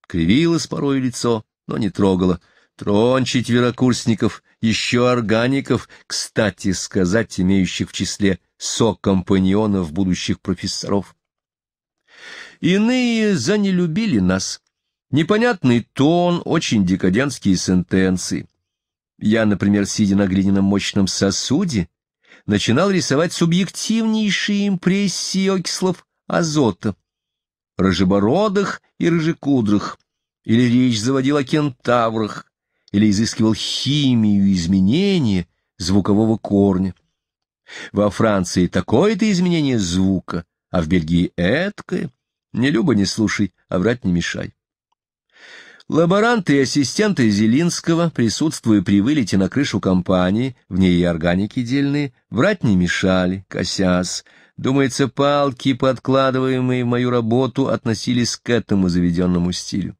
Кривилось порой лицо, но не трогало. Трончить верокурсников, еще органиков, кстати сказать, имеющих в числе сокомпаньонов будущих профессоров. Иные занелюбили нас — Непонятный тон, очень декадентские сентенции. Я, например, сидя на глиняном мощном сосуде, начинал рисовать субъективнейшие импрессии окислов азота, рожебородых и рыжекудрых, или речь заводил о кентаврах, или изыскивал химию изменения звукового корня. Во Франции такое-то изменение звука, а в Бельгии эткое. Не люба не слушай, а врать не мешай. Лаборанты и ассистенты Зелинского, присутствуя при вылете на крышу компании, в ней и органики дельные, врать не мешали, косясь. Думается, палки, подкладываемые в мою работу, относились к этому заведенному стилю.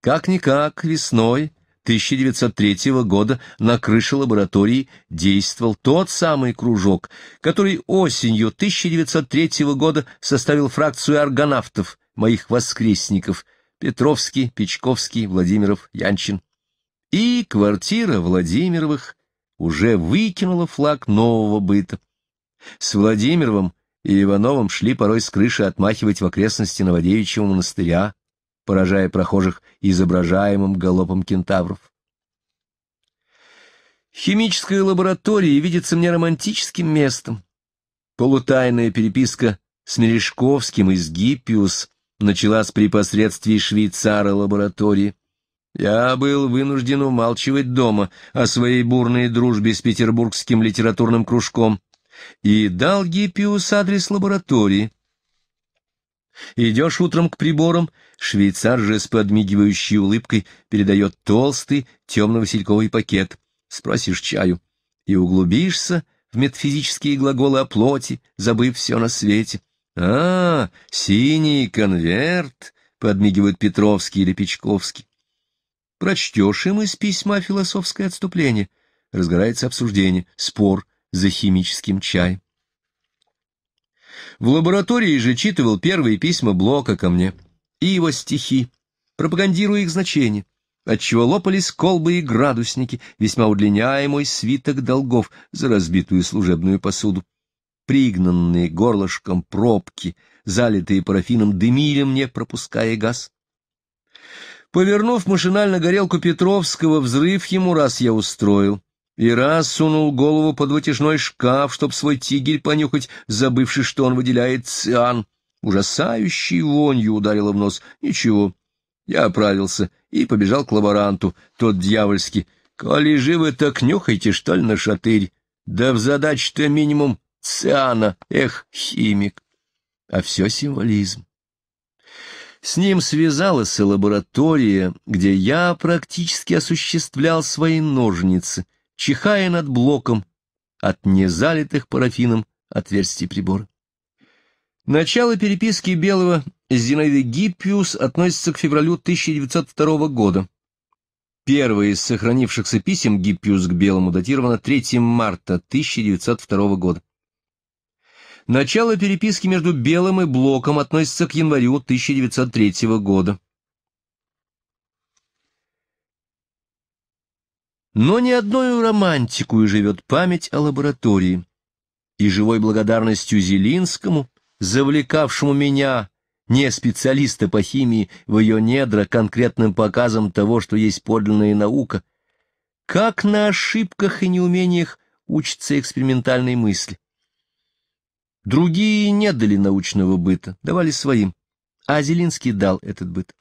Как-никак, весной 1903 года на крыше лаборатории действовал тот самый кружок, который осенью 1903 года составил фракцию аргонавтов, моих воскресников — Петровский, Печковский, Владимиров, Янчин. И квартира Владимировых уже выкинула флаг нового быта. С Владимировым и Ивановым шли порой с крыши отмахивать в окрестности Новодевичьего монастыря, поражая прохожих изображаемым галопом кентавров. Химическая лаборатория видится мне романтическим местом. Полутайная переписка с Мережковским из Гиппиус началась при посредстве швейцара лаборатории. Я был вынужден умалчивать дома о своей бурной дружбе с петербургским литературным кружком и дал Гиппиус адрес лаборатории. Идешь утром к приборам, швейцар же с подмигивающей улыбкой передает толстый темно-васильковый пакет. Спросишь чаю и углубишься в метафизические глаголы о плоти, забыв все на свете. «А, синий конверт!» — подмигивают Петровский или Печковский. Прочтешь им из письма философское отступление. Разгорается обсуждение, спор за химическим чаем. В лаборатории же читывал первые письма Блока ко мне и его стихи, пропагандируя их значение, отчего лопались колбы и градусники, весьма удлиняя мой свиток долгов за разбитую служебную посуду пригнанные горлышком пробки, залитые парафином, дымили мне, пропуская газ. Повернув машинально горелку Петровского, взрыв ему раз я устроил, и раз сунул голову под вытяжной шкаф, чтоб свой тигель понюхать, забывший, что он выделяет циан. Ужасающей вонью ударило в нос. Ничего, я оправился и побежал к лаборанту, тот дьявольский. «Коли живы, так нюхайте, что ли, на шатырь? Да в задач-то минимум Циана, эх, химик, а все символизм. С ним связалась и лаборатория, где я практически осуществлял свои ножницы, чихая над блоком от незалитых парафином отверстий прибора. Начало переписки Белого с Зинаидой Гиппиус относится к февралю 1902 года. Первое из сохранившихся писем Гиппиус к Белому датировано 3 марта 1902 года. Начало переписки между Белым и Блоком относится к январю 1903 года. Но ни одной романтику живет память о лаборатории. И живой благодарностью Зелинскому, завлекавшему меня, не специалиста по химии, в ее недра конкретным показом того, что есть подлинная наука, как на ошибках и неумениях учится экспериментальные мысль. Другие не дали научного быта, давали своим, а Зелинский дал этот быт.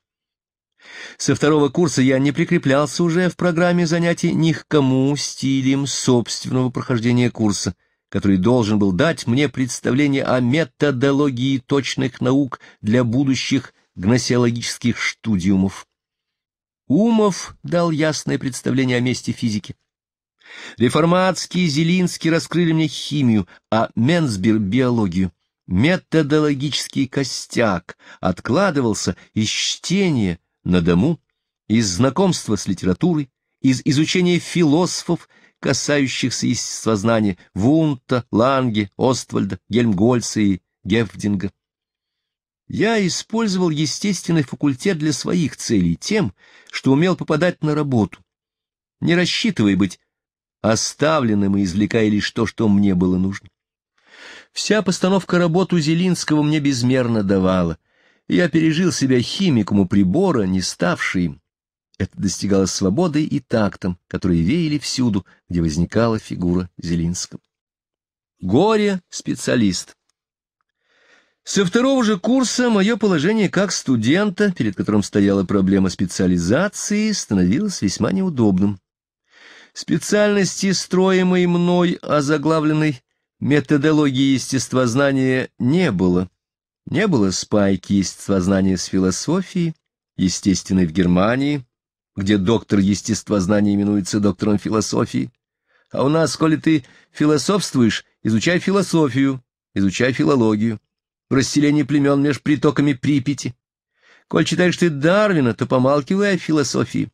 Со второго курса я не прикреплялся уже в программе занятий ни к кому стилем собственного прохождения курса, который должен был дать мне представление о методологии точных наук для будущих гносеологических студиумов. Умов дал ясное представление о месте физики. Реформатский и Зелинский раскрыли мне химию, а Менсбер — биологию. Методологический костяк откладывался из чтения на дому, из знакомства с литературой, из изучения философов, касающихся естествознания Вунта, Ланге, Оствальда, Гельмгольца и Гефдинга. Я использовал естественный факультет для своих целей тем, что умел попадать на работу, не рассчитывая быть оставленным и извлекая лишь то, что мне было нужно. Вся постановка работу Зелинского мне безмерно давала. Я пережил себя химиком у прибора, не ставшим. Это достигалось свободой и тактом, которые веяли всюду, где возникала фигура Зелинского. Горе-специалист. Со второго же курса мое положение как студента, перед которым стояла проблема специализации, становилось весьма неудобным. Специальности, строимой мной, озаглавленной методологии естествознания, не было. Не было спайки естествознания с философией, естественной в Германии, где доктор естествознания именуется доктором философии. А у нас, коли ты философствуешь, изучай философию, изучай филологию, расселение племен меж притоками Припяти. Коль читаешь ты Дарвина, то помалкивай о философии.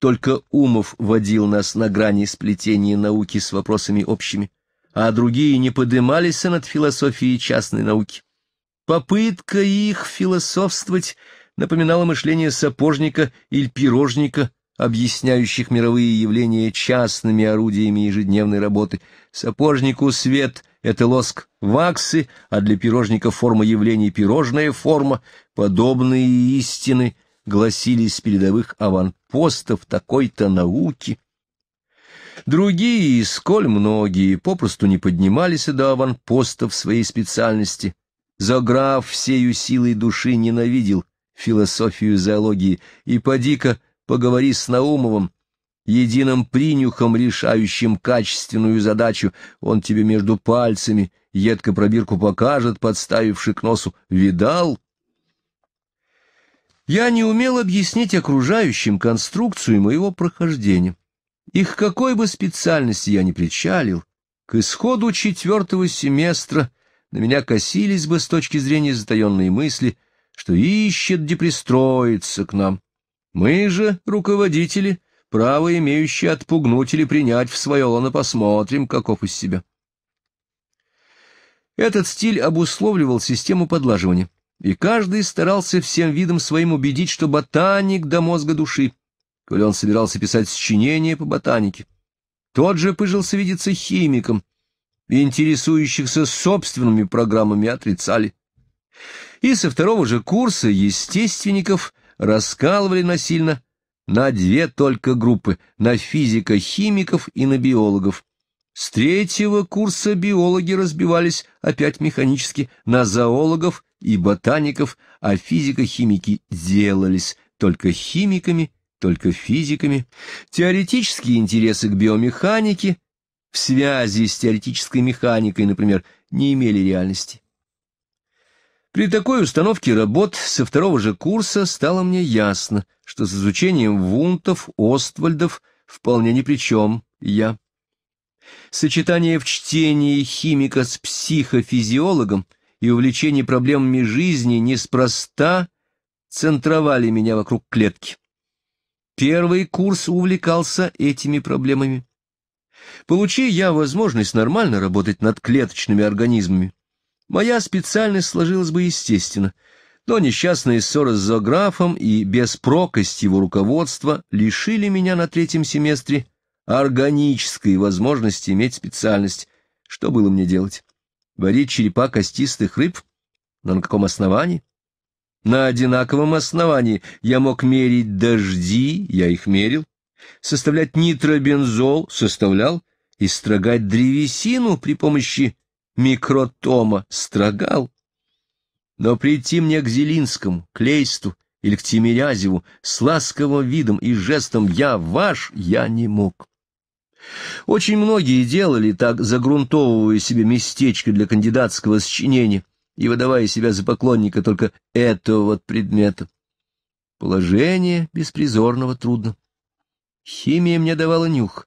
Только Умов водил нас на грани сплетения науки с вопросами общими, а другие не подымались над философией частной науки. Попытка их философствовать напоминала мышление сапожника или пирожника, объясняющих мировые явления частными орудиями ежедневной работы. Сапожнику свет — это лоск ваксы, а для пирожника форма явлений — пирожная форма. Подобные истины — гласились передовых аванпостов такой-то науки. Другие, сколь многие, попросту не поднимались до аванпостов своей специальности. Заграв всею силой души ненавидел философию зоологии, и поди-ка поговори с Наумовым, единым принюхом, решающим качественную задачу. Он тебе между пальцами едко пробирку покажет, подставивший к носу. Видал? Я не умел объяснить окружающим конструкцию моего прохождения. Их какой бы специальности я ни причалил, к исходу четвертого семестра на меня косились бы с точки зрения затаенной мысли, что ищет, где пристроиться к нам. Мы же, руководители, право имеющие отпугнуть или принять в свое лоно, посмотрим, каков из себя. Этот стиль обусловливал систему подлаживания и каждый старался всем видом своим убедить, что ботаник до мозга души, коли он собирался писать сочинение по ботанике. Тот же пыжился видеться химиком, и интересующихся собственными программами отрицали. И со второго же курса естественников раскалывали насильно на две только группы — на физика химиков и на биологов. С третьего курса биологи разбивались опять механически на зоологов и ботаников, а физико-химики делались только химиками, только физиками. Теоретические интересы к биомеханике в связи с теоретической механикой, например, не имели реальности. При такой установке работ со второго же курса стало мне ясно, что с изучением вунтов, оствальдов вполне ни при чем я. Сочетание в чтении химика с психофизиологом и увлечение проблемами жизни неспроста центровали меня вокруг клетки. Первый курс увлекался этими проблемами. Получи я возможность нормально работать над клеточными организмами, моя специальность сложилась бы естественно, но несчастные ссоры с зоографом и беспрокость его руководства лишили меня на третьем семестре – органической возможности иметь специальность. Что было мне делать? Варить черепа костистых рыб? Но на каком основании? На одинаковом основании я мог мерить дожди, я их мерил, составлять нитробензол, составлял, и строгать древесину при помощи микротома, строгал. Но прийти мне к Зелинскому, к Лейсту или к Тимирязеву с ласковым видом и жестом «я ваш» я не мог. Очень многие делали так, загрунтовывая себе местечко для кандидатского сочинения и выдавая себя за поклонника только этого вот предмета. Положение беспризорного трудно. Химия мне давала нюх,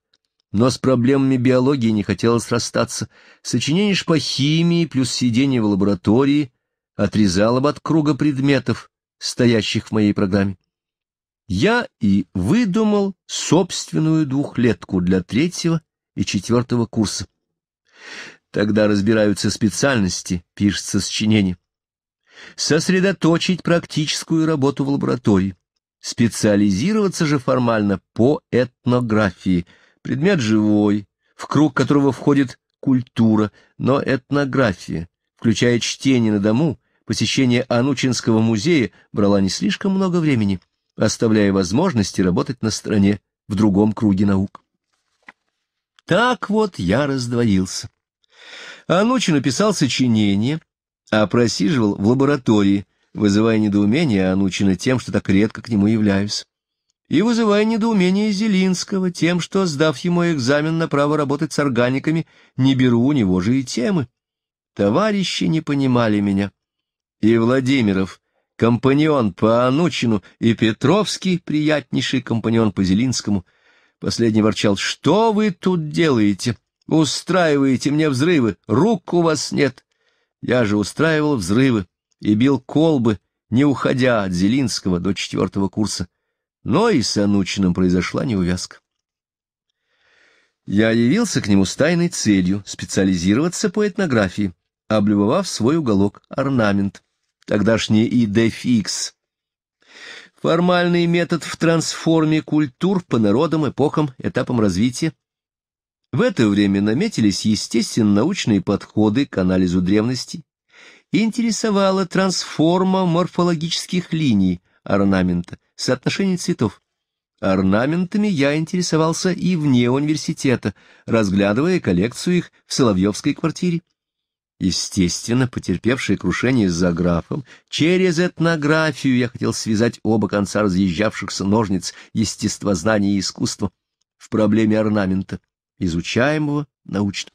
но с проблемами биологии не хотелось расстаться. Сочинение ж по химии плюс сидение в лаборатории отрезало бы от круга предметов, стоящих в моей программе я и выдумал собственную двухлетку для третьего и четвертого курса. Тогда разбираются специальности, пишется сочинение. Сосредоточить практическую работу в лаборатории. Специализироваться же формально по этнографии. Предмет живой, в круг которого входит культура, но этнография, включая чтение на дому, посещение Анучинского музея, брала не слишком много времени оставляя возможности работать на стороне, в другом круге наук. Так вот я раздвоился. Анучин написал сочинение, а просиживал в лаборатории, вызывая недоумение Анучина тем, что так редко к нему являюсь. И вызывая недоумение Зелинского тем, что, сдав ему экзамен на право работать с органиками, не беру у него же и темы. Товарищи не понимали меня. И Владимиров, компаньон по Анучину и Петровский, приятнейший компаньон по Зелинскому. Последний ворчал, что вы тут делаете? Устраиваете мне взрывы, рук у вас нет. Я же устраивал взрывы и бил колбы, не уходя от Зелинского до четвертого курса. Но и с Анучиным произошла неувязка. Я явился к нему с тайной целью специализироваться по этнографии, облюбовав свой уголок орнамент тогдашний идефикс. Формальный метод в трансформе культур по народам, эпохам, этапам развития. В это время наметились естественно-научные подходы к анализу древности. Интересовала трансформа морфологических линий орнамента, соотношение цветов. Орнаментами я интересовался и вне университета, разглядывая коллекцию их в Соловьевской квартире. Естественно, потерпевший крушение за графом, через этнографию я хотел связать оба конца разъезжавшихся ножниц естествознания и искусства в проблеме орнамента, изучаемого научно.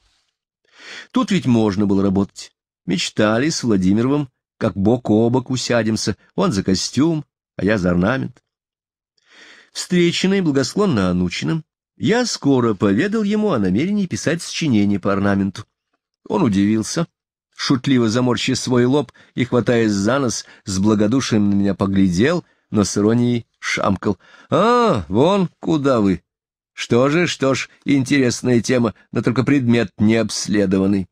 Тут ведь можно было работать. Мечтали с Владимировым, как бок о бок усядемся, он за костюм, а я за орнамент. Встреченный благосклонно Анучиным, я скоро поведал ему о намерении писать сочинение по орнаменту. Он удивился шутливо заморщи свой лоб и, хватаясь за нос, с благодушием на меня поглядел, но с иронией шамкал. «А, вон куда вы! Что же, что ж, интересная тема, но только предмет не обследованный».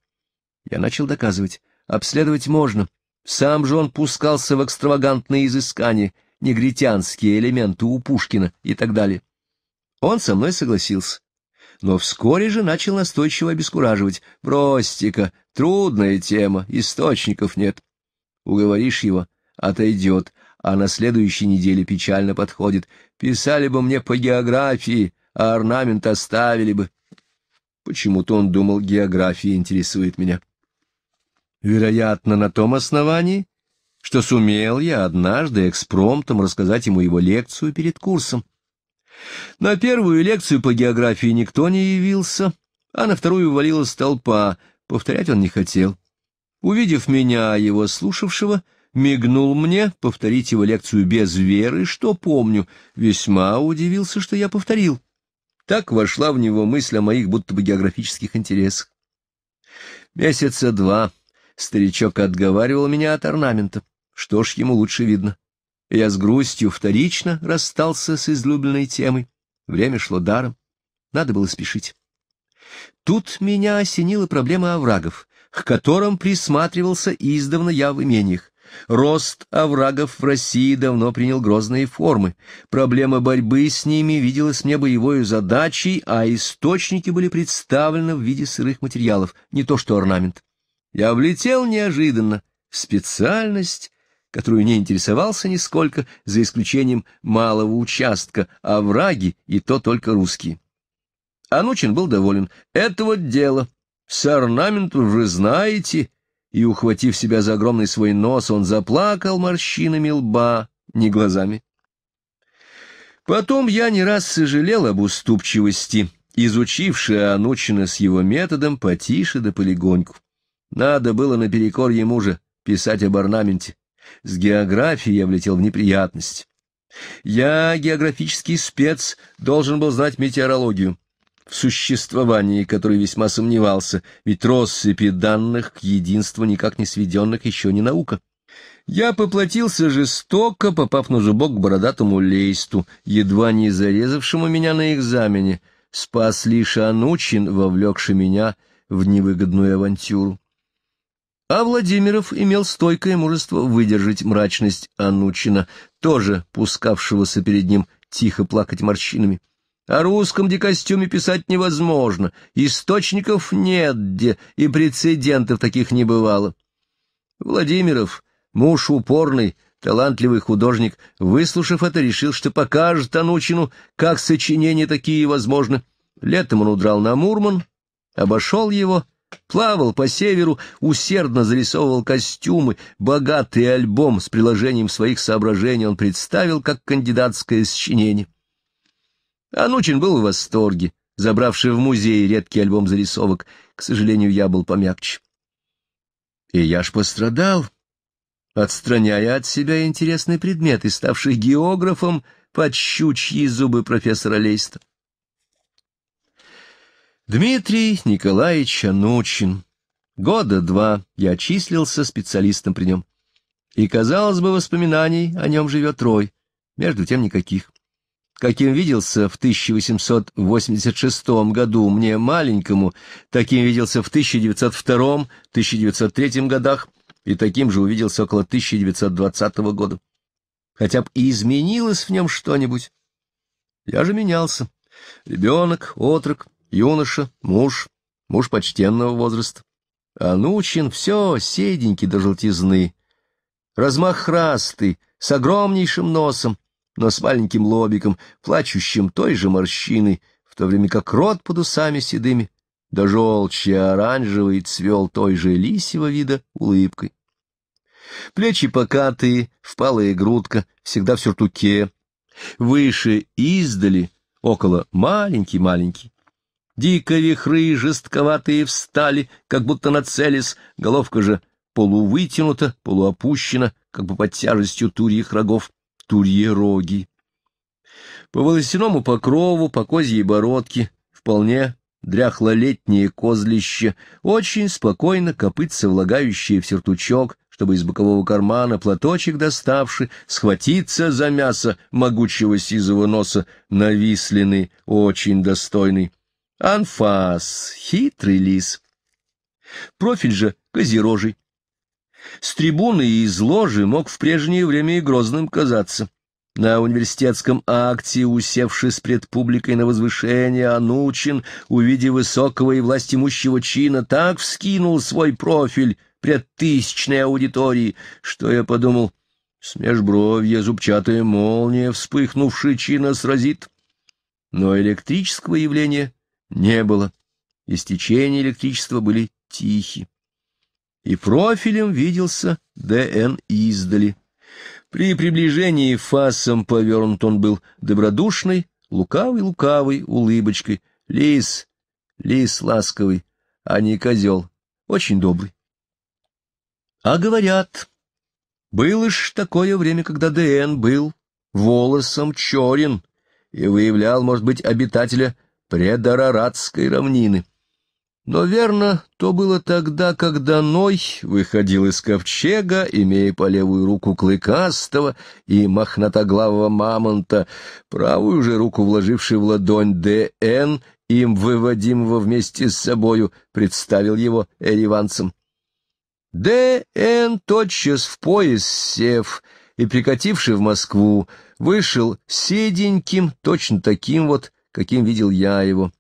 Я начал доказывать. Обследовать можно. Сам же он пускался в экстравагантные изыскания, негритянские элементы у Пушкина и так далее. Он со мной согласился но вскоре же начал настойчиво обескураживать. «Бросьте-ка, трудная тема, источников нет». Уговоришь его, отойдет, а на следующей неделе печально подходит. «Писали бы мне по географии, а орнамент оставили бы». Почему-то он думал, география интересует меня. Вероятно, на том основании, что сумел я однажды экспромтом рассказать ему его лекцию перед курсом. На первую лекцию по географии никто не явился, а на вторую валилась толпа, повторять он не хотел. Увидев меня, его слушавшего, мигнул мне повторить его лекцию без веры, что помню, весьма удивился, что я повторил. Так вошла в него мысль о моих будто бы географических интересах. Месяца два старичок отговаривал меня от орнамента. Что ж, ему лучше видно я с грустью вторично расстался с излюбленной темой. Время шло даром, надо было спешить. Тут меня осенила проблема оврагов, к которым присматривался издавна я в имениях. Рост оврагов в России давно принял грозные формы. Проблема борьбы с ними виделась мне боевой задачей, а источники были представлены в виде сырых материалов, не то что орнамент. Я влетел неожиданно. Специальность которую не интересовался нисколько, за исключением малого участка, а враги и то только русские. Анучин был доволен. «Это вот дело. С орнаментом же знаете». И, ухватив себя за огромный свой нос, он заплакал морщинами лба, не глазами. Потом я не раз сожалел об уступчивости, изучившая Анучина с его методом потише да полигоньку. Надо было наперекор ему же писать об орнаменте. С географией я влетел в неприятность. Я, географический спец, должен был знать метеорологию, в существовании которой весьма сомневался, ведь россыпи данных к единству никак не сведенных еще не наука. Я поплатился жестоко, попав на зубок к бородатому лейсту, едва не зарезавшему меня на экзамене. Спас лишь Анучин, вовлекший меня в невыгодную авантюру. А Владимиров имел стойкое мужество выдержать мрачность Анучина, тоже пускавшегося перед ним тихо плакать морщинами. О русском декостюме писать невозможно, источников нет где, и прецедентов таких не бывало. Владимиров, муж упорный, талантливый художник, выслушав это, решил, что покажет Анучину, как сочинения такие возможны. Летом он удрал на Мурман, обошел его Плавал по северу, усердно зарисовывал костюмы, богатый альбом с приложением своих соображений он представил как кандидатское сочинение. Анучин был в восторге, забравший в музей редкий альбом зарисовок. К сожалению, я был помягче. И я ж пострадал, отстраняя от себя интересный предмет и ставший географом под щучьи зубы профессора Лейста. Дмитрий Николаевич Анучин. Года два я числился специалистом при нем. И, казалось бы, воспоминаний о нем живет трой между тем никаких. Каким виделся в 1886 году мне маленькому, таким виделся в 1902-1903 годах, и таким же увиделся около 1920 года. Хотя бы и изменилось в нем что-нибудь. Я же менялся. Ребенок, отрок, Юноша, муж, муж почтенного возраста. Анучин все седенький до желтизны, размах с огромнейшим носом, но с маленьким лобиком, плачущим той же морщиной, в то время как рот под усами седыми, да желчий оранжевый цвел той же лисьего вида улыбкой. Плечи покатые, впалая грудка, всегда в сюртуке, выше издали, около маленький-маленький. Дико вихры жестковатые встали, как будто нацелись, головка же полувытянута, полуопущена, как бы под тяжестью турьих рогов, турье роги. По волосяному покрову, по козьей бородке, вполне дряхлолетнее козлище, очень спокойно копытце влагающие в сертучок, чтобы из бокового кармана платочек доставши, схватиться за мясо могучего сизого носа, нависленный, очень достойный. Анфас, хитрый лис. Профиль же козерожий. С трибуны и из ложи мог в прежнее время и грозным казаться. На университетском акте, усевшись пред публикой на возвышение, Анучин, увидев высокого и властимущего чина, так вскинул свой профиль пред тысячной аудиторией, что я подумал, смешбровье зубчатая молния, вспыхнувший чина, сразит. Но электрического явления не было, и стечения электричества были тихи. И профилем виделся Д.Н. издали. При приближении фасом повернут он был добродушный, лукавый, лукавый улыбочкой. Лис, лис ласковый, а не козел, очень добрый. А говорят, было ж такое время, когда Д.Н. был волосом черен и выявлял, может быть, обитателя предорарадской равнины. Но верно, то было тогда, когда Ной выходил из ковчега, имея по левую руку клыкастого и мохнатоглавого мамонта, правую же руку вложивший в ладонь Д.Н., им выводимого вместе с собою, представил его Эриванцам. Д.Н. тотчас в пояс сев и, прикативший в Москву, вышел седеньким, точно таким вот, каким видел я его,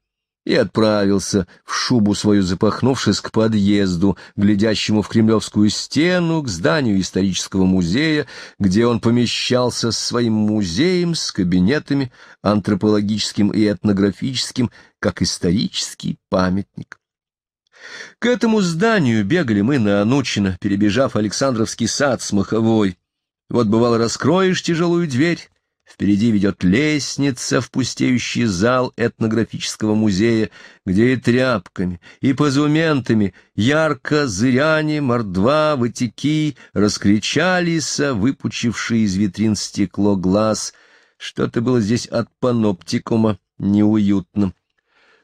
и отправился, в шубу свою запахнувшись к подъезду, глядящему в кремлевскую стену, к зданию исторического музея, где он помещался с своим музеем, с кабинетами, антропологическим и этнографическим, как исторический памятник. К этому зданию бегали мы на Анучино, перебежав Александровский сад с Маховой. Вот, бывало, раскроешь тяжелую дверь, Впереди ведет лестница в пустеющий зал этнографического музея, где и тряпками, и позументами ярко зыряне, мордва, ватики раскричались, а выпучившие из витрин стекло глаз. Что-то было здесь от паноптикума неуютно.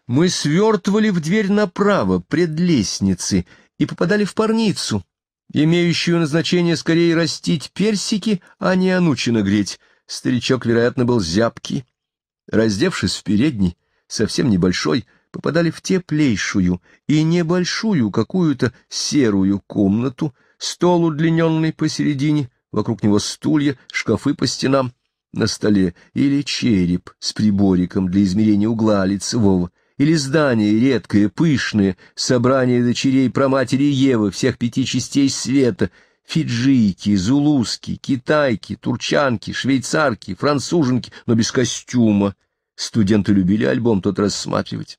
Мы свертывали в дверь направо, пред лестницей, и попадали в парницу, имеющую назначение скорее растить персики, а не анучина нагреть. Старичок, вероятно, был зябкий. Раздевшись в передней, совсем небольшой, попадали в теплейшую и небольшую какую-то серую комнату, стол удлиненный посередине, вокруг него стулья, шкафы по стенам, на столе или череп с прибориком для измерения угла лицевого, или здание редкое, пышное, собрание дочерей праматери Евы всех пяти частей света — фиджийки, зулуски, китайки, турчанки, швейцарки, француженки, но без костюма. Студенты любили альбом тот рассматривать.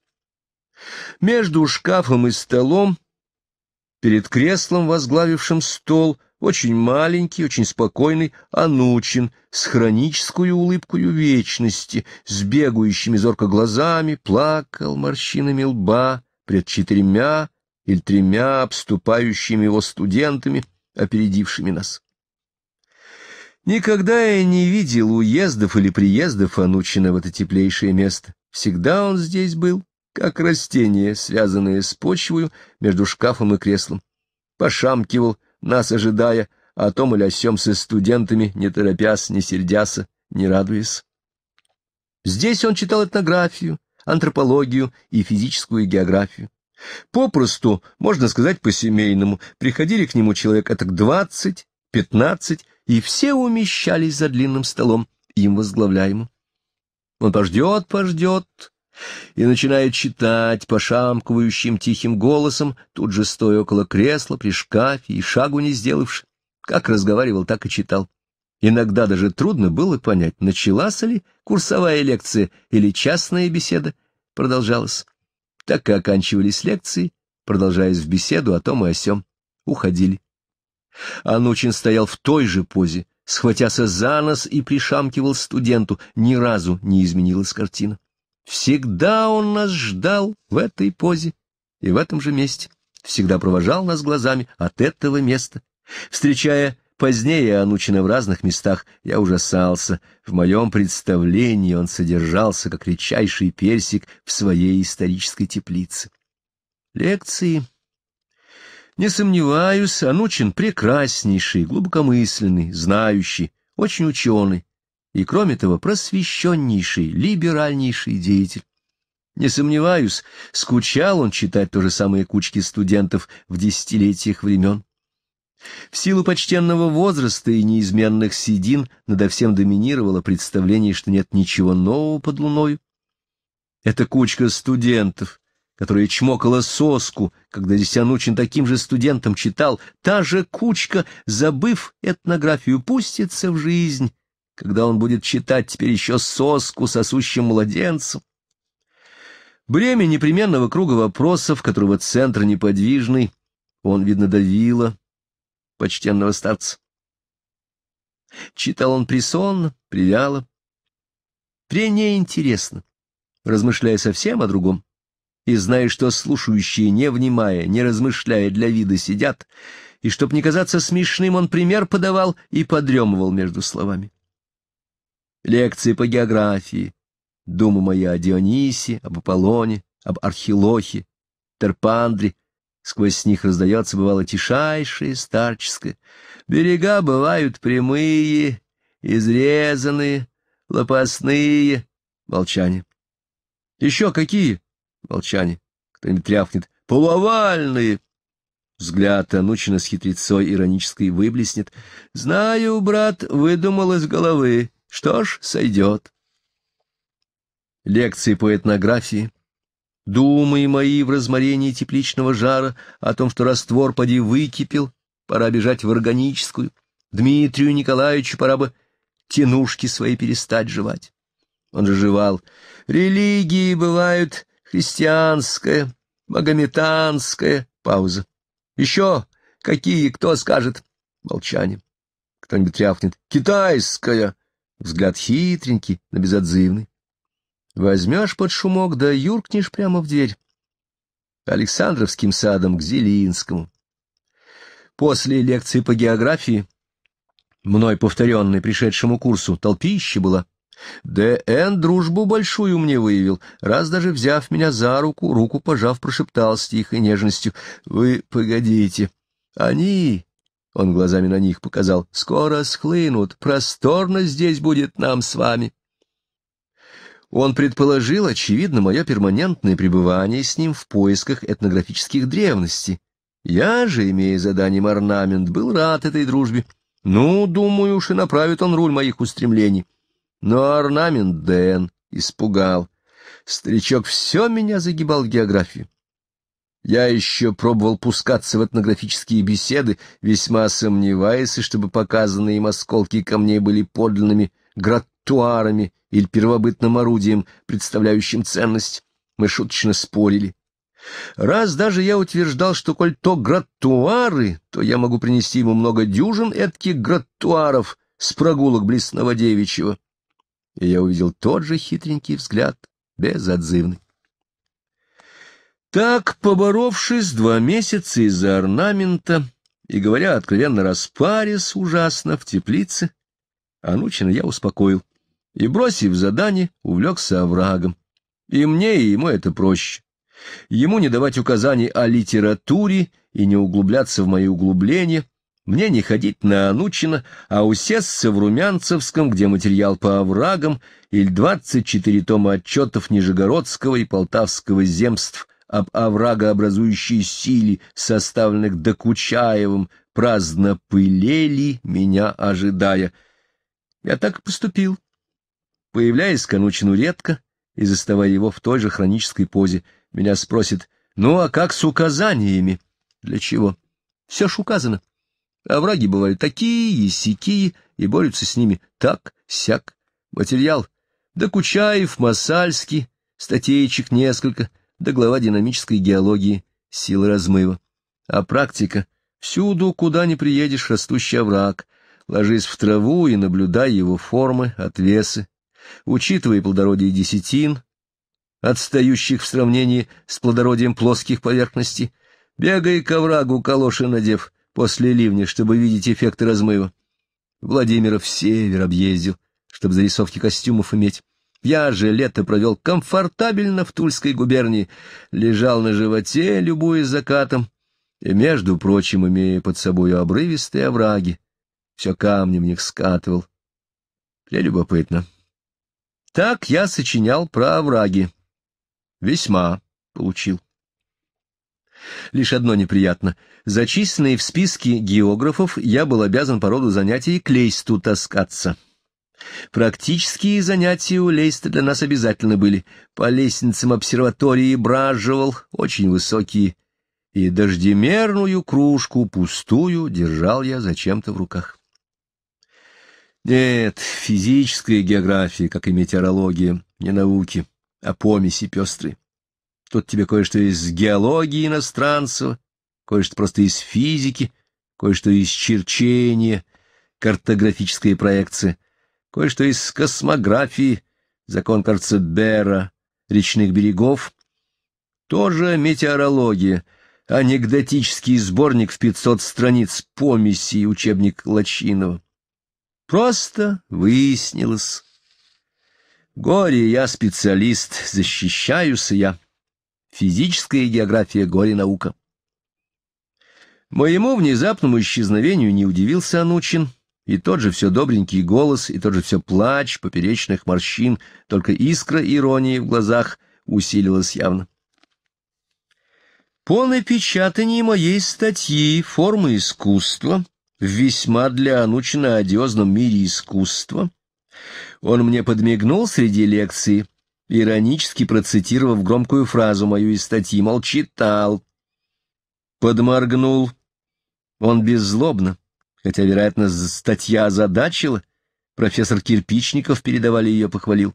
Между шкафом и столом, перед креслом, возглавившим стол, очень маленький, очень спокойный Анучин с хронической улыбкою вечности, с бегающими зорко глазами, плакал морщинами лба пред четырьмя или тремя обступающими его студентами — опередившими нас. Никогда я не видел уездов или приездов Анучина в это теплейшее место. Всегда он здесь был, как растение, связанное с почвою между шкафом и креслом. Пошамкивал, нас ожидая, о том или о сём со студентами, не торопясь, не сердясь, не радуясь. Здесь он читал этнографию, антропологию и физическую географию. Попросту, можно сказать по-семейному, приходили к нему человек этак двадцать, пятнадцать, и все умещались за длинным столом, им возглавляемым. Он пождет, пождет, и начинает читать пошамкивающим тихим голосом, тут же стоя около кресла, при шкафе и шагу не сделавши. Как разговаривал, так и читал. Иногда даже трудно было понять, началась ли курсовая лекция или частная беседа продолжалась. Так и оканчивались лекции, продолжаясь в беседу о том и о сём. Уходили. Анучин стоял в той же позе, схватяся за нос и пришамкивал студенту. Ни разу не изменилась картина. Всегда он нас ждал в этой позе и в этом же месте. Всегда провожал нас глазами от этого места. Встречая Позднее Анучина в разных местах я ужасался. В моем представлении он содержался, как редчайший персик, в своей исторической теплице. Лекции. Не сомневаюсь, Анучин прекраснейший, глубокомысленный, знающий, очень ученый и, кроме того, просвещеннейший, либеральнейший деятель. Не сомневаюсь, скучал он читать то же самые кучки студентов в десятилетиях времен. В силу почтенного возраста и неизменных седин надо всем доминировало представление, что нет ничего нового под луною. Это кучка студентов, которая чмокала соску, когда Десяnuчин таким же студентом читал, та же кучка, забыв этнографию, пустится в жизнь, когда он будет читать теперь еще соску сосущим младенцем. Бремя непременного круга вопросов, которого центр неподвижный, он, видно, давило, почтенного старца. Читал он присонно, привяло, при пренеинтересно, размышляя совсем о другом. И зная, что слушающие, не внимая, не размышляя для вида, сидят, и, чтоб не казаться смешным, он пример подавал и подремывал между словами. Лекции по географии, дума моя о Дионисе, об Аполлоне, об Архилохе, Терпандре, Сквозь них раздается, бывало, тишайшее, старческое. Берега бывают прямые, изрезанные, лопастные. Молчание. Еще какие? Молчание. Кто-нибудь тряхнет. полувальные. Взгляд Анучина с хитрецой иронической выблеснет. Знаю, брат, выдумал из головы. Что ж, сойдет. Лекции по этнографии. Думы мои в разморении тепличного жара о том, что раствор поди выкипел, пора бежать в органическую. Дмитрию Николаевичу пора бы тянушки свои перестать жевать. Он же жевал. Религии бывают христианская, магометанская. Пауза. Еще какие, кто скажет? Молчание. Кто-нибудь рявкнет. Китайская. Взгляд хитренький, но безотзывный. Возьмешь под шумок, да юркнешь прямо в дверь. Александровским садом к Зелинскому. После лекции по географии, мной повторенной пришедшему курсу, толпище было Д.Н. дружбу большую мне выявил, раз даже взяв меня за руку, руку пожав, прошептал с тихой нежностью. «Вы погодите. Они...» — он глазами на них показал. «Скоро схлынут. Просторно здесь будет нам с вами». Он предположил, очевидно, мое перманентное пребывание с ним в поисках этнографических древностей. Я же, имея заданием орнамент, был рад этой дружбе. Ну, думаю уж и направит он руль моих устремлений. Но орнамент Дэн испугал. Старичок все меня загибал в географию. Я еще пробовал пускаться в этнографические беседы, весьма сомневаясь, чтобы показанные им осколки камней были подлинными грот тротуарами или первобытным орудием, представляющим ценность. Мы шуточно спорили. Раз даже я утверждал, что коль то гратуары, то я могу принести ему много дюжин этких гратуаров с прогулок близ Новодевичьего. И я увидел тот же хитренький взгляд, безотзывный. Так, поборовшись два месяца из-за орнамента и говоря откровенно распарис ужасно в теплице, Анучина я успокоил и, бросив задание, увлекся оврагом. И мне, и ему это проще. Ему не давать указаний о литературе и не углубляться в мои углубления, мне не ходить на Анучина, а усесться в Румянцевском, где материал по оврагам или 24 тома отчетов Нижегородского и Полтавского земств об оврагообразующей силе, составленных Докучаевым, праздно пылели меня, ожидая. Я так и поступил. Появляясь к Анучину редко и заставая его в той же хронической позе, меня спросит, ну а как с указаниями? Для чего? Все ж указано. А враги бывают такие и сякие, и борются с ними так, сяк. Материал. Да Кучаев, Масальский, статейчик несколько, да глава динамической геологии, силы размыва. А практика. Всюду, куда не приедешь, растущий овраг. Ложись в траву и наблюдай его формы, отвесы, учитывая плодородие десятин, отстающих в сравнении с плодородием плоских поверхностей, бегая к оврагу, калоши надев, после ливня, чтобы видеть эффекты размыва. Владимиров север объездил, чтобы зарисовки костюмов иметь. Я же лето провел комфортабельно в Тульской губернии, лежал на животе, любуясь закатом, и, между прочим, имея под собою обрывистые овраги, все камни в них скатывал. Прелюбопытно. любопытно. Так я сочинял про овраги. Весьма получил. Лишь одно неприятно. Зачисленный в списке географов, я был обязан по роду занятий к Лейсту таскаться. Практические занятия у Лейста для нас обязательно были. По лестницам обсерватории браживал, очень высокие. И дождемерную кружку, пустую, держал я зачем-то в руках. Нет, физическая география, как и метеорология, не науки, а помеси пестрые. Тут тебе кое-что из геологии иностранцев, кое-что просто из физики, кое-что из черчения, картографические проекции, кое-что из космографии, закон Карцебера, речных берегов. Тоже метеорология, анекдотический сборник в 500 страниц помеси, учебник Лачинова. Просто выяснилось. Горе я специалист, защищаюсь я. Физическая география горе наука. Моему внезапному исчезновению не удивился Анучин, и тот же все добренький голос, и тот же все плач поперечных морщин, только искра иронии в глазах усилилась явно. По напечатании моей статьи форма искусства» в весьма для Анучина одиозном мире искусства. Он мне подмигнул среди лекции, иронически процитировав громкую фразу мою из статьи, мол, читал. Подморгнул. Он беззлобно, хотя, вероятно, статья озадачила, профессор Кирпичников передавали ее похвалил.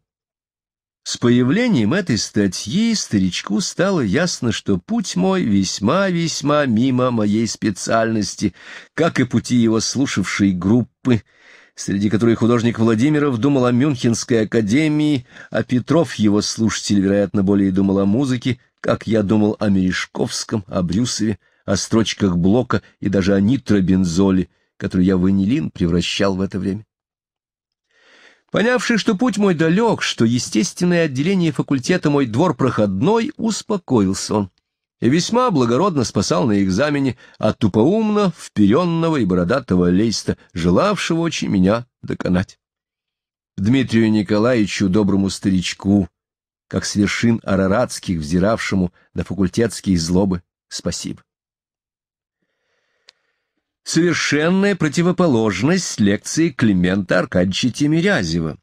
С появлением этой статьи старичку стало ясно, что путь мой весьма-весьма мимо моей специальности, как и пути его слушавшей группы, среди которой художник Владимиров думал о Мюнхенской академии, а Петров, его слушатель, вероятно, более думал о музыке, как я думал о Мережковском, о Брюсове, о строчках Блока и даже о нитробензоле, который я в ванилин превращал в это время. Понявший, что путь мой далек, что естественное отделение факультета мой двор проходной, успокоился он и весьма благородно спасал на экзамене от тупоумно вперенного и бородатого лейста, желавшего очень меня доконать. Дмитрию Николаевичу, доброму старичку, как свершин вершин араратских, взиравшему на факультетские злобы, спасибо совершенная противоположность лекции Климента Аркадьевича Тимирязева,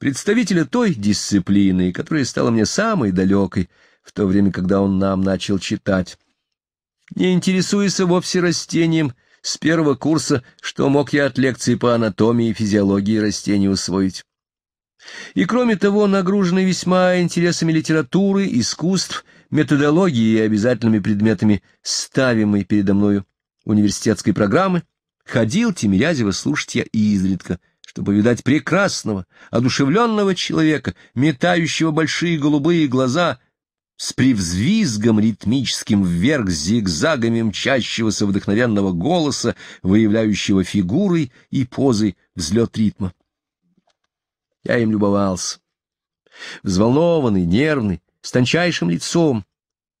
представителя той дисциплины, которая стала мне самой далекой, в то время, когда он нам начал читать. Не интересуясь вовсе растением, с первого курса, что мог я от лекций по анатомии и физиологии растений усвоить. И кроме того, нагруженный весьма интересами литературы, искусств, методологии и обязательными предметами, ставимой передо мною университетской программы, ходил Тимирязева слушать я и изредка, чтобы видать прекрасного, одушевленного человека, метающего большие голубые глаза, с привзвизгом ритмическим вверх зигзагами мчащегося вдохновенного голоса, выявляющего фигурой и позой взлет ритма. Я им любовался. Взволнованный, нервный, с тончайшим лицом,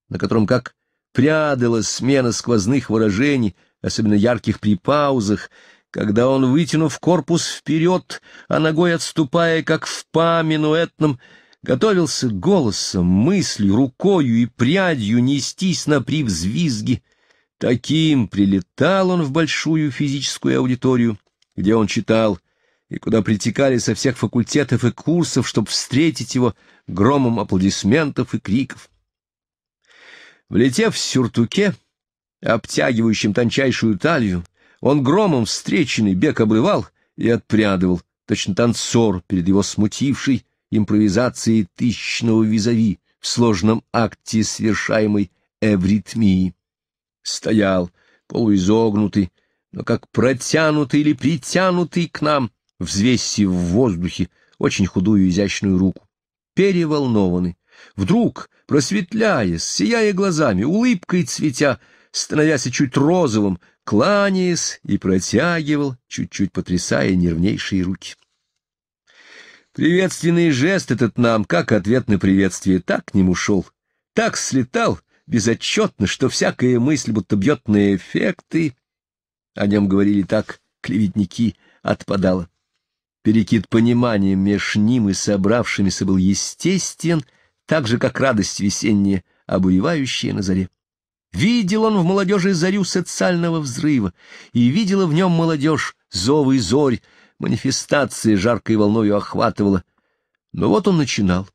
на котором, как прядала смена сквозных выражений, особенно ярких при паузах, когда он, вытянув корпус вперед, а ногой отступая, как в паминуэтном, готовился голосом, мыслью, рукою и прядью нестись на привзвизги. Таким прилетал он в большую физическую аудиторию, где он читал, и куда притекали со всех факультетов и курсов, чтобы встретить его громом аплодисментов и криков. Влетев в сюртуке, обтягивающем тончайшую талию, он громом встреченный бег обрывал и отпрядывал, точно танцор перед его смутившей импровизацией тысячного визави в сложном акте совершаемой эвритмии. Стоял, полуизогнутый, но как протянутый или притянутый к нам, взвесив в воздухе очень худую изящную руку. Переволнованный. Вдруг просветляясь, сияя глазами, улыбкой цветя, становясь чуть розовым, кланяясь и протягивал, чуть-чуть потрясая нервнейшие руки. Приветственный жест этот нам, как ответ на приветствие, так к нему шел, так слетал безотчетно, что всякая мысль будто бьет на эффекты, о нем говорили так клеветники, отпадала. Перекид пониманием меж ним и собравшимися был естествен так же, как радость весенняя, обуевающая на заре. Видел он в молодежи зарю социального взрыва, и видела в нем молодежь зов и зорь, манифестации жаркой волною охватывала. Но вот он начинал.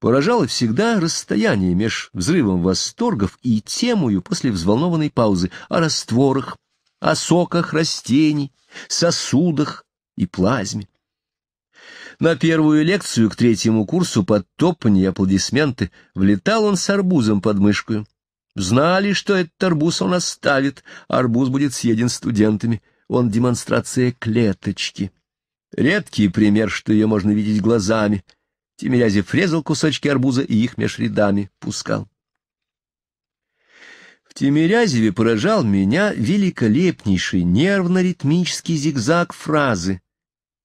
Поражало всегда расстояние меж взрывом восторгов и темою после взволнованной паузы о растворах, о соках растений, сосудах и плазме. На первую лекцию к третьему курсу под топанье и аплодисменты влетал он с арбузом под мышкой. Знали, что этот арбуз он оставит, арбуз будет съеден студентами. Он демонстрация клеточки. Редкий пример, что ее можно видеть глазами. Тимирязев резал кусочки арбуза и их меж рядами пускал. В Тимирязеве поражал меня великолепнейший нервно-ритмический зигзаг фразы,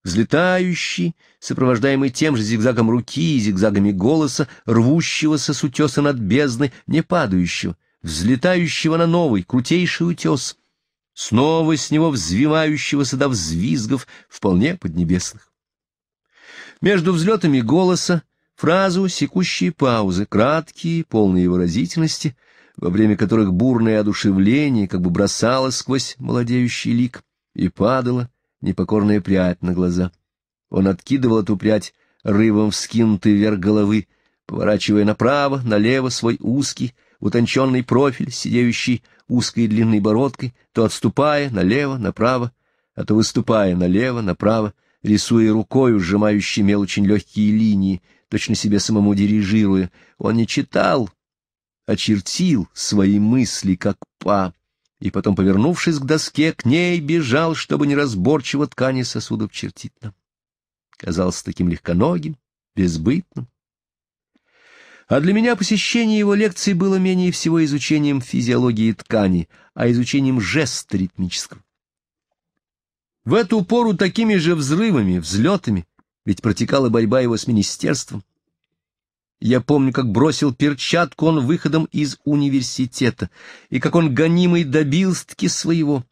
взлетающий, сопровождаемый тем же зигзагом руки и зигзагами голоса, рвущегося с утеса над бездной, не падающего, взлетающего на новый, крутейший утес, снова с него взвивающегося до взвизгов, вполне поднебесных. Между взлетами голоса фразу секущие паузы, краткие, полные выразительности, во время которых бурное одушевление как бы бросалось сквозь молодеющий лик и падало, непокорная прядь на глаза. Он откидывал эту прядь рывом вскинутый вверх головы, поворачивая направо, налево свой узкий, утонченный профиль, сидеющий узкой и длинной бородкой, то отступая налево, направо, а то выступая налево, направо, рисуя рукой, сжимающей очень легкие линии, точно себе самому дирижируя. Он не читал, а чертил свои мысли, как пап и потом, повернувшись к доске, к ней бежал, чтобы неразборчиво ткани сосудов чертить нам. Казался таким легконогим, безбытным. А для меня посещение его лекций было менее всего изучением физиологии ткани, а изучением жеста ритмического. В эту пору такими же взрывами, взлетами, ведь протекала борьба его с министерством, я помню, как бросил перчатку он выходом из университета, и как он гонимый добился-таки своего.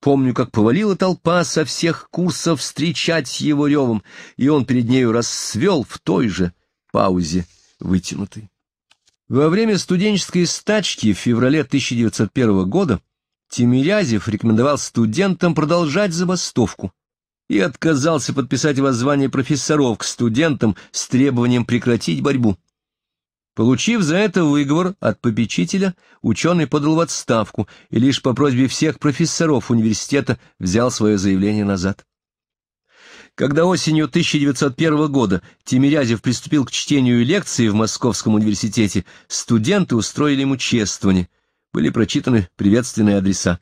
Помню, как повалила толпа со всех курсов встречать его ревом, и он перед нею рассвел в той же паузе вытянутый. Во время студенческой стачки в феврале 1901 года Тимирязев рекомендовал студентам продолжать забастовку, и отказался подписать воззвание профессоров к студентам с требованием прекратить борьбу. Получив за это выговор от попечителя, ученый подал в отставку и лишь по просьбе всех профессоров университета взял свое заявление назад. Когда осенью 1901 года Тимирязев приступил к чтению лекции в Московском университете, студенты устроили ему чествование. Были прочитаны приветственные адреса.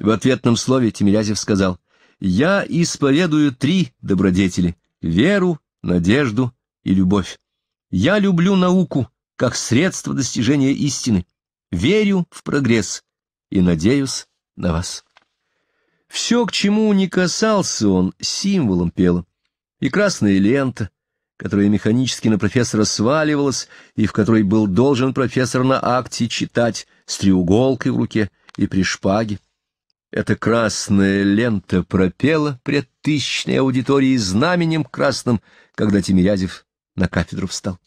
В ответном слове Тимирязев сказал — я исповедую три добродетели — веру, надежду и любовь. Я люблю науку как средство достижения истины, верю в прогресс и надеюсь на вас. Все, к чему не касался он, символом пело. И красная лента, которая механически на профессора сваливалась, и в которой был должен профессор на акте читать с треуголкой в руке и при шпаге. Эта красная лента пропела пред тысячной аудиторией знаменем красным, когда Тимирязев на кафедру встал.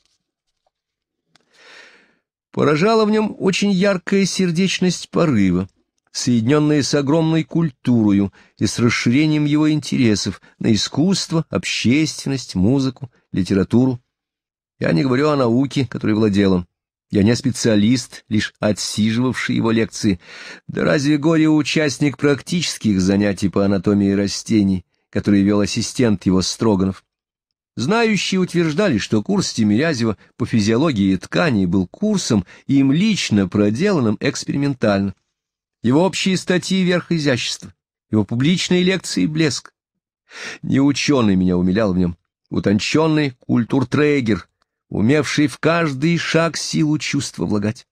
Поражала в нем очень яркая сердечность порыва, соединенная с огромной культурою и с расширением его интересов на искусство, общественность, музыку, литературу. Я не говорю о науке, которой владел он. Я не специалист, лишь отсиживавший его лекции. Да разве горе участник практических занятий по анатомии растений, которые вел ассистент его Строганов? Знающие утверждали, что курс Тимирязева по физиологии тканей был курсом, им лично проделанным экспериментально. Его общие статьи — верх изящества, его публичные лекции — блеск. Не ученый меня умилял в нем, утонченный культуртрегер, умевший в каждый шаг силу чувства влагать.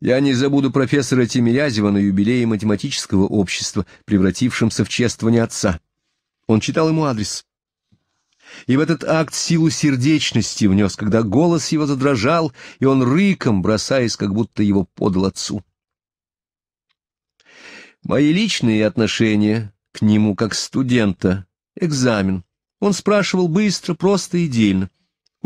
Я не забуду профессора Тимирязева на юбилее математического общества, превратившемся в чествование отца. Он читал ему адрес. И в этот акт силу сердечности внес, когда голос его задрожал, и он рыком, бросаясь, как будто его подал отцу. Мои личные отношения к нему как студента, экзамен. Он спрашивал быстро, просто и дельно.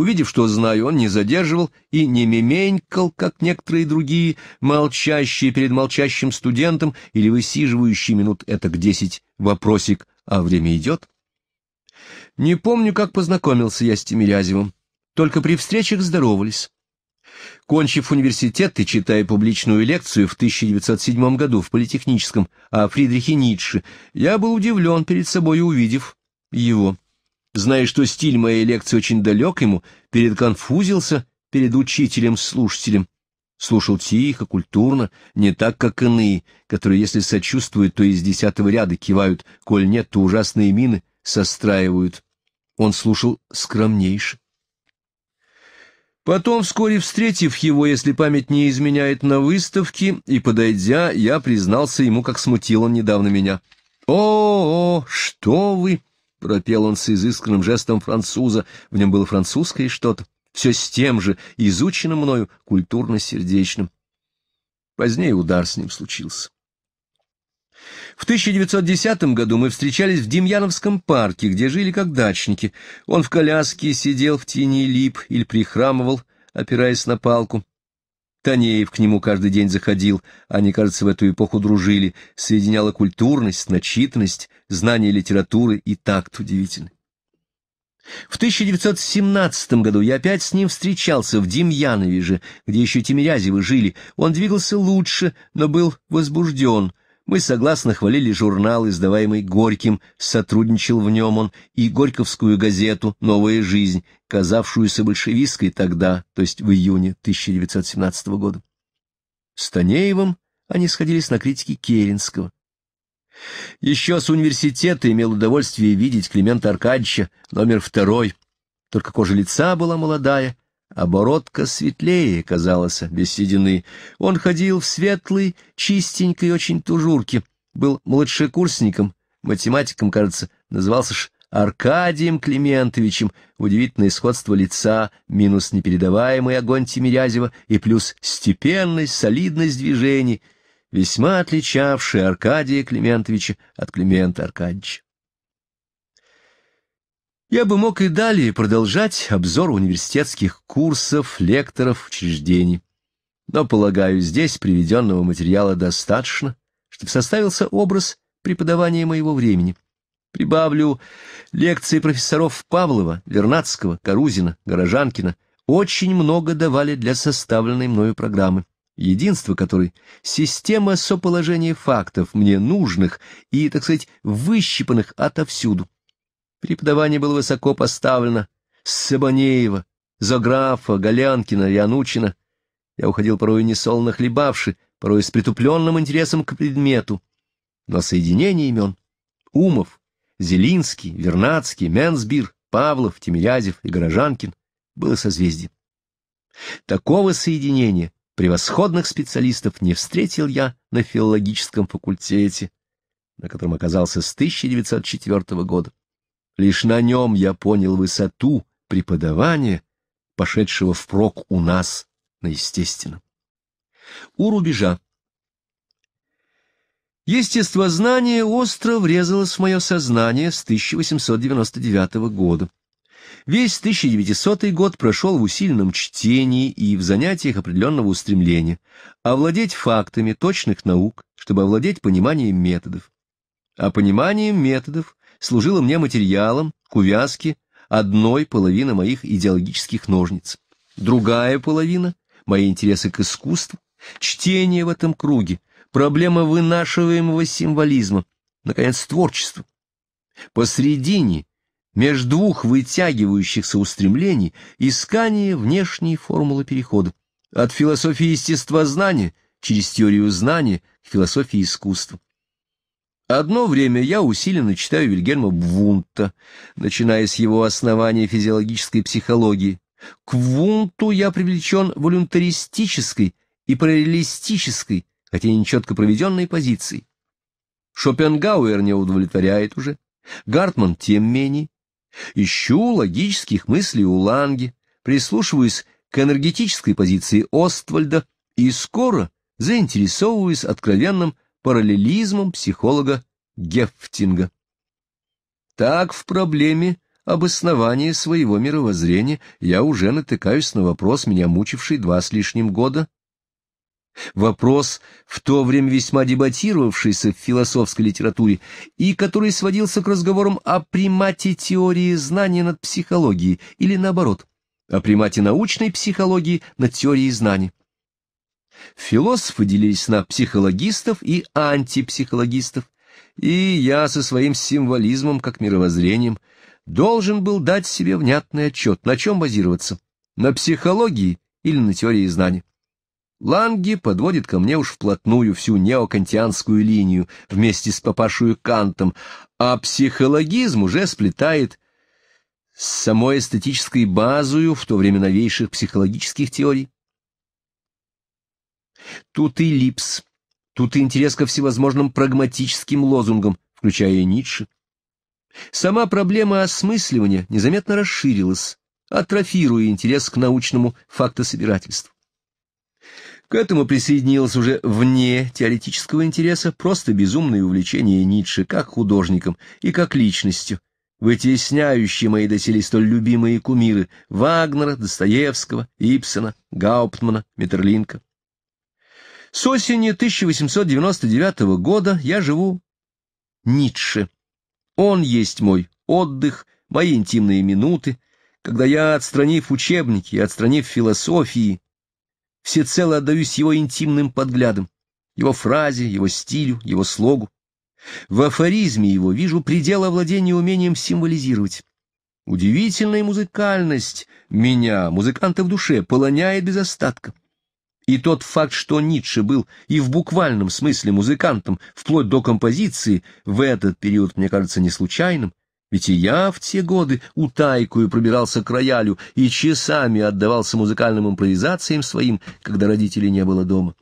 Увидев, что знаю, он не задерживал и не меменькал, как некоторые другие, молчащие перед молчащим студентом или высиживающие минут этак десять вопросик, а время идет. Не помню, как познакомился я с Тимирязевым, только при встречах здоровались. Кончив университет и читая публичную лекцию в 1907 году в Политехническом о Фридрихе Ницше, я был удивлен перед собой, увидев его зная, что стиль моей лекции очень далек ему, передконфузился перед учителем-слушателем. Слушал тихо, культурно, не так, как иные, которые, если сочувствуют, то из десятого ряда кивают, коль нет, то ужасные мины состраивают. Он слушал скромнейше. Потом, вскоре встретив его, если память не изменяет, на выставке, и, подойдя, я признался ему, как смутил он недавно меня. «О, -о что вы!» — пропел он с изысканным жестом француза, в нем было французское что-то, все с тем же, изученным мною, культурно-сердечным. Позднее удар с ним случился. В 1910 году мы встречались в Демьяновском парке, где жили как дачники. Он в коляске сидел в тени лип или прихрамывал, опираясь на палку. Танеев к нему каждый день заходил, они, кажется, в эту эпоху дружили, соединяла культурность, начитанность, знание литературы и такт удивительный. В 1917 году я опять с ним встречался в Демьянове же, где еще Тимирязевы жили. Он двигался лучше, но был возбужден. Мы согласно хвалили журнал, издаваемый Горьким, сотрудничал в нем он, и Горьковскую газету «Новая жизнь» казавшуюся большевистской тогда, то есть в июне 1917 года. С Танеевым они сходились на критике Керенского. Еще с университета имел удовольствие видеть Климента Аркадьевича, номер второй. Только кожа лица была молодая, а бородка светлее казалось, без седины. Он ходил в светлой, чистенькой очень тужурке, был младшекурсником, математиком, кажется, назывался ж Аркадием Климентовичем, удивительное сходство лица, минус непередаваемый огонь Тимирязева и плюс степенность, солидность движений, весьма отличавшие Аркадия Климентовича от Климента Аркадьевича. Я бы мог и далее продолжать обзор университетских курсов, лекторов, учреждений. Но, полагаю, здесь приведенного материала достаточно, чтобы составился образ преподавания моего времени. Прибавлю лекции профессоров Павлова, Вернадского, Карузина, Горожанкина очень много давали для составленной мною программы, единство которой — система соположения фактов, мне нужных и, так сказать, выщипанных отовсюду. Преподавание было высоко поставлено. Сабанеева, Заграфа, Голянкина, Янучина. Я уходил порой несолоно хлебавши, порой с притупленным интересом к предмету. На соединение имен, умов, Зелинский, Вернадский, Менсбир, Павлов, Тимирязев и Горожанкин было созвездие. Такого соединения превосходных специалистов не встретил я на филологическом факультете, на котором оказался с 1904 года. Лишь на нем я понял высоту преподавания, пошедшего впрок у нас на естественном. У рубежа Естествознание остро врезалось в мое сознание с 1899 года. Весь 1900 год прошел в усиленном чтении и в занятиях определенного устремления, овладеть фактами точных наук, чтобы овладеть пониманием методов. А понимание методов служило мне материалом к увязке одной половины моих идеологических ножниц. Другая половина — мои интересы к искусству, чтение в этом круге — проблема вынашиваемого символизма, наконец, творчество. Посредине, между двух вытягивающихся устремлений, искание внешней формулы перехода от философии естествознания через теорию знания к философии искусства. Одно время я усиленно читаю Вильгельма Бвунта, начиная с его основания физиологической психологии. К Вунту я привлечен волюнтаристической и параллелистической хотя и нечетко проведенной позиции. Шопенгауэр не удовлетворяет уже, Гартман тем менее. Ищу логических мыслей у Ланги, прислушиваюсь к энергетической позиции Оствальда и скоро заинтересовываюсь откровенным параллелизмом психолога Гефтинга. Так в проблеме обоснования своего мировоззрения я уже натыкаюсь на вопрос, меня мучивший два с лишним года Вопрос, в то время весьма дебатировавшийся в философской литературе и который сводился к разговорам о примате теории знания над психологией или наоборот, о примате научной психологии над теорией знаний. Философы делились на психологистов и антипсихологистов, и я со своим символизмом как мировоззрением должен был дать себе внятный отчет, на чем базироваться, на психологии или на теории знаний. Ланги подводит ко мне уж вплотную всю неокантианскую линию вместе с папашою Кантом, а психологизм уже сплетает с самой эстетической базою в то время новейших психологических теорий. Тут и Липс, тут и интерес ко всевозможным прагматическим лозунгам, включая и Ницше. Сама проблема осмысливания незаметно расширилась, атрофируя интерес к научному фактособирательству. К этому присоединилось уже вне теоретического интереса просто безумное увлечение Ницше как художником и как личностью, вытесняющие мои доселе столь любимые кумиры Вагнера, Достоевского, Ипсона, Гауптмана, Метерлинка. С осени 1899 года я живу Ницше. Он есть мой отдых, мои интимные минуты, когда я, отстранив учебники, отстранив философии, всецело отдаюсь его интимным подглядам, его фразе, его стилю, его слогу. В афоризме его вижу предел овладения умением символизировать. Удивительная музыкальность меня, музыканта в душе, полоняет без остатка. И тот факт, что Ницше был и в буквальном смысле музыкантом, вплоть до композиции, в этот период мне кажется не случайным, ведь и я в те годы утайкую пробирался к роялю и часами отдавался музыкальным импровизациям своим, когда родителей не было дома.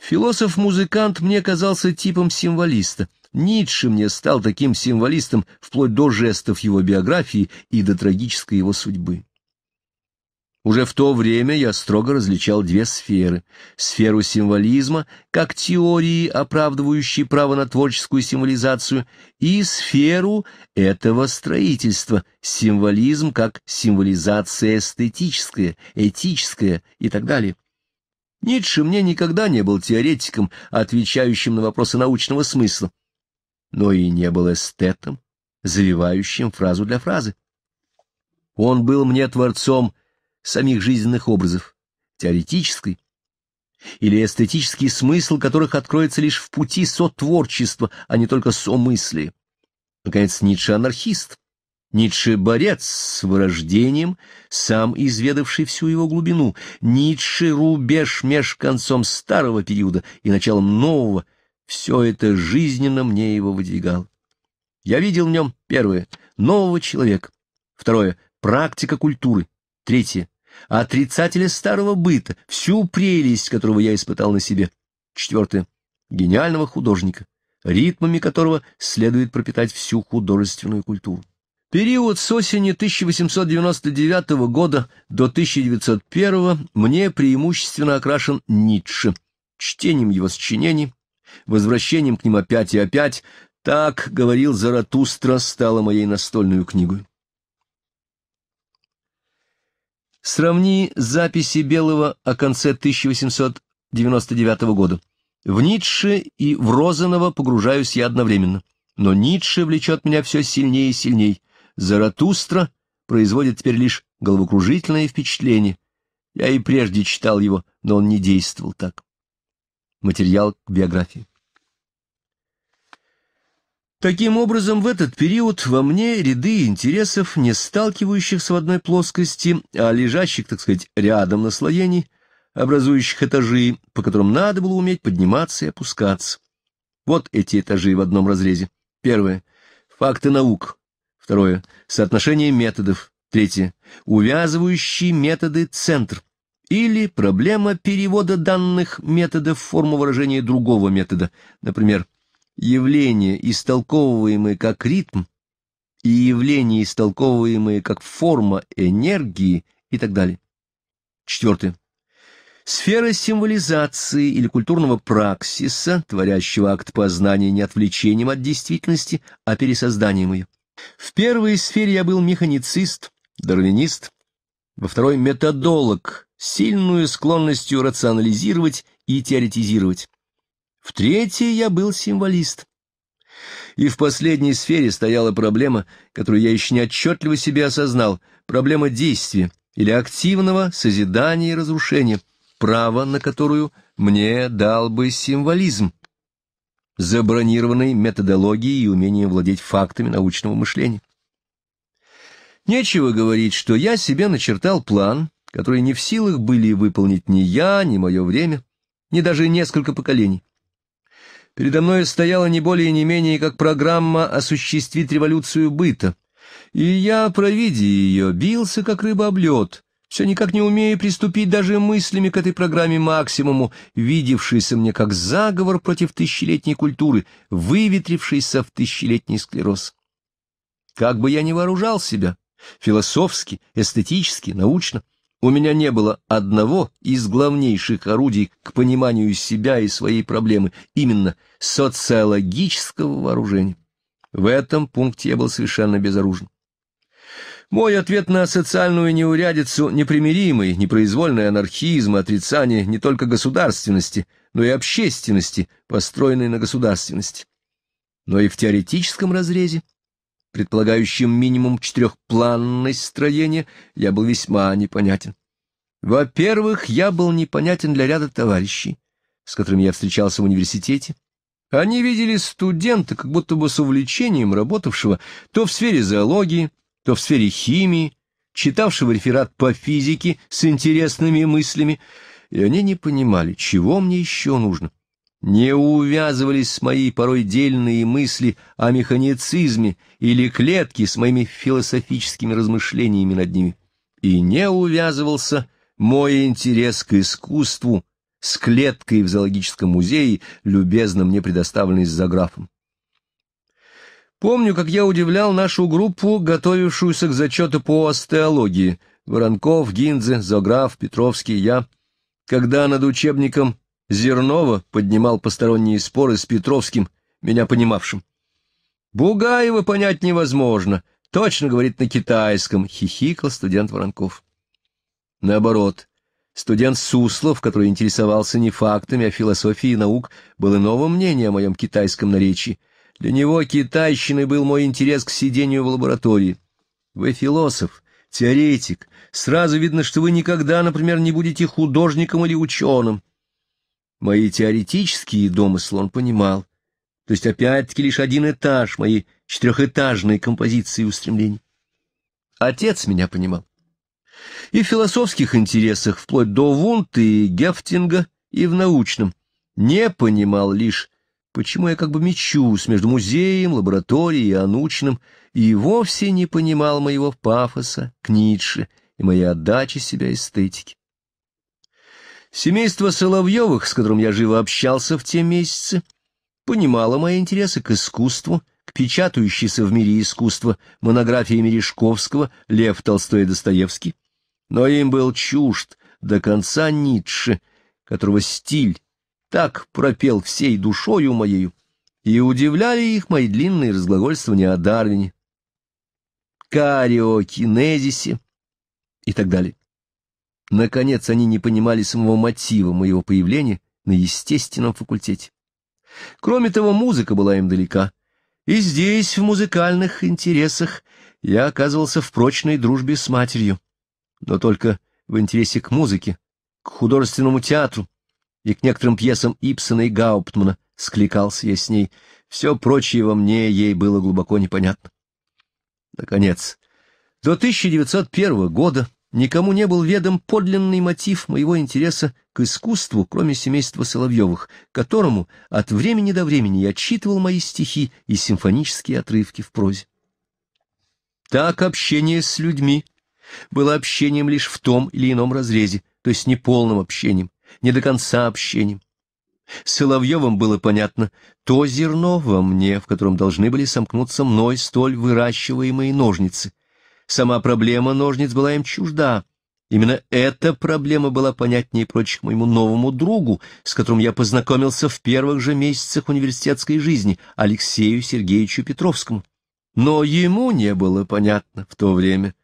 Философ-музыкант мне казался типом символиста. Ницше мне стал таким символистом вплоть до жестов его биографии и до трагической его судьбы. Уже в то время я строго различал две сферы. Сферу символизма, как теории, оправдывающей право на творческую символизацию, и сферу этого строительства, символизм как символизация эстетическая, этическая и так далее. Ницше мне никогда не был теоретиком, отвечающим на вопросы научного смысла, но и не был эстетом, завивающим фразу для фразы. Он был мне творцом самих жизненных образов, теоретической, или эстетический смысл которых откроется лишь в пути сотворчества, а не только сомыслия. Наконец, Ницше — анархист. Ницше — борец с вырождением, сам изведавший всю его глубину. Ницше — рубеж меж концом старого периода и началом нового. Все это жизненно мне его выдвигало. Я видел в нем, первое, нового человека, второе, практика культуры, третье, отрицателя старого быта, всю прелесть которого я испытал на себе. Четвертое. Гениального художника, ритмами которого следует пропитать всю художественную культуру. Период с осени 1899 года до 1901 мне преимущественно окрашен Ницше, чтением его сочинений, возвращением к ним опять и опять, так, говорил Заратустра, стала моей настольную книгой. Сравни записи Белого о конце 1899 года. В Ницше и в Розанова погружаюсь я одновременно. Но Ницше влечет меня все сильнее и сильнее. Заратустра производит теперь лишь головокружительное впечатление. Я и прежде читал его, но он не действовал так. Материал к биографии. Таким образом, в этот период во мне ряды интересов, не сталкивающихся в одной плоскости, а лежащих, так сказать, рядом наслоений, образующих этажи, по которым надо было уметь подниматься и опускаться. Вот эти этажи в одном разрезе. Первое — факты наук. Второе — соотношение методов. Третье — увязывающие методы центр. Или проблема перевода данных методов в форму выражения другого метода, например, — явление, истолковываемое как ритм, и явление, истолковываемое как форма энергии и так далее. Четвертое. Сфера символизации или культурного праксиса, творящего акт познания не отвлечением от действительности, а пересозданием ее. В первой сфере я был механицист, дарвинист, во второй — методолог, сильную склонностью рационализировать и теоретизировать. В третьей я был символист. И в последней сфере стояла проблема, которую я еще не отчетливо себе осознал, проблема действия или активного созидания и разрушения, право на которую мне дал бы символизм, забронированный методологией и умением владеть фактами научного мышления. Нечего говорить, что я себе начертал план, который не в силах были выполнить ни я, ни мое время, ни даже несколько поколений. Передо мной стояла не более не менее как программа «Осуществить революцию быта». И я, провидя ее, бился как рыба об лед, все никак не умея приступить даже мыслями к этой программе максимуму, видевшейся мне как заговор против тысячелетней культуры, выветрившейся в тысячелетний склероз. Как бы я ни вооружал себя, философски, эстетически, научно, у меня не было одного из главнейших орудий к пониманию себя и своей проблемы, именно социологического вооружения. В этом пункте я был совершенно безоружен. Мой ответ на социальную неурядицу — непримиримый, непроизвольный анархизм, отрицание не только государственности, но и общественности, построенной на государственности. Но и в теоретическом разрезе предполагающим минимум четырехпланность строения, я был весьма непонятен. Во-первых, я был непонятен для ряда товарищей, с которыми я встречался в университете. Они видели студента, как будто бы с увлечением работавшего то в сфере зоологии, то в сфере химии, читавшего реферат по физике с интересными мыслями, и они не понимали, чего мне еще нужно не увязывались с моей порой дельные мысли о механицизме или клетке с моими философическими размышлениями над ними, и не увязывался мой интерес к искусству с клеткой в зоологическом музее, любезно мне предоставленной из-за заграфом. Помню, как я удивлял нашу группу, готовившуюся к зачету по остеологии, Воронков, Гиндзе, Зограф, Петровский, я, когда над учебником Зернова поднимал посторонние споры с Петровским, меня понимавшим. «Бугаева понять невозможно. Точно говорит на китайском», — хихикал студент Воронков. Наоборот, студент Суслов, который интересовался не фактами, а философией наук, был иного мнения о моем китайском наречии. Для него китайщиной был мой интерес к сидению в лаборатории. «Вы философ, теоретик. Сразу видно, что вы никогда, например, не будете художником или ученым». Мои теоретические домыслы он понимал, то есть опять-таки лишь один этаж моей четырехэтажной композиции устремлений. Отец меня понимал. И в философских интересах, вплоть до Вунта и Гефтинга, и в научном. Не понимал лишь, почему я как бы мечусь между музеем, лабораторией и научным, и вовсе не понимал моего пафоса к Ницше и моей отдачи себя эстетике. Семейство Соловьевых, с которым я живо общался в те месяцы, понимало мои интересы к искусству, к печатающейся в мире искусства монографиями Мережковского, Лев Толстой и Достоевский, но им был чужд до конца Ницше, которого стиль так пропел всей душою моею, и удивляли их мои длинные разглагольствования о Дарвине, кариокинезисе и так далее. Наконец, они не понимали самого мотива моего появления на естественном факультете. Кроме того, музыка была им далека. И здесь, в музыкальных интересах, я оказывался в прочной дружбе с матерью. Но только в интересе к музыке, к художественному театру и к некоторым пьесам Ипсона и Гауптмана скликался я с ней. Все прочее во мне ей было глубоко непонятно. Наконец, до 1901 года никому не был ведом подлинный мотив моего интереса к искусству, кроме семейства Соловьевых, которому от времени до времени я отчитывал мои стихи и симфонические отрывки в прозе. Так общение с людьми было общением лишь в том или ином разрезе, то есть не полным общением, не до конца общением. Соловьевым было понятно то зерно во мне, в котором должны были сомкнуться мной столь выращиваемые ножницы — Сама проблема ножниц была им чужда. Именно эта проблема была понятнее прочих моему новому другу, с которым я познакомился в первых же месяцах университетской жизни, Алексею Сергеевичу Петровскому. Но ему не было понятно в то время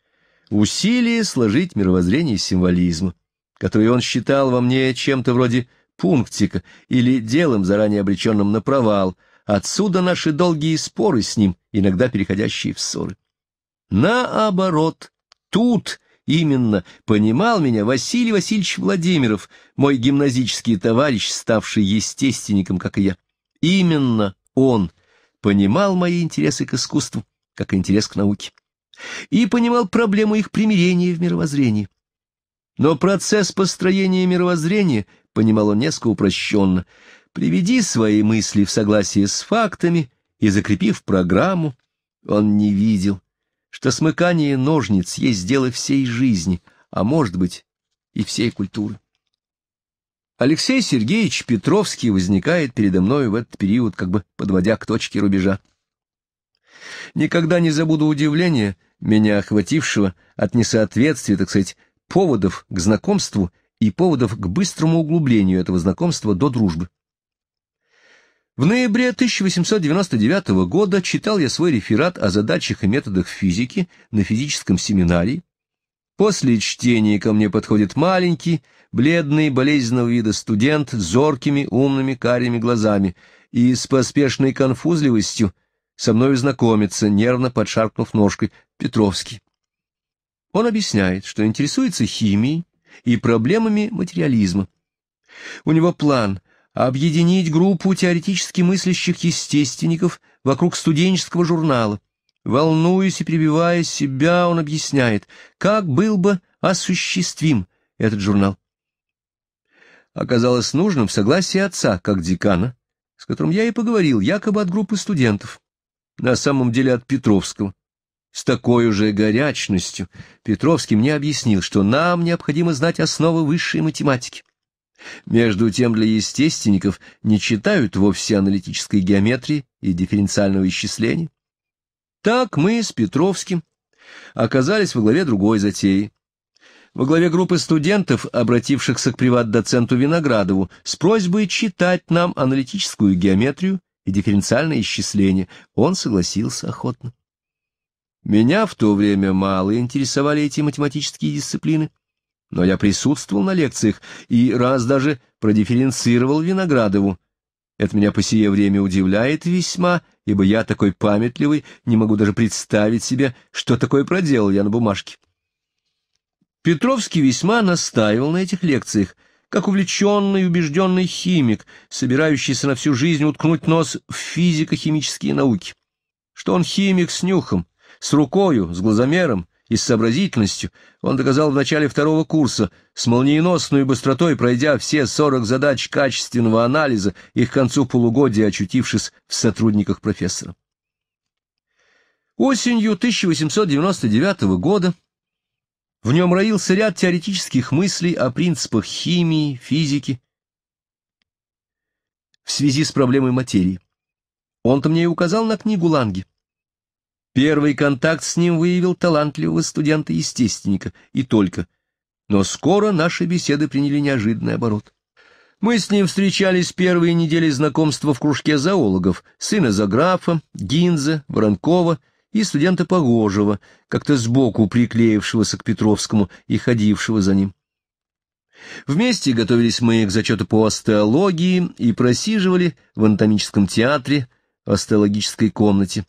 усилие сложить мировоззрение символизма, которое он считал во мне чем-то вроде пунктика или делом, заранее обреченным на провал, отсюда наши долгие споры с ним, иногда переходящие в ссоры. Наоборот, тут именно понимал меня Василий Васильевич Владимиров, мой гимназический товарищ, ставший естественником, как и я. Именно он понимал мои интересы к искусству, как интерес к науке, и понимал проблему их примирения в мировоззрении. Но процесс построения мировоззрения понимал он несколько упрощенно. Приведи свои мысли в согласие с фактами и закрепив программу, он не видел — что смыкание ножниц есть дело всей жизни, а может быть и всей культуры. Алексей Сергеевич Петровский возникает передо мной в этот период, как бы подводя к точке рубежа. Никогда не забуду удивления, меня охватившего от несоответствия, так сказать, поводов к знакомству и поводов к быстрому углублению этого знакомства до дружбы. В ноябре 1899 года читал я свой реферат о задачах и методах физики на физическом семинаре. После чтения ко мне подходит маленький, бледный, болезненного вида студент с зоркими, умными, карими глазами и с поспешной конфузливостью со мною знакомится, нервно подшаркнув ножкой, Петровский. Он объясняет, что интересуется химией и проблемами материализма. У него план — объединить группу теоретически мыслящих естественников вокруг студенческого журнала. Волнуясь и прибивая себя, он объясняет, как был бы осуществим этот журнал. Оказалось нужным в согласии отца, как декана, с которым я и поговорил, якобы от группы студентов, на самом деле от Петровского. С такой же горячностью Петровский мне объяснил, что нам необходимо знать основы высшей математики. Между тем для естественников не читают вовсе аналитической геометрии и дифференциального исчисления. Так мы с Петровским оказались во главе другой затеи. Во главе группы студентов, обратившихся к приват-доценту Виноградову, с просьбой читать нам аналитическую геометрию и дифференциальное исчисление, он согласился охотно. Меня в то время мало интересовали эти математические дисциплины, но я присутствовал на лекциях и раз даже продифференцировал Виноградову. Это меня по сие время удивляет весьма, ибо я такой памятливый, не могу даже представить себе, что такое проделал я на бумажке. Петровский весьма настаивал на этих лекциях, как увлеченный и убежденный химик, собирающийся на всю жизнь уткнуть нос в физико-химические науки. Что он химик с нюхом, с рукою, с глазомером, и с сообразительностью он доказал в начале второго курса, с молниеносной быстротой пройдя все 40 задач качественного анализа и к концу полугодия очутившись в сотрудниках профессора. Осенью 1899 года в нем роился ряд теоретических мыслей о принципах химии, физики в связи с проблемой материи. Он-то мне и указал на книгу Ланги. Первый контакт с ним выявил талантливого студента-естественника, и только. Но скоро наши беседы приняли неожиданный оборот. Мы с ним встречались первые недели знакомства в кружке зоологов, сына Заграфа, Гинза, Воронкова и студента Погожева, как-то сбоку приклеившегося к Петровскому и ходившего за ним. Вместе готовились мы к зачету по остеологии и просиживали в анатомическом театре, в остеологической комнате.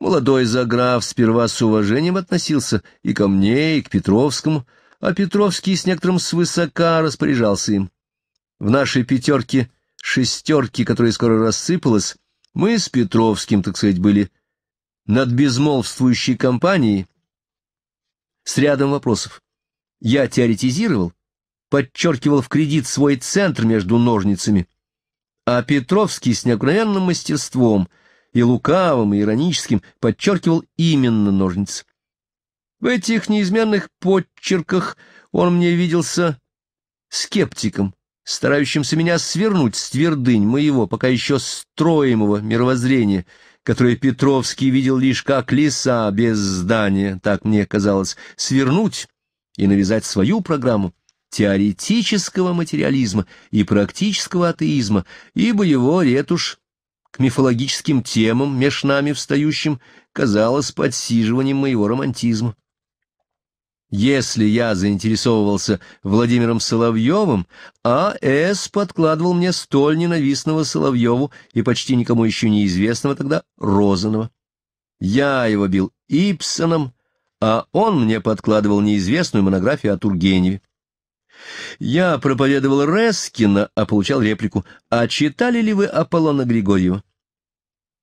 Молодой заграф сперва с уважением относился и ко мне, и к Петровскому, а Петровский с некоторым свысока распоряжался им. В нашей пятерке, шестерке, которая скоро рассыпалась, мы с Петровским, так сказать, были над безмолвствующей компанией с рядом вопросов. Я теоретизировал, подчеркивал в кредит свой центр между ножницами, а Петровский с необыкновенным мастерством и лукавым, и ироническим подчеркивал именно ножницы. В этих неизменных подчерках он мне виделся скептиком, старающимся меня свернуть с твердынь моего, пока еще строимого мировоззрения, которое Петровский видел лишь как леса без здания, так мне казалось, свернуть и навязать свою программу теоретического материализма и практического атеизма, ибо его ретушь к мифологическим темам, меж нами встающим, казалось подсиживанием моего романтизма. Если я заинтересовывался Владимиром Соловьевым, А.С. подкладывал мне столь ненавистного Соловьеву и почти никому еще неизвестного тогда Розанова. Я его бил Ипсоном, а он мне подкладывал неизвестную монографию о Тургеневе. Я проповедовал Рескина, а получал реплику. «А читали ли вы Аполлона Григорьева?»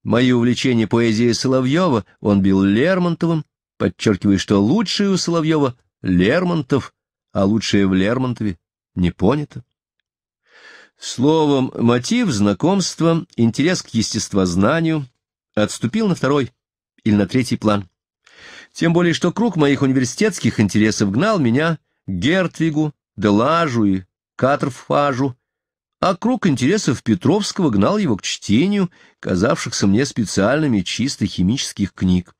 Мои увлечения поэзией Соловьева он бил Лермонтовым, подчеркивая, что лучшее у Соловьева — Лермонтов, а лучшее в Лермонтове не понято. Словом, мотив знакомства, интерес к естествознанию отступил на второй или на третий план. Тем более, что круг моих университетских интересов гнал меня к Гертвигу, Делажу и Катрфажу, а круг интересов Петровского гнал его к чтению, казавшихся мне специальными чисто химических книг.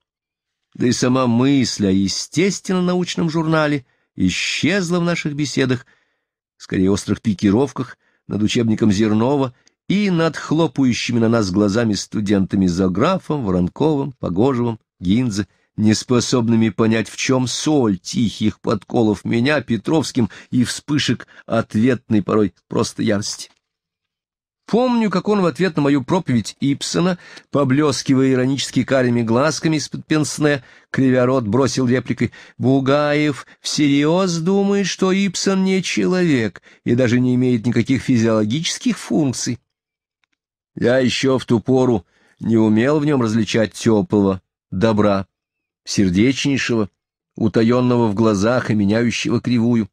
Да и сама мысль о естественно-научном журнале исчезла в наших беседах, скорее острых пикировках, над учебником Зернова и над хлопающими на нас глазами студентами за графом, Воронковым, Погожевым, Гинзе — неспособными понять, в чем соль тихих подколов меня, Петровским, и вспышек ответной порой просто ярости. Помню, как он в ответ на мою проповедь Ипсона, поблескивая иронически карими глазками из-под пенсне, кривя рот, бросил репликой «Бугаев всерьез думает, что Ипсон не человек и даже не имеет никаких физиологических функций». Я еще в ту пору не умел в нем различать теплого добра сердечнейшего, утаенного в глазах и меняющего кривую,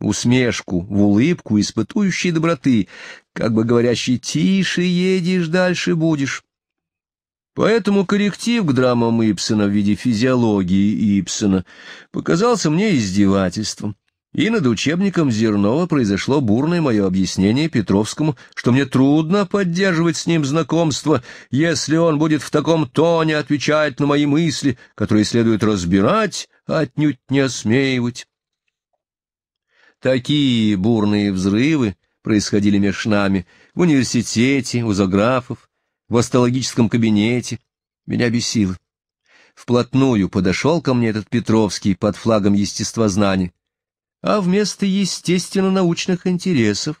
усмешку, в улыбку испытующей доброты, как бы говорящий «тише едешь, дальше будешь». Поэтому корректив к драмам Ипсона в виде физиологии Ипсона показался мне издевательством. И над учебником Зернова произошло бурное мое объяснение Петровскому, что мне трудно поддерживать с ним знакомство, если он будет в таком тоне отвечать на мои мысли, которые следует разбирать, а отнюдь не осмеивать. Такие бурные взрывы происходили меж нами в университете, у заграфов, в астрологическом кабинете. Меня бесило. Вплотную подошел ко мне этот Петровский под флагом естествознания а вместо естественно-научных интересов,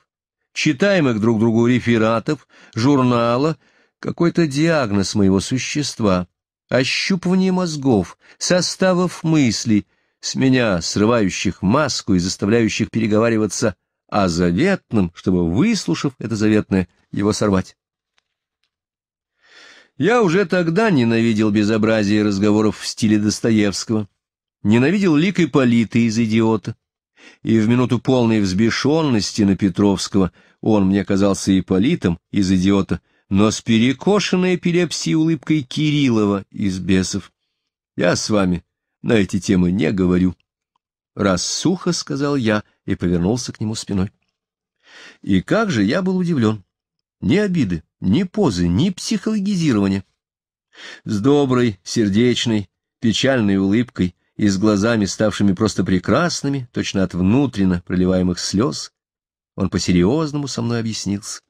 читаемых друг другу рефератов, журнала, какой-то диагноз моего существа, ощупывание мозгов, составов мыслей, с меня срывающих маску и заставляющих переговариваться о заветном, чтобы, выслушав это заветное, его сорвать. Я уже тогда ненавидел безобразие разговоров в стиле Достоевского, ненавидел лик политы из «Идиота», и в минуту полной взбешенности на Петровского он мне казался иполитом из идиота, но с перекошенной эпилепсией улыбкой Кириллова из бесов. Я с вами на эти темы не говорю. Раз сухо сказал я и повернулся к нему спиной. И как же я был удивлен. Ни обиды, ни позы, ни психологизирования. С доброй, сердечной, печальной улыбкой — и с глазами, ставшими просто прекрасными, точно от внутренно проливаемых слез, он по-серьезному со мной объяснился.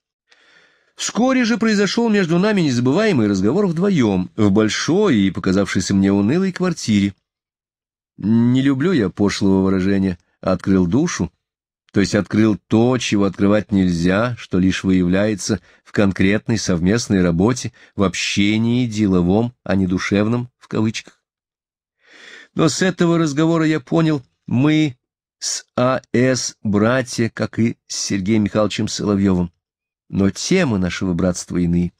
Вскоре же произошел между нами незабываемый разговор вдвоем, в большой и показавшейся мне унылой квартире. Не люблю я пошлого выражения «открыл душу», то есть открыл то, чего открывать нельзя, что лишь выявляется в конкретной совместной работе, в общении деловом, а не душевном, в кавычках. Но с этого разговора я понял, мы с А.С. братья, как и с Сергеем Михайловичем Соловьевым. Но темы нашего братства иные.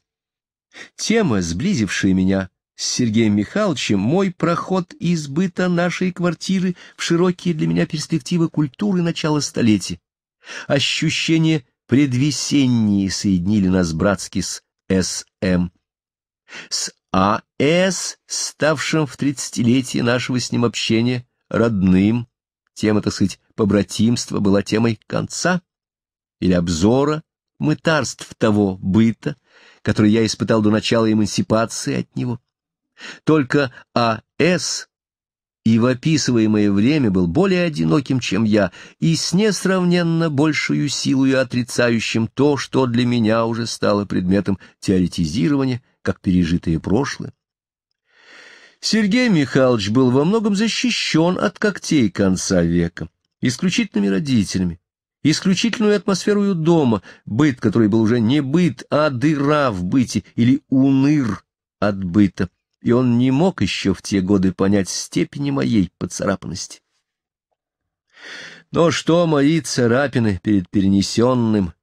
Тема, сблизившая меня с Сергеем Михайловичем, мой проход из быта нашей квартиры в широкие для меня перспективы культуры начала столетия. Ощущение предвесенние соединили нас братски с С.М. С а С, ставшим в тридцатилетии нашего с ним общения родным, тема, так сказать, побратимства была темой конца или обзора мытарств того быта, который я испытал до начала эмансипации от него. Только А С и в описываемое время был более одиноким, чем я, и с несравненно большую силою отрицающим то, что для меня уже стало предметом теоретизирования — как пережитые прошлые. Сергей Михайлович был во многом защищен от когтей конца века, исключительными родителями, исключительную атмосферу дома, быт, который был уже не быт, а дыра в быте или уныр от быта, и он не мог еще в те годы понять степени моей поцарапанности. Но что мои царапины перед перенесенным,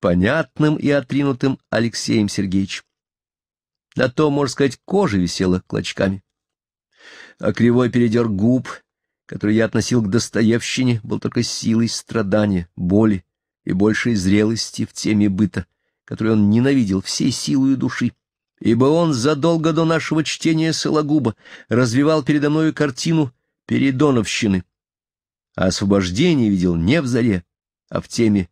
понятным и отринутым Алексеем Сергеевичем? На то, можно сказать, кожа висела клочками. А кривой передер губ, который я относил к достоевщине, был только силой страдания, боли и большей зрелости в теме быта, который он ненавидел всей силой души ибо он задолго до нашего чтения Сологуба развивал передо мною картину Передоновщины. А освобождение видел не в заре, а в теме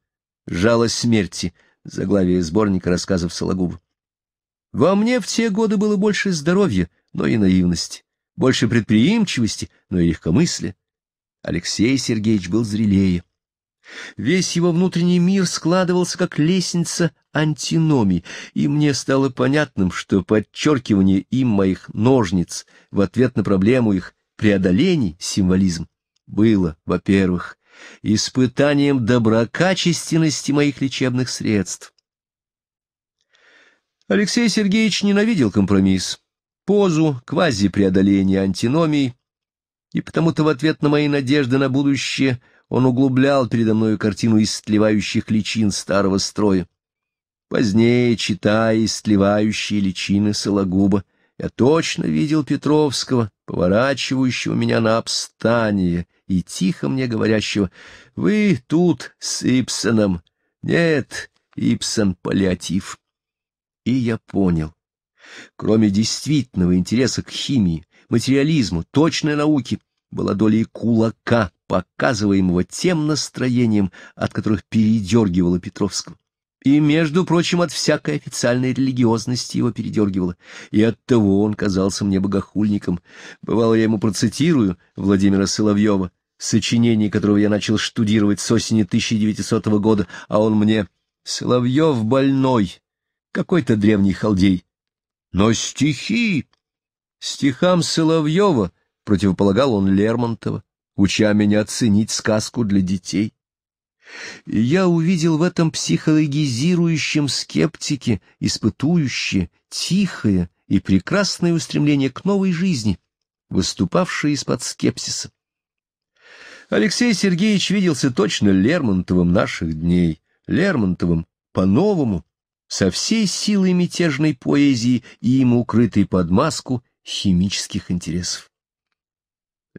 «Жало смерти» заглавие сборника рассказов Сологуба. Во мне в те годы было больше здоровья, но и наивности, больше предприимчивости, но и легкомыслия. Алексей Сергеевич был зрелее. Весь его внутренний мир складывался как лестница антиномий, и мне стало понятным, что подчеркивание им моих ножниц в ответ на проблему их преодолений символизм было, во-первых, испытанием доброкачественности моих лечебных средств, Алексей Сергеевич ненавидел компромисс, позу квази-преодоления антиномий, и потому-то в ответ на мои надежды на будущее он углублял передо мною картину истлевающих личин старого строя. Позднее, читая истлевающие личины Сологуба, я точно видел Петровского, поворачивающего меня на обстание и тихо мне говорящего «Вы тут с Ипсоном». «Нет, Ипсон — паллиатив». И я понял. Кроме действительного интереса к химии, материализму, точной науке, была доля и кулака, показываемого тем настроением, от которых передергивало Петровского. И, между прочим, от всякой официальной религиозности его передергивало, и от того он казался мне богохульником. Бывало, я ему процитирую Владимира Соловьева, сочинение которого я начал штудировать с осени 1900 года, а он мне «Соловьев больной, какой-то древний халдей. Но стихи! Стихам Соловьева противополагал он Лермонтова, уча меня оценить сказку для детей. И я увидел в этом психологизирующем скептике, испытующее, тихое и прекрасное устремление к новой жизни, выступавшее из-под скепсиса. Алексей Сергеевич виделся точно Лермонтовым наших дней, Лермонтовым по-новому, со всей силой мятежной поэзии и им укрытой под маску химических интересов.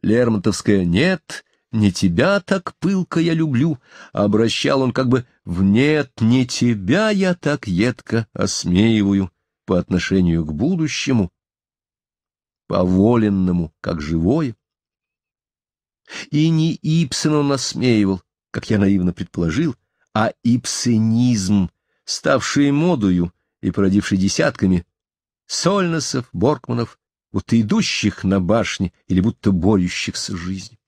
Лермонтовская «нет», «не тебя так пылко я люблю», обращал он как бы в «нет, не тебя я так едко осмеиваю» по отношению к будущему, поволенному, как живое. И не Ипсон он насмеивал, как я наивно предположил, а ипсенизм, Ставшие модою и породивший десятками Сольносов, Боркманов, будто идущих на башне или будто борющихся с жизнью.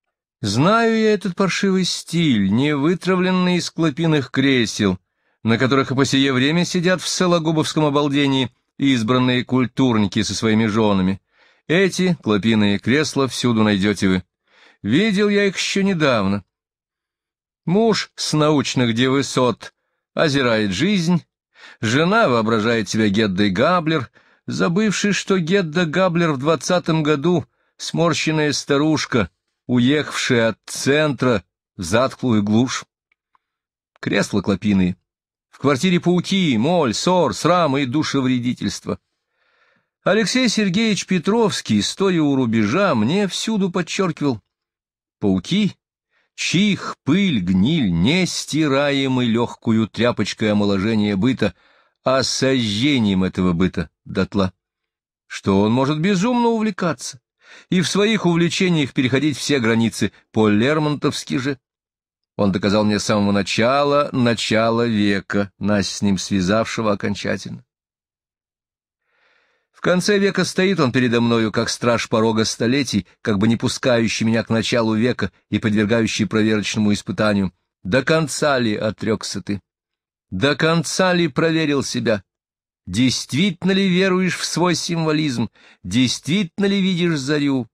Знаю я этот паршивый стиль, не вытравленный из клопиных кресел, на которых и по сие время сидят в Сологубовском обалдении избранные культурники со своими женами. Эти клопиные кресла всюду найдете вы. Видел я их еще недавно. Муж с научных девысот озирает жизнь, жена воображает себя Геддой Габлер, забывший, что Гедда Габлер в двадцатом году сморщенная старушка, уехавшая от центра в затхлую глушь. Кресло клопины. В квартире пауки, моль, сор, срам и душевредительство. Алексей Сергеевич Петровский, стоя у рубежа, мне всюду подчеркивал. Пауки Чих, пыль, гниль, нестираемый легкую тряпочкой омоложения быта, а сожжением этого быта дотла. Что он может безумно увлекаться и в своих увлечениях переходить все границы по-лермонтовски же. Он доказал мне с самого начала, начала века, нас с ним связавшего окончательно. В конце века стоит он передо мною, как страж порога столетий, как бы не пускающий меня к началу века и подвергающий проверочному испытанию. До конца ли отрекся ты? До конца ли проверил себя? Действительно ли веруешь в свой символизм? Действительно ли видишь зарю?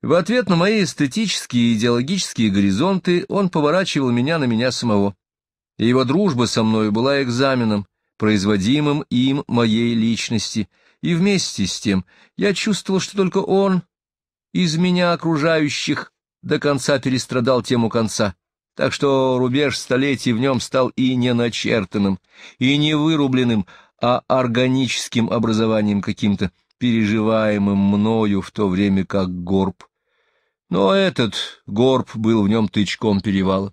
В ответ на мои эстетические и идеологические горизонты он поворачивал меня на меня самого. И его дружба со мною была экзаменом, производимым им моей личности, и вместе с тем я чувствовал, что только он из меня окружающих до конца перестрадал тему конца, так что рубеж столетий в нем стал и не начертанным, и не вырубленным, а органическим образованием каким-то, переживаемым мною в то время как горб. Но этот горб был в нем тычком перевала.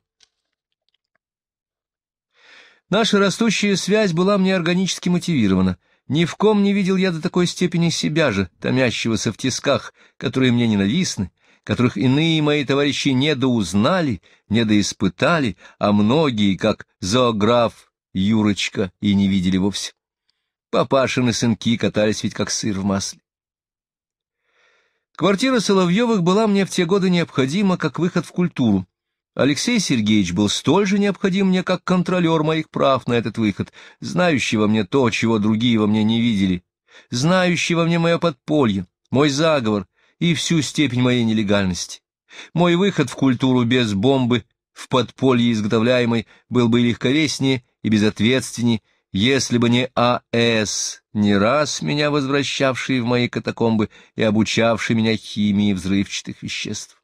Наша растущая связь была мне органически мотивирована. Ни в ком не видел я до такой степени себя же, томящегося в тисках, которые мне ненавистны, которых иные мои товарищи недоузнали, недоиспытали, а многие, как зоограф Юрочка, и не видели вовсе. Папашины сынки катались ведь как сыр в масле. Квартира Соловьевых была мне в те годы необходима как выход в культуру. Алексей Сергеевич был столь же необходим мне, как контролер моих прав на этот выход, знающий во мне то, чего другие во мне не видели, знающий во мне мое подполье, мой заговор и всю степень моей нелегальности. Мой выход в культуру без бомбы, в подполье изготовляемой, был бы легковеснее и безответственнее, если бы не А.С., не раз меня возвращавший в мои катакомбы и обучавший меня химии взрывчатых веществ.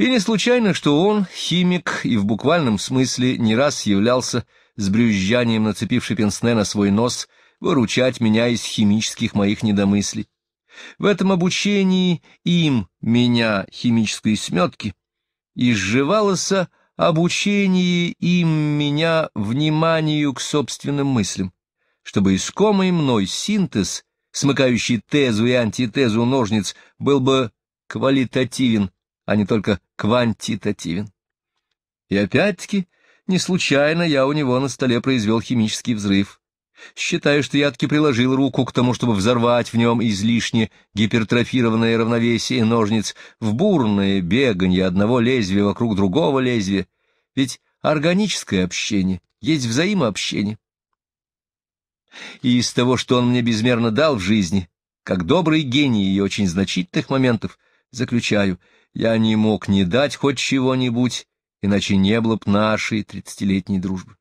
И не случайно, что он, химик, и в буквальном смысле не раз являлся с брюзжанием нацепивший пенсне на свой нос, выручать меня из химических моих недомыслий. В этом обучении им, меня, химической сметки, изживалось обучение им, меня, вниманию к собственным мыслям, чтобы искомый мной синтез, смыкающий тезу и антитезу ножниц, был бы квалитативен, а не только квантитативен. И опять-таки, не случайно я у него на столе произвел химический взрыв. Считаю, что я таки приложил руку к тому, чтобы взорвать в нем излишне гипертрофированное равновесие ножниц в бурное беганье одного лезвия вокруг другого лезвия. Ведь органическое общение есть взаимообщение. И из того, что он мне безмерно дал в жизни, как добрый гений и очень значительных моментов, заключаю — я не мог не дать хоть чего-нибудь, иначе не было б нашей тридцатилетней дружбы.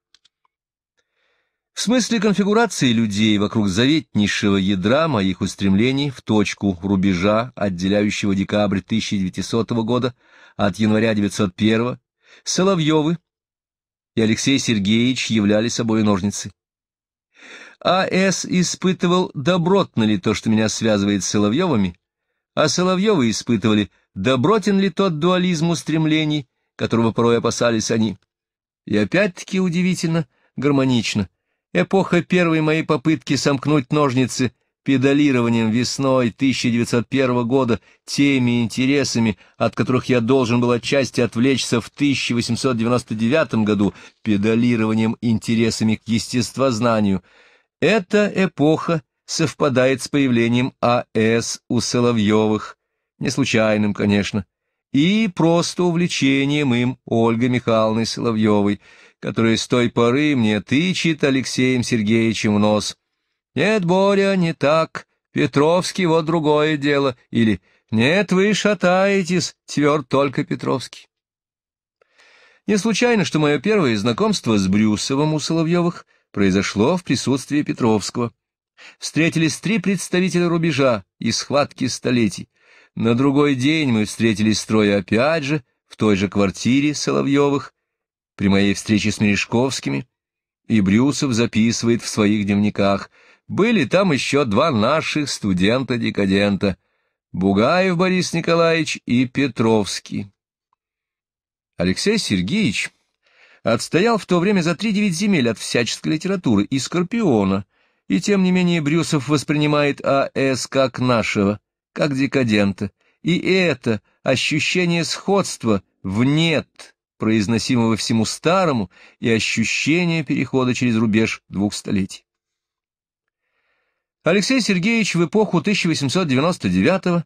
В смысле конфигурации людей вокруг заветнейшего ядра моих устремлений в точку рубежа, отделяющего декабрь 1900 года от января 1901, Соловьевы и Алексей Сергеевич являли собой ножницы. А.С. испытывал, добротно ли то, что меня связывает с Соловьевыми, а Соловьевы испытывали, добротен ли тот дуализм устремлений, которого порой опасались они. И опять-таки удивительно, гармонично. Эпоха первой моей попытки сомкнуть ножницы педалированием весной 1901 года теми интересами, от которых я должен был отчасти отвлечься в 1899 году педалированием интересами к естествознанию. Эта эпоха совпадает с появлением А.С. у Соловьевых, не случайным, конечно, и просто увлечением им Ольга Михайловны Соловьевой, которая с той поры мне тычет Алексеем Сергеевичем в нос. «Нет, Боря, не так. Петровский — вот другое дело». Или «Нет, вы шатаетесь, тверд только Петровский». Не случайно, что мое первое знакомство с Брюсовым у Соловьевых произошло в присутствии Петровского. Встретились три представителя рубежа и схватки столетий — на другой день мы встретились с Троей опять же, в той же квартире Соловьевых, при моей встрече с Мережковскими, и Брюсов записывает в своих дневниках. Были там еще два наших студента-декадента — Бугаев Борис Николаевич и Петровский. Алексей Сергеевич отстоял в то время за три девять земель от всяческой литературы и «Скорпиона», и тем не менее Брюсов воспринимает А.С. как нашего — как декадента, и это ощущение сходства в «нет», произносимого всему старому, и ощущение перехода через рубеж двух столетий. Алексей Сергеевич в эпоху 1899-1900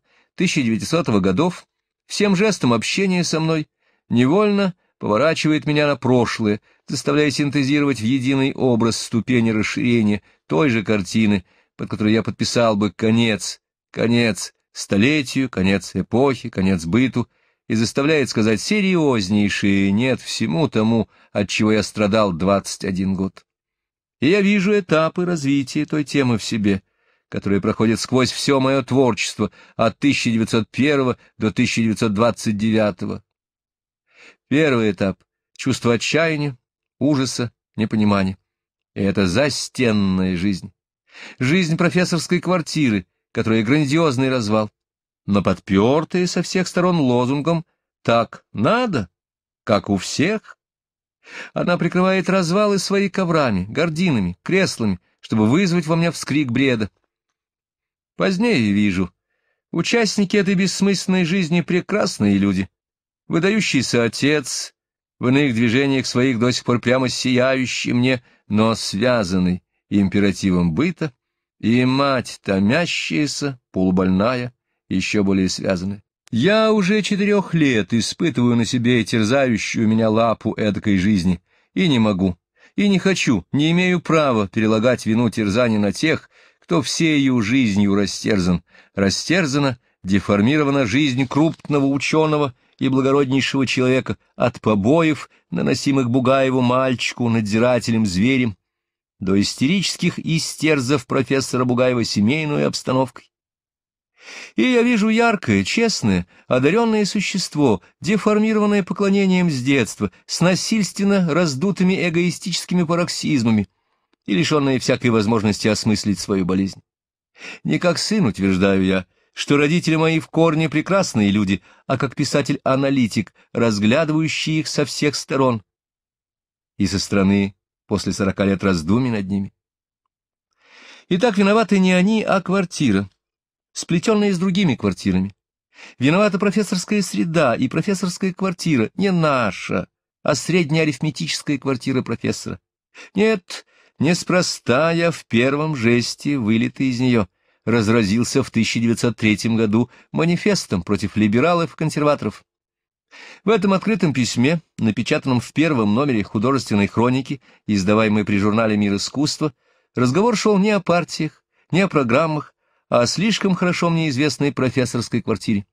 годов всем жестом общения со мной невольно поворачивает меня на прошлое, заставляя синтезировать в единый образ ступени расширения той же картины, под которой я подписал бы конец, конец столетию, конец эпохи, конец быту, и заставляет сказать серьезнейшие «нет» всему тому, от чего я страдал 21 год. И я вижу этапы развития той темы в себе, которая проходит сквозь все мое творчество от 1901 до 1929. Первый этап — чувство отчаяния, ужаса, непонимания. И это застенная жизнь. Жизнь профессорской квартиры — которые грандиозный развал, но подпертые со всех сторон лозунгом «так надо, как у всех». Она прикрывает развалы свои коврами, гординами, креслами, чтобы вызвать во мне вскрик бреда. Позднее вижу, участники этой бессмысленной жизни прекрасные люди, выдающийся отец, в иных движениях своих до сих пор прямо сияющий мне, но связанный императивом быта, и мать, томящаяся, полубольная, еще более связанная. Я уже четырех лет испытываю на себе терзающую меня лапу эдакой жизни, и не могу, и не хочу, не имею права перелагать вину терзания на тех, кто всею жизнью растерзан. Растерзана, деформирована жизнь крупного ученого и благороднейшего человека от побоев, наносимых Бугаеву мальчику, надзирателем, зверем, до истерических истерзов профессора Бугаева семейную обстановкой. И я вижу яркое, честное, одаренное существо, деформированное поклонением с детства, с насильственно раздутыми эгоистическими пароксизмами и лишенное всякой возможности осмыслить свою болезнь. Не как сын, утверждаю я, что родители мои в корне прекрасные люди, а как писатель-аналитик, разглядывающий их со всех сторон. И со стороны после сорока лет раздумий над ними. Итак, виноваты не они, а квартира, сплетенная с другими квартирами. Виновата профессорская среда и профессорская квартира, не наша, а среднеарифметическая квартира профессора. Нет, неспроста я в первом жесте, вылитый из нее, разразился в 1903 году манифестом против либералов и консерваторов. В этом открытом письме, напечатанном в первом номере художественной хроники, издаваемой при журнале «Мир искусства», разговор шел не о партиях, не о программах, а о слишком хорошо мне известной профессорской квартире.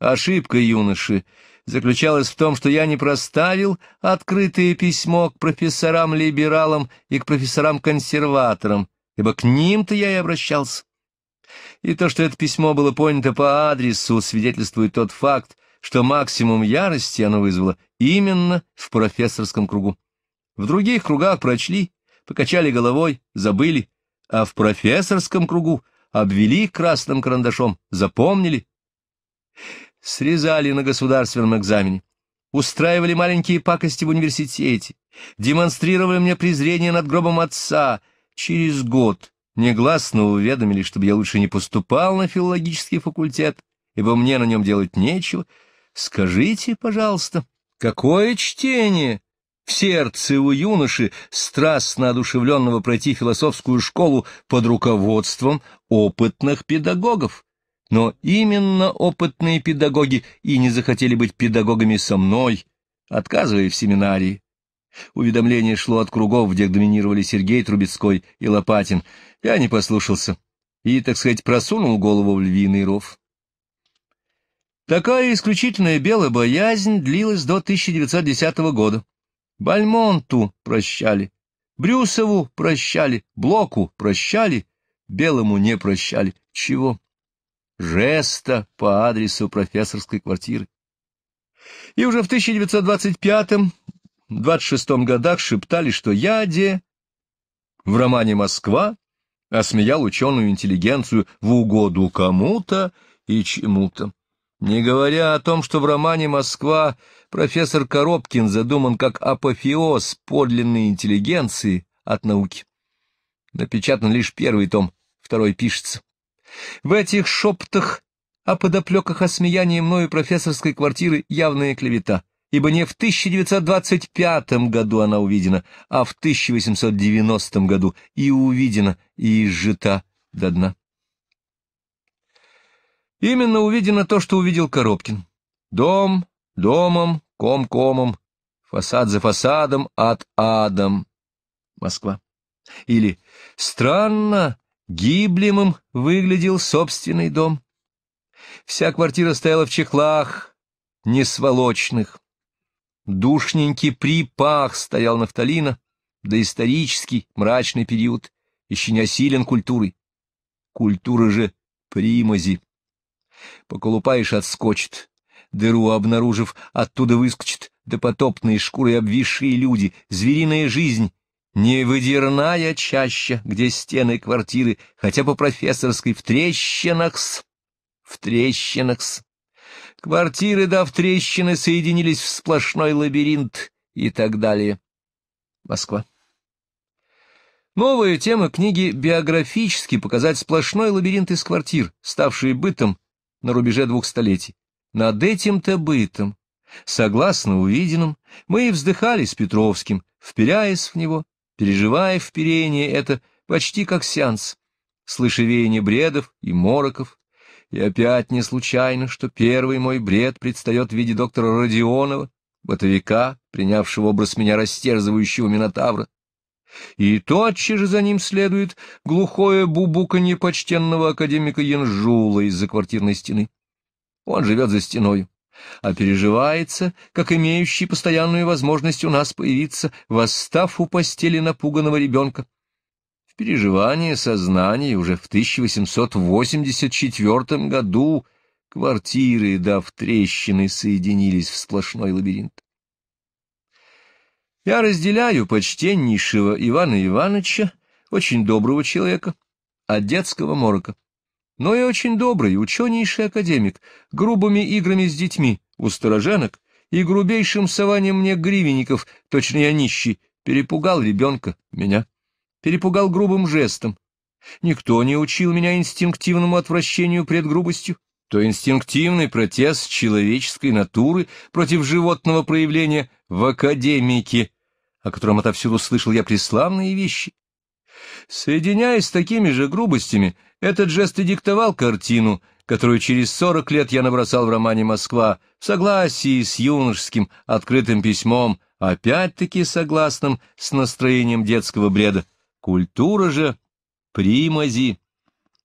Ошибка юноши заключалась в том, что я не проставил открытое письмо к профессорам-либералам и к профессорам-консерваторам, ибо к ним-то я и обращался. И то, что это письмо было понято по адресу, свидетельствует тот факт, что максимум ярости она вызвала именно в профессорском кругу. В других кругах прочли, покачали головой, забыли, а в профессорском кругу обвели красным карандашом, запомнили. Срезали на государственном экзамене, устраивали маленькие пакости в университете, демонстрировали мне презрение над гробом отца. Через год негласно уведомили, чтобы я лучше не поступал на филологический факультет, ибо мне на нем делать нечего — Скажите, пожалуйста, какое чтение в сердце у юноши, страстно одушевленного пройти философскую школу под руководством опытных педагогов? Но именно опытные педагоги и не захотели быть педагогами со мной, отказывая в семинарии. Уведомление шло от кругов, где доминировали Сергей Трубецкой и Лопатин. Я не послушался и, так сказать, просунул голову в львиный ров. Такая исключительная белая боязнь длилась до 1910 года. Бальмонту прощали, Брюсову прощали, Блоку прощали, Белому не прощали. Чего? Жеста по адресу профессорской квартиры. И уже в 1925-26 годах шептали, что Яде в романе «Москва» осмеял ученую интеллигенцию в угоду кому-то и чему-то. Не говоря о том, что в романе «Москва» профессор Коробкин задуман как апофеоз подлинной интеллигенции от науки. Напечатан лишь первый том, второй пишется. В этих шептах о подоплеках осмеяния мною профессорской квартиры явная клевета, ибо не в 1925 году она увидена, а в 1890 году и увидена, и изжита до дна. Именно увидено то, что увидел Коробкин. Дом, домом, ком-комом, фасад за фасадом, ад адом. Москва. Или «Странно, гиблемым выглядел собственный дом». Вся квартира стояла в чехлах, несволочных. Душненький припах стоял нафталина, доисторический мрачный период, еще не осилен культурой. Культура же примази. Поколупаешь — отскочит. Дыру обнаружив, оттуда выскочит допотопные шкуры обвисшие люди, звериная жизнь, невыдерная чаща, где стены квартиры, хотя по профессорской, в трещинах-с, в трещинах-с. Квартиры, дав трещины, соединились в сплошной лабиринт и так далее. Москва. Новая тема книги «Биографически» показать сплошной лабиринт из квартир, ставший бытом на рубеже двух столетий. Над этим-то бытом, согласно увиденным, мы и вздыхали с Петровским, вперяясь в него, переживая вперение это почти как сеанс, слыша веяние бредов и мороков, и опять не случайно, что первый мой бред предстает в виде доктора Родионова, бытовика, принявшего образ меня растерзывающего Минотавра. И тотчас же за ним следует глухое бубуканье почтенного академика Янжула из-за квартирной стены. Он живет за стеной, а переживается, как имеющий постоянную возможность у нас появиться, восстав у постели напуганного ребенка. В переживании сознания уже в 1884 году квартиры, дав трещины, соединились в сплошной лабиринт. Я разделяю почтеннейшего Ивана Ивановича, очень доброго человека, от детского морока, но и очень добрый, ученейший академик, грубыми играми с детьми, у сторожанок и грубейшим сованием мне гривенников, точно я нищий, перепугал ребенка, меня, перепугал грубым жестом. Никто не учил меня инстинктивному отвращению пред грубостью то инстинктивный протест человеческой натуры против животного проявления в академике, о котором отовсюду слышал я преславные вещи. Соединяясь с такими же грубостями, этот жест и диктовал картину, которую через сорок лет я набросал в романе «Москва» в согласии с юношеским открытым письмом, опять-таки согласным с настроением детского бреда. Культура же — примази.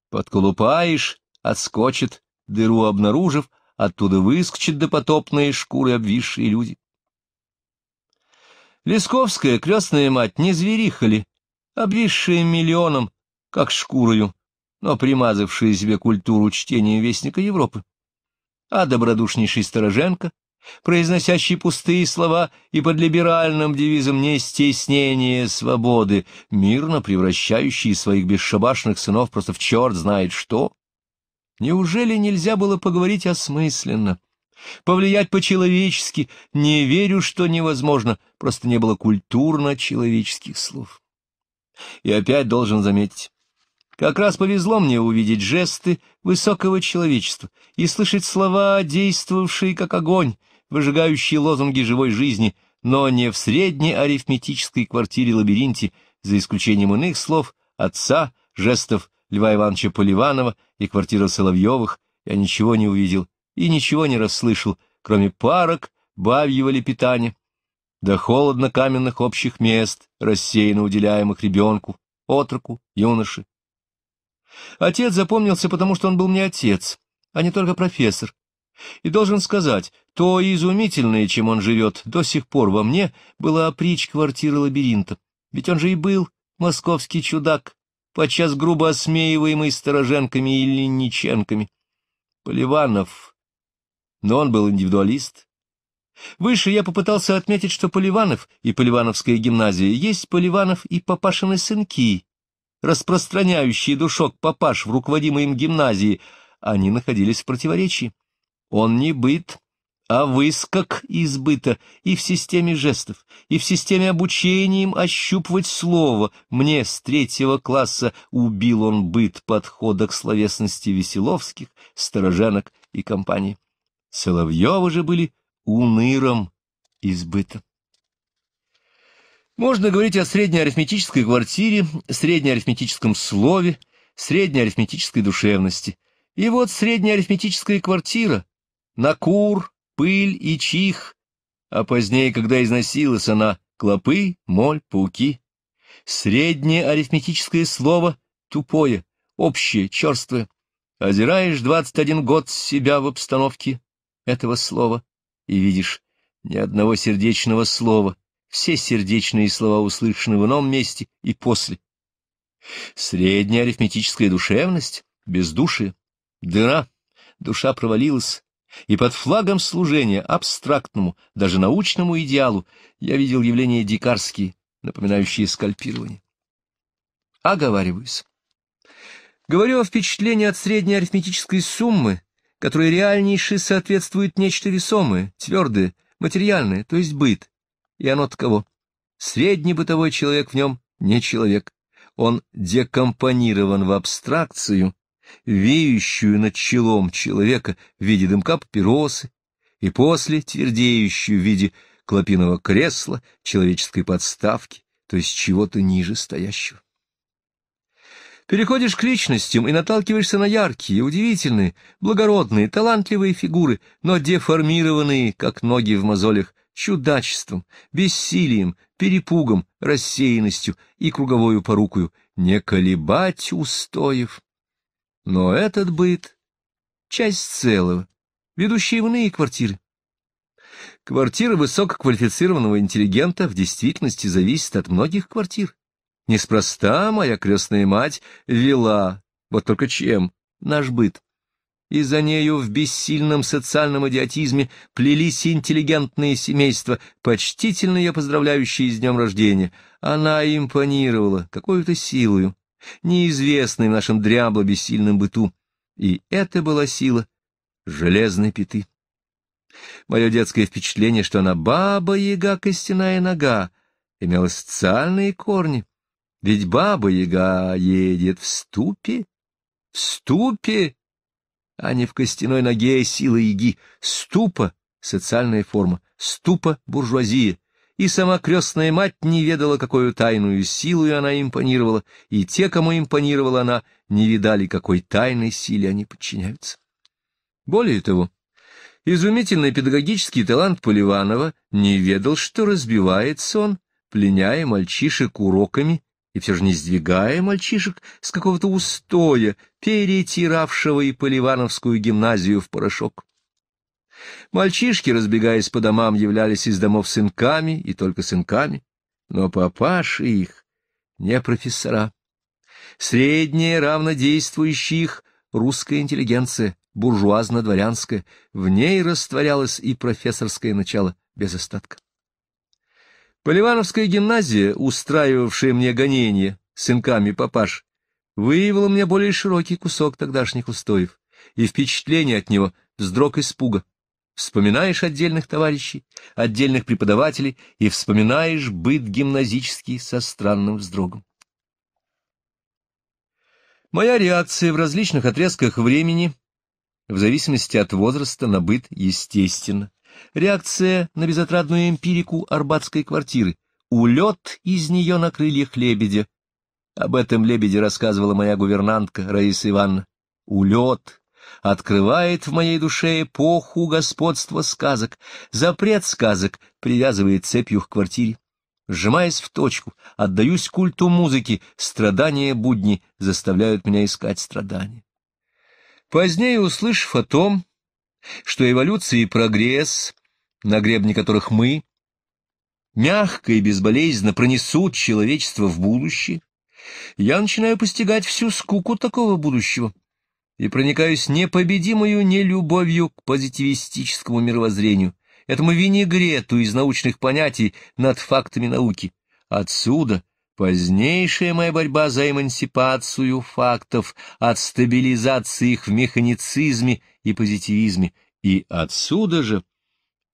Подколупаешь — отскочит, дыру обнаружив, оттуда выскочит допотопные шкуры обвисшие люди. Лисковская крестная мать не зверихали, ли, обвисшая миллионом, как шкурою, но примазавшая себе культуру чтения Вестника Европы. А добродушнейший Стороженко, произносящий пустые слова и под либеральным девизом не стеснение свободы, мирно превращающий своих бесшабашных сынов просто в черт знает что. Неужели нельзя было поговорить осмысленно, повлиять по-человечески. Не верю, что невозможно, просто не было культурно-человеческих слов. И опять должен заметить, как раз повезло мне увидеть жесты высокого человечества и слышать слова, действовавшие как огонь, выжигающие лозунги живой жизни, но не в средней арифметической квартире-лабиринте, за исключением иных слов, отца, жестов Льва Ивановича Поливанова и квартира Соловьевых, я ничего не увидел и ничего не расслышал, кроме парок, бабьего лепетания, да холодно каменных общих мест, рассеянно уделяемых ребенку, отроку, юноше. Отец запомнился, потому что он был мне отец, а не только профессор. И должен сказать, то изумительное, чем он живет, до сих пор во мне была опричь квартиры лабиринта. Ведь он же и был московский чудак, подчас грубо осмеиваемый стороженками и линниченками. Поливанов, но он был индивидуалист. Выше я попытался отметить, что Поливанов и Поливановская гимназия есть Поливанов и Папашины сынки, распространяющие душок Папаш в руководимой им гимназии, они находились в противоречии. Он не быт, а выскок из быта и в системе жестов, и в системе обучения им ощупывать слово. Мне с третьего класса убил он быт подхода к словесности Веселовских, Стороженок и компании. Соловьевы же были уныром избыта. Можно говорить о среднеарифметической квартире, среднеарифметическом слове, среднеарифметической душевности. И вот среднеарифметическая квартира, на кур, пыль и чих, а позднее, когда износилась она, клопы, моль, пауки. Среднее арифметическое слово тупое, общее, черствое. Озираешь двадцать один год себя в обстановке этого слова, и видишь ни одного сердечного слова, все сердечные слова услышаны в ином месте и после. Средняя арифметическая душевность, бездушие, дыра, душа провалилась, и под флагом служения абстрактному, даже научному идеалу я видел явления дикарские, напоминающие скальпирование. Оговариваюсь. Говорю о впечатлении от средней арифметической суммы, которое реальнейше соответствует нечто весомое, твердое, материальное, то есть быт. И оно от кого? Средний бытовой человек в нем не человек. Он декомпонирован в абстракцию, веющую над челом человека в виде дымка папиросы, и после твердеющую в виде клопиного кресла человеческой подставки, то есть чего-то ниже стоящего. Переходишь к личностям и наталкиваешься на яркие, удивительные, благородные, талантливые фигуры, но деформированные, как ноги в мозолях, чудачеством, бессилием, перепугом, рассеянностью и круговою порукою, не колебать устоев. Но этот быт — часть целого, ведущие в иные квартиры. Квартира высококвалифицированного интеллигента в действительности зависит от многих квартир. Неспроста моя крестная мать вела, вот только чем, наш быт. И за нею в бессильном социальном идиотизме плелись интеллигентные семейства, почтительно ее поздравляющие с днем рождения. Она импонировала какой-то силою, неизвестной в нашем дрябло-бессильном быту. И это была сила железной пяты. Мое детское впечатление, что она баба-яга костяная нога, имела социальные корни — ведь баба-яга едет в ступе, в ступе, а не в костяной ноге силы яги. Ступа — социальная форма, ступа — буржуазия. И сама крестная мать не ведала, какую тайную силу она импонировала, и те, кому импонировала она, не видали, какой тайной силе они подчиняются. Более того, изумительный педагогический талант Поливанова не ведал, что разбивается он, пленяя мальчишек уроками и все же не сдвигая мальчишек с какого-то устоя, перетиравшего и поливановскую гимназию в порошок. Мальчишки, разбегаясь по домам, являлись из домов сынками и только сынками, но папаши их не профессора. Средняя равнодействующая их русская интеллигенция, буржуазно-дворянская, в ней растворялось и профессорское начало без остатка. Поливановская гимназия, устраивавшая мне гонение сынками папаш, выявила мне более широкий кусок тогдашних устоев, и впечатление от него вздрог испуга. Вспоминаешь отдельных товарищей, отдельных преподавателей и вспоминаешь быт гимназический со странным вздрогом. Моя реакция в различных отрезках времени, в зависимости от возраста, на быт, естественно, Реакция на безотрадную эмпирику арбатской квартиры. Улет из нее на крыльях лебедя. Об этом лебеде рассказывала моя гувернантка Раиса Ивановна. Улет открывает в моей душе эпоху господства сказок. Запрет сказок привязывает цепью к квартире. Сжимаясь в точку, отдаюсь культу музыки, страдания будни заставляют меня искать страдания. Позднее, услышав о том, что эволюция и прогресс, на гребне которых мы, мягко и безболезненно пронесут человечество в будущее, я начинаю постигать всю скуку такого будущего и проникаюсь непобедимою нелюбовью к позитивистическому мировоззрению, этому винегрету из научных понятий над фактами науки. Отсюда Позднейшая моя борьба за эмансипацию фактов, от стабилизации их в механицизме и позитивизме, и отсюда же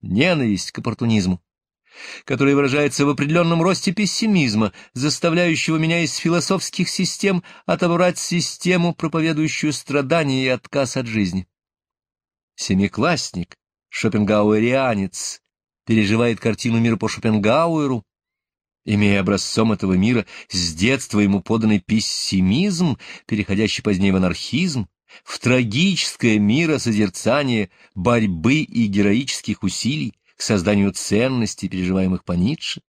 ненависть к оппортунизму, которая выражается в определенном росте пессимизма, заставляющего меня из философских систем отобрать систему, проповедующую страдания и отказ от жизни. Семиклассник, шопенгауэрианец, переживает картину мира по Шопенгауэру, имея образцом этого мира, с детства ему поданный пессимизм, переходящий позднее в анархизм, в трагическое миросозерцание борьбы и героических усилий к созданию ценностей, переживаемых по Ницше.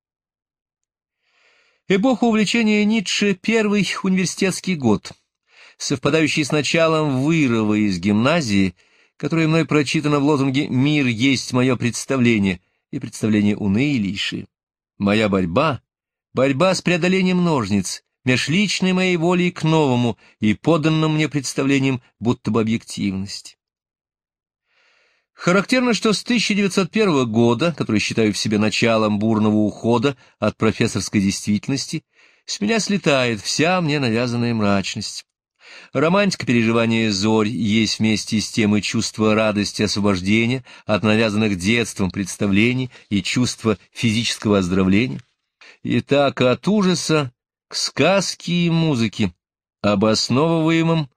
Эпоха увлечения Ницше — первый университетский год, совпадающий с началом вырова из гимназии, которое мной прочитано в лозунге «Мир есть мое представление» и представление уны лиши. Моя борьба Борьба с преодолением ножниц, межличной моей волей к новому и поданным мне представлением будто бы объективности. Характерно, что с 1901 года, который считаю в себе началом бурного ухода от профессорской действительности, с меня слетает вся мне навязанная мрачность. Романтика переживания зорь есть вместе с тем и чувство радости освобождения от навязанных детством представлений и чувство физического оздоровления. И так от ужаса к сказке и музыке, обосновываемым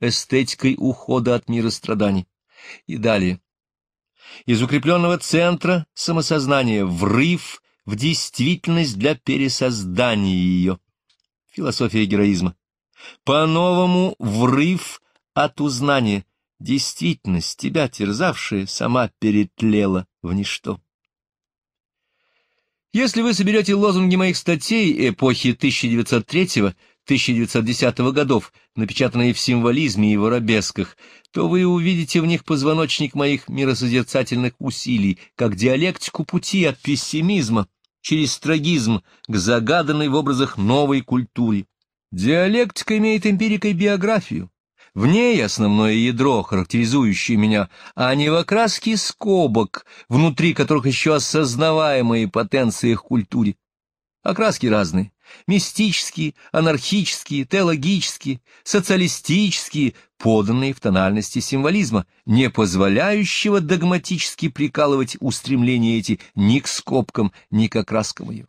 эстетикой ухода от мира страданий. И далее. Из укрепленного центра самосознания врыв в действительность для пересоздания ее. Философия героизма. По-новому врыв от узнания. Действительность, тебя терзавшая, сама перетлела в ничто. Если вы соберете лозунги моих статей эпохи 1903-1910 годов, напечатанные в символизме и воробесках, то вы увидите в них позвоночник моих миросозерцательных усилий, как диалектику пути от пессимизма через трагизм к загаданной в образах новой культуре. Диалектика имеет эмпирикой биографию, в ней основное ядро, характеризующее меня, а не в окраске скобок, внутри которых еще осознаваемые потенции их культуре. Окраски разные. Мистические, анархические, теологические, социалистические, поданные в тональности символизма, не позволяющего догматически прикалывать устремления эти ни к скобкам, ни к окраскам ее.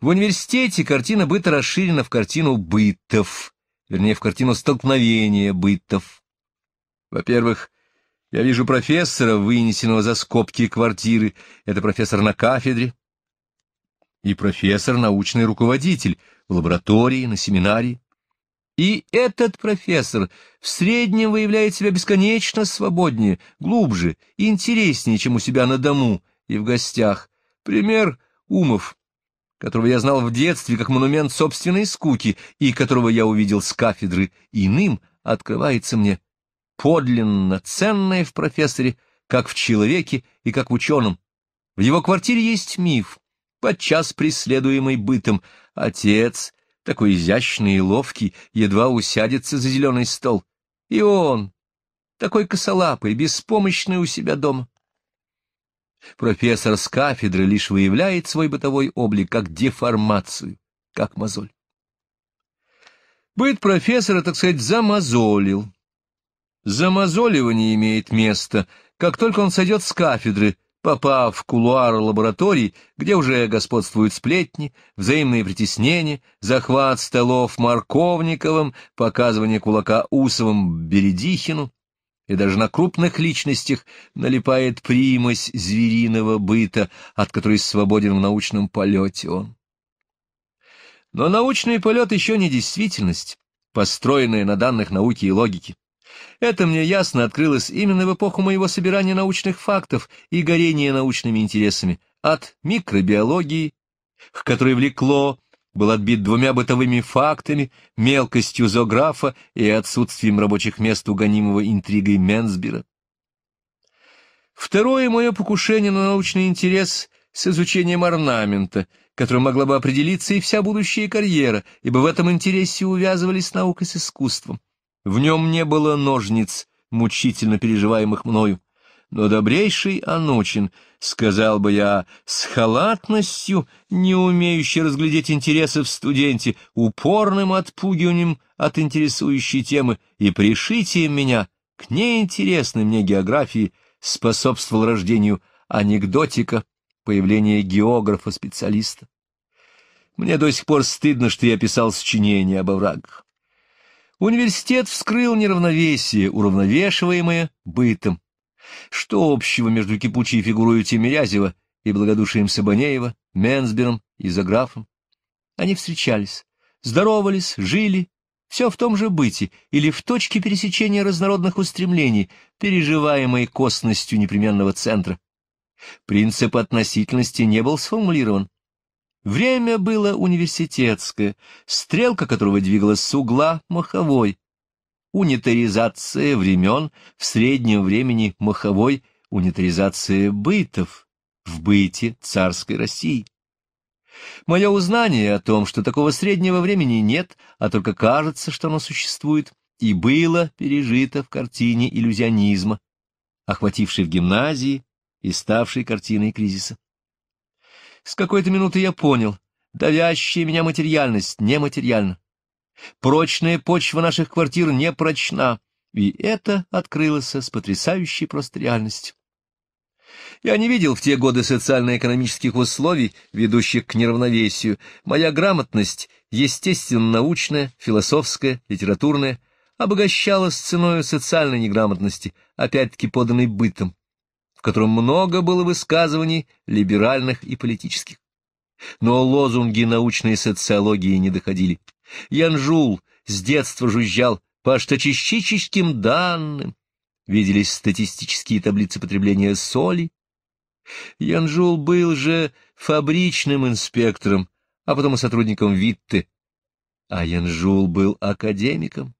В университете картина быта расширена в картину бытов, вернее, в картину столкновения бытов. Во-первых, я вижу профессора, вынесенного за скобки квартиры. Это профессор на кафедре. И профессор — научный руководитель в лаборатории, на семинаре. И этот профессор в среднем выявляет себя бесконечно свободнее, глубже и интереснее, чем у себя на дому и в гостях. Пример — Умов которого я знал в детстве как монумент собственной скуки и которого я увидел с кафедры иным, открывается мне подлинно ценное в профессоре, как в человеке и как в ученом. В его квартире есть миф, подчас преследуемый бытом. Отец, такой изящный и ловкий, едва усядется за зеленый стол. И он, такой косолапый, беспомощный у себя дома профессор с кафедры лишь выявляет свой бытовой облик как деформацию, как мозоль. Быт профессора, так сказать, замозолил. Замозоливание имеет место, как только он сойдет с кафедры, попав в кулуар лабораторий, где уже господствуют сплетни, взаимные притеснения, захват столов Марковниковым, показывание кулака Усовым Бередихину, и даже на крупных личностях налипает примесь звериного быта, от которой свободен в научном полете он. Но научный полет еще не действительность, построенная на данных науки и логики. Это мне ясно открылось именно в эпоху моего собирания научных фактов и горения научными интересами, от микробиологии, к которой влекло был отбит двумя бытовыми фактами, мелкостью зоографа и отсутствием рабочих мест угонимого гонимого интригой Менсбера. Второе мое покушение на научный интерес с изучением орнамента, которым могла бы определиться и вся будущая карьера, ибо в этом интересе увязывались наука с искусством. В нем не было ножниц, мучительно переживаемых мною но добрейший Анучин, сказал бы я, с халатностью, не умеющий разглядеть интересы в студенте, упорным отпугиванием от интересующей темы и пришитием меня к неинтересной мне географии способствовал рождению анекдотика, появления географа-специалиста. Мне до сих пор стыдно, что я писал сочинение об оврагах. Университет вскрыл неравновесие, уравновешиваемое бытом. Что общего между кипучей фигурой Тимирязева и благодушием Сабанеева, Менсбером и Заграфом? Они встречались, здоровались, жили, все в том же быте или в точке пересечения разнородных устремлений, переживаемой костностью непременного центра. Принцип относительности не был сформулирован. Время было университетское, стрелка которого двигалась с угла маховой, унитаризация времен, в среднем времени маховой унитаризация бытов в быте царской России. Мое узнание о том, что такого среднего времени нет, а только кажется, что оно существует, и было пережито в картине иллюзионизма, охватившей в гимназии и ставшей картиной кризиса. С какой-то минуты я понял, давящая меня материальность нематериальна. Прочная почва наших квартир не прочна, и это открылось с потрясающей просто реальностью. Я не видел в те годы социально-экономических условий, ведущих к неравновесию. Моя грамотность, естественно-научная, философская, литературная, обогащалась ценой социальной неграмотности, опять-таки поданной бытом, в котором много было высказываний либеральных и политических. Но лозунги научной социологии не доходили. Янжул с детства жужжал по штачистическим данным. Виделись статистические таблицы потребления соли. Янжул был же фабричным инспектором, а потом и сотрудником Витте. А Янжул был академиком.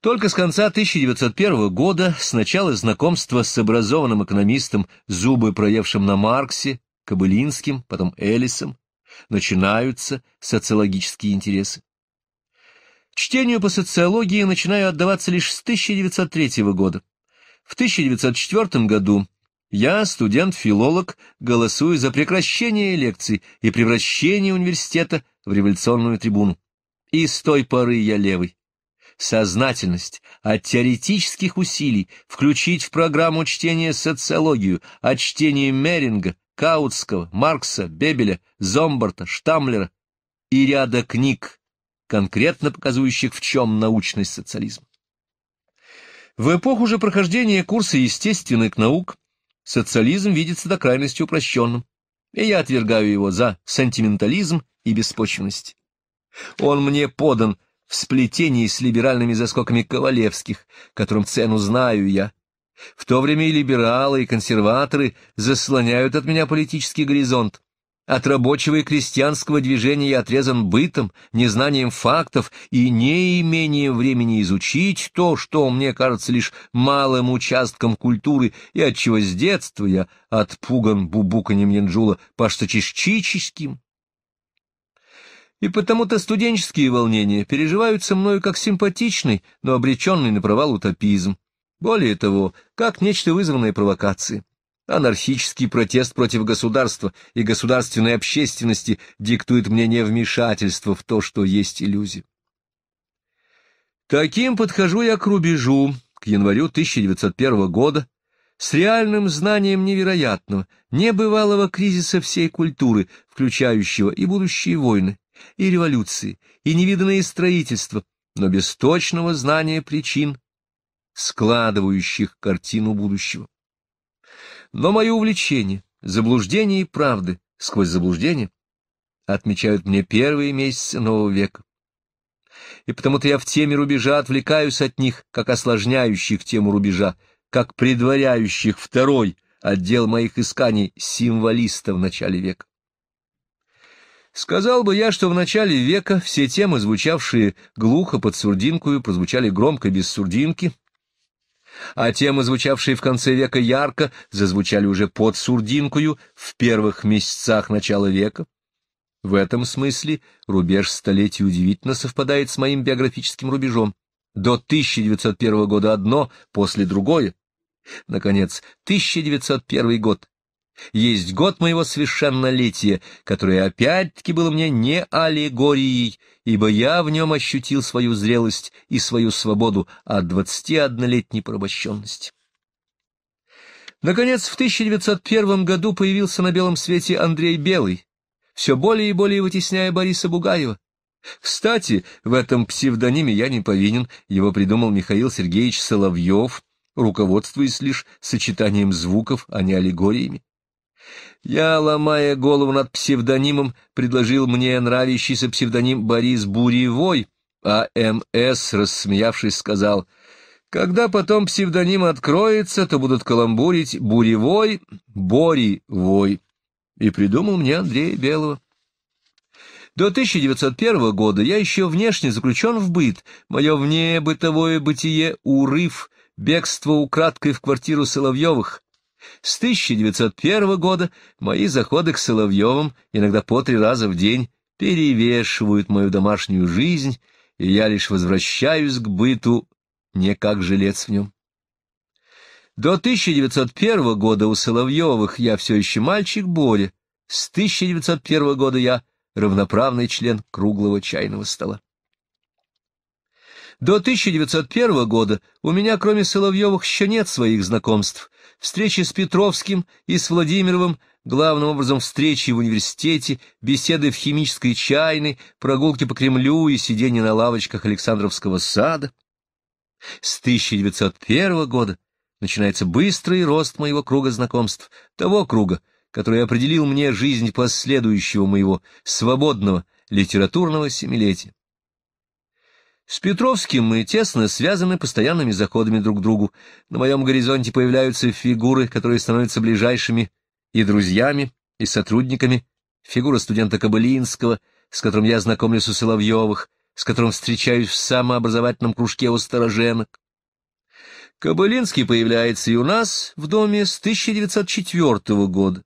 Только с конца 1901 года, с начала знакомства с образованным экономистом, зубы проевшим на Марксе, Кобылинским, потом Элисом, начинаются социологические интересы. Чтению по социологии начинаю отдаваться лишь с 1903 года. В 1904 году я, студент-филолог, голосую за прекращение лекций и превращение университета в революционную трибуну. И с той поры я левый. Сознательность от теоретических усилий включить в программу чтения социологию, от чтения Меринга, Каутского, Маркса, Бебеля, Зомбарта, Штамлера и ряда книг, конкретно показывающих, в чем научность социализма. В эпоху же прохождения курса естественных наук социализм видится до крайности упрощенным, и я отвергаю его за сентиментализм и беспочвенность. Он мне подан в сплетении с либеральными заскоками Ковалевских, которым цену знаю я, в то время и либералы, и консерваторы заслоняют от меня политический горизонт. От рабочего и крестьянского движения я отрезан бытом, незнанием фактов и неимением времени изучить то, что мне кажется лишь малым участком культуры, и отчего с детства я отпуган бубуканем Янджула паштачищическим. И потому-то студенческие волнения переживаются мною как симпатичный, но обреченный на провал утопизм. Более того, как нечто вызванное провокацией. Анархический протест против государства и государственной общественности диктует мне не вмешательство в то, что есть иллюзия. Таким подхожу я к рубежу, к январю 1901 года, с реальным знанием невероятного, небывалого кризиса всей культуры, включающего и будущие войны, и революции, и невиданные строительства, но без точного знания причин складывающих картину будущего. Но мое увлечение, заблуждение и правды сквозь заблуждение отмечают мне первые месяцы нового века. И потому-то я в теме рубежа отвлекаюсь от них, как осложняющих тему рубежа, как предваряющих второй отдел моих исканий символиста в начале века. Сказал бы я, что в начале века все темы, звучавшие глухо под сурдинкою, прозвучали громко без сурдинки, а темы, звучавшие в конце века ярко, зазвучали уже под сурдинкою в первых месяцах начала века. В этом смысле рубеж столетий удивительно совпадает с моим биографическим рубежом. До 1901 года одно, после другое. Наконец, 1901 год есть год моего совершеннолетия, которое опять-таки было мне не аллегорией, ибо я в нем ощутил свою зрелость и свою свободу от двадцатиоднолетней порабощенности. Наконец, в 1901 году появился на белом свете Андрей Белый, все более и более вытесняя Бориса Бугаева. Кстати, в этом псевдониме я не повинен, его придумал Михаил Сергеевич Соловьев, руководствуясь лишь сочетанием звуков, а не аллегориями. Я, ломая голову над псевдонимом, предложил мне нравящийся псевдоним Борис Буревой, а М.С., рассмеявшись, сказал, «Когда потом псевдоним откроется, то будут каламбурить Буревой, Боревой». И придумал мне Андрея Белого. До 1901 года я еще внешне заключен в быт. Мое внебытовое бытие — урыв, бегство украдкой в квартиру Соловьевых, с 1901 года мои заходы к Соловьевым, иногда по три раза в день, перевешивают мою домашнюю жизнь, и я лишь возвращаюсь к быту, не как жилец в нем. До 1901 года у Соловьевых я все еще мальчик Боря, с 1901 года я равноправный член круглого чайного стола. До 1901 года у меня, кроме Соловьевых, еще нет своих знакомств — Встречи с Петровским и с Владимировым, главным образом встречи в университете, беседы в химической чайной, прогулки по Кремлю и сидения на лавочках Александровского сада. С 1901 года начинается быстрый рост моего круга знакомств, того круга, который определил мне жизнь последующего моего свободного литературного семилетия. С Петровским мы тесно связаны постоянными заходами друг к другу. На моем горизонте появляются фигуры, которые становятся ближайшими и друзьями, и сотрудниками. Фигура студента Кобылинского, с которым я знакомлюсь у Соловьевых, с которым встречаюсь в самообразовательном кружке у Староженок. Кобылинский появляется и у нас в доме с 1904 года.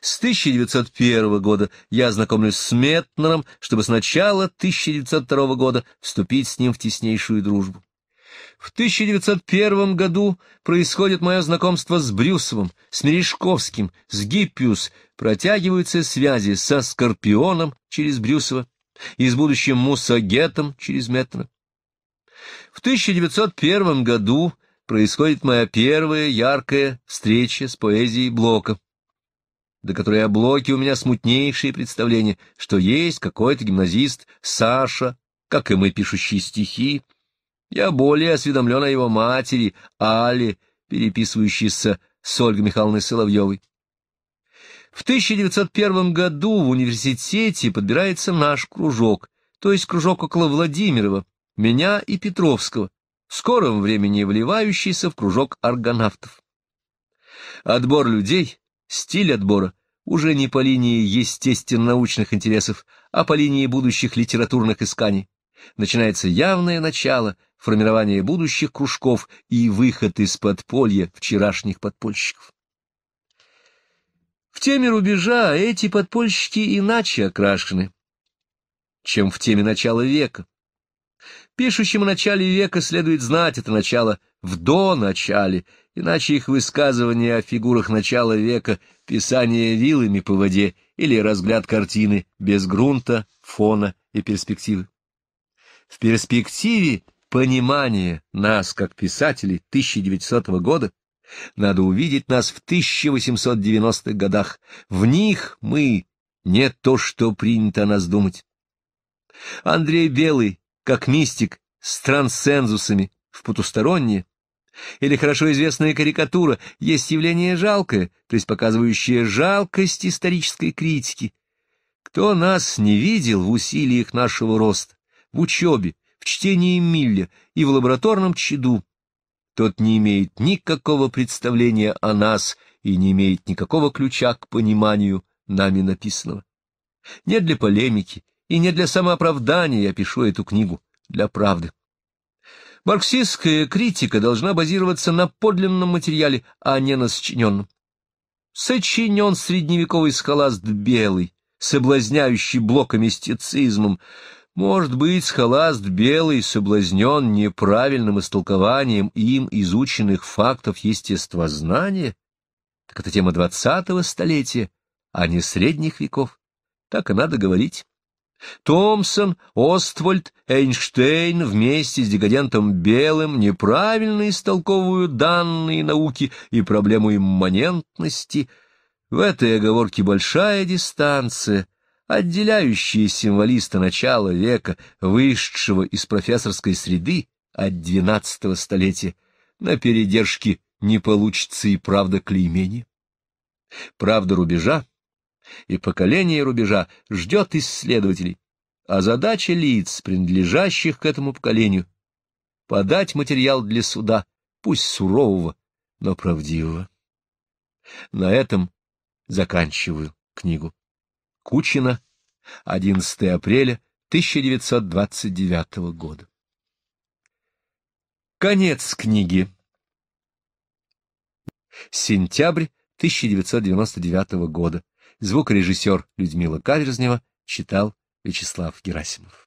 С 1901 года я знакомлюсь с Метнером, чтобы с начала 1902 года вступить с ним в теснейшую дружбу. В 1901 году происходит мое знакомство с Брюсовым, с Мережковским, с Гиппиус, протягиваются связи со Скорпионом через Брюсова и с будущим Мусагетом через Метнера. В 1901 году происходит моя первая яркая встреча с поэзией Блока до которой о блоке у меня смутнейшие представления, что есть какой-то гимназист Саша, как и мы, пишущий стихи. Я более осведомлен о его матери, Але, переписывающейся с Ольгой Михайловной Соловьевой. В 1901 году в университете подбирается наш кружок, то есть кружок около Владимирова, меня и Петровского, в скором времени вливающийся в кружок аргонавтов. Отбор людей — Стиль отбора уже не по линии естественно-научных интересов, а по линии будущих литературных исканий. Начинается явное начало формирования будущих кружков и выход из подполья вчерашних подпольщиков. В теме рубежа эти подпольщики иначе окрашены, чем в теме начала века. Пишущим о начале века следует знать это начало в до начале, иначе их высказывания о фигурах начала века, писание вилами по воде или разгляд картины без грунта, фона и перспективы. В перспективе понимания нас, как писателей 1900 года, надо увидеть нас в 1890-х годах. В них мы не то, что принято о нас думать. Андрей Белый, как мистик, с трансцензусами в потустороннее, или хорошо известная карикатура есть явление жалкое, то есть показывающее жалкость исторической критики. Кто нас не видел в усилиях нашего роста, в учебе, в чтении Милля и в лабораторном чаду, тот не имеет никакого представления о нас и не имеет никакого ключа к пониманию нами написанного. Не для полемики и не для самооправдания я пишу эту книгу, для правды. Марксистская критика должна базироваться на подлинном материале, а не на сочиненном. Сочинен средневековый схоласт белый, соблазняющий блокомистицизмом. Может быть, схоласт белый соблазнен неправильным истолкованием им изученных фактов естествознания? Так это тема двадцатого столетия, а не средних веков. Так и надо говорить. Томпсон, Оствальд, Эйнштейн вместе с декадентом Белым неправильно истолковывают данные науки и проблему имманентности. В этой оговорке большая дистанция, отделяющая символиста начала века, вышедшего из профессорской среды от двенадцатого столетия. На передержке не получится и правда клеймения. Правда рубежа и поколение рубежа ждет исследователей, а задача лиц, принадлежащих к этому поколению, подать материал для суда, пусть сурового, но правдивого. На этом заканчиваю книгу. Кучина, 11 апреля 1929 года. Конец книги. Сентябрь 1999 года. Звукорежиссер Людмила Каверзнева читал Вячеслав Герасимов.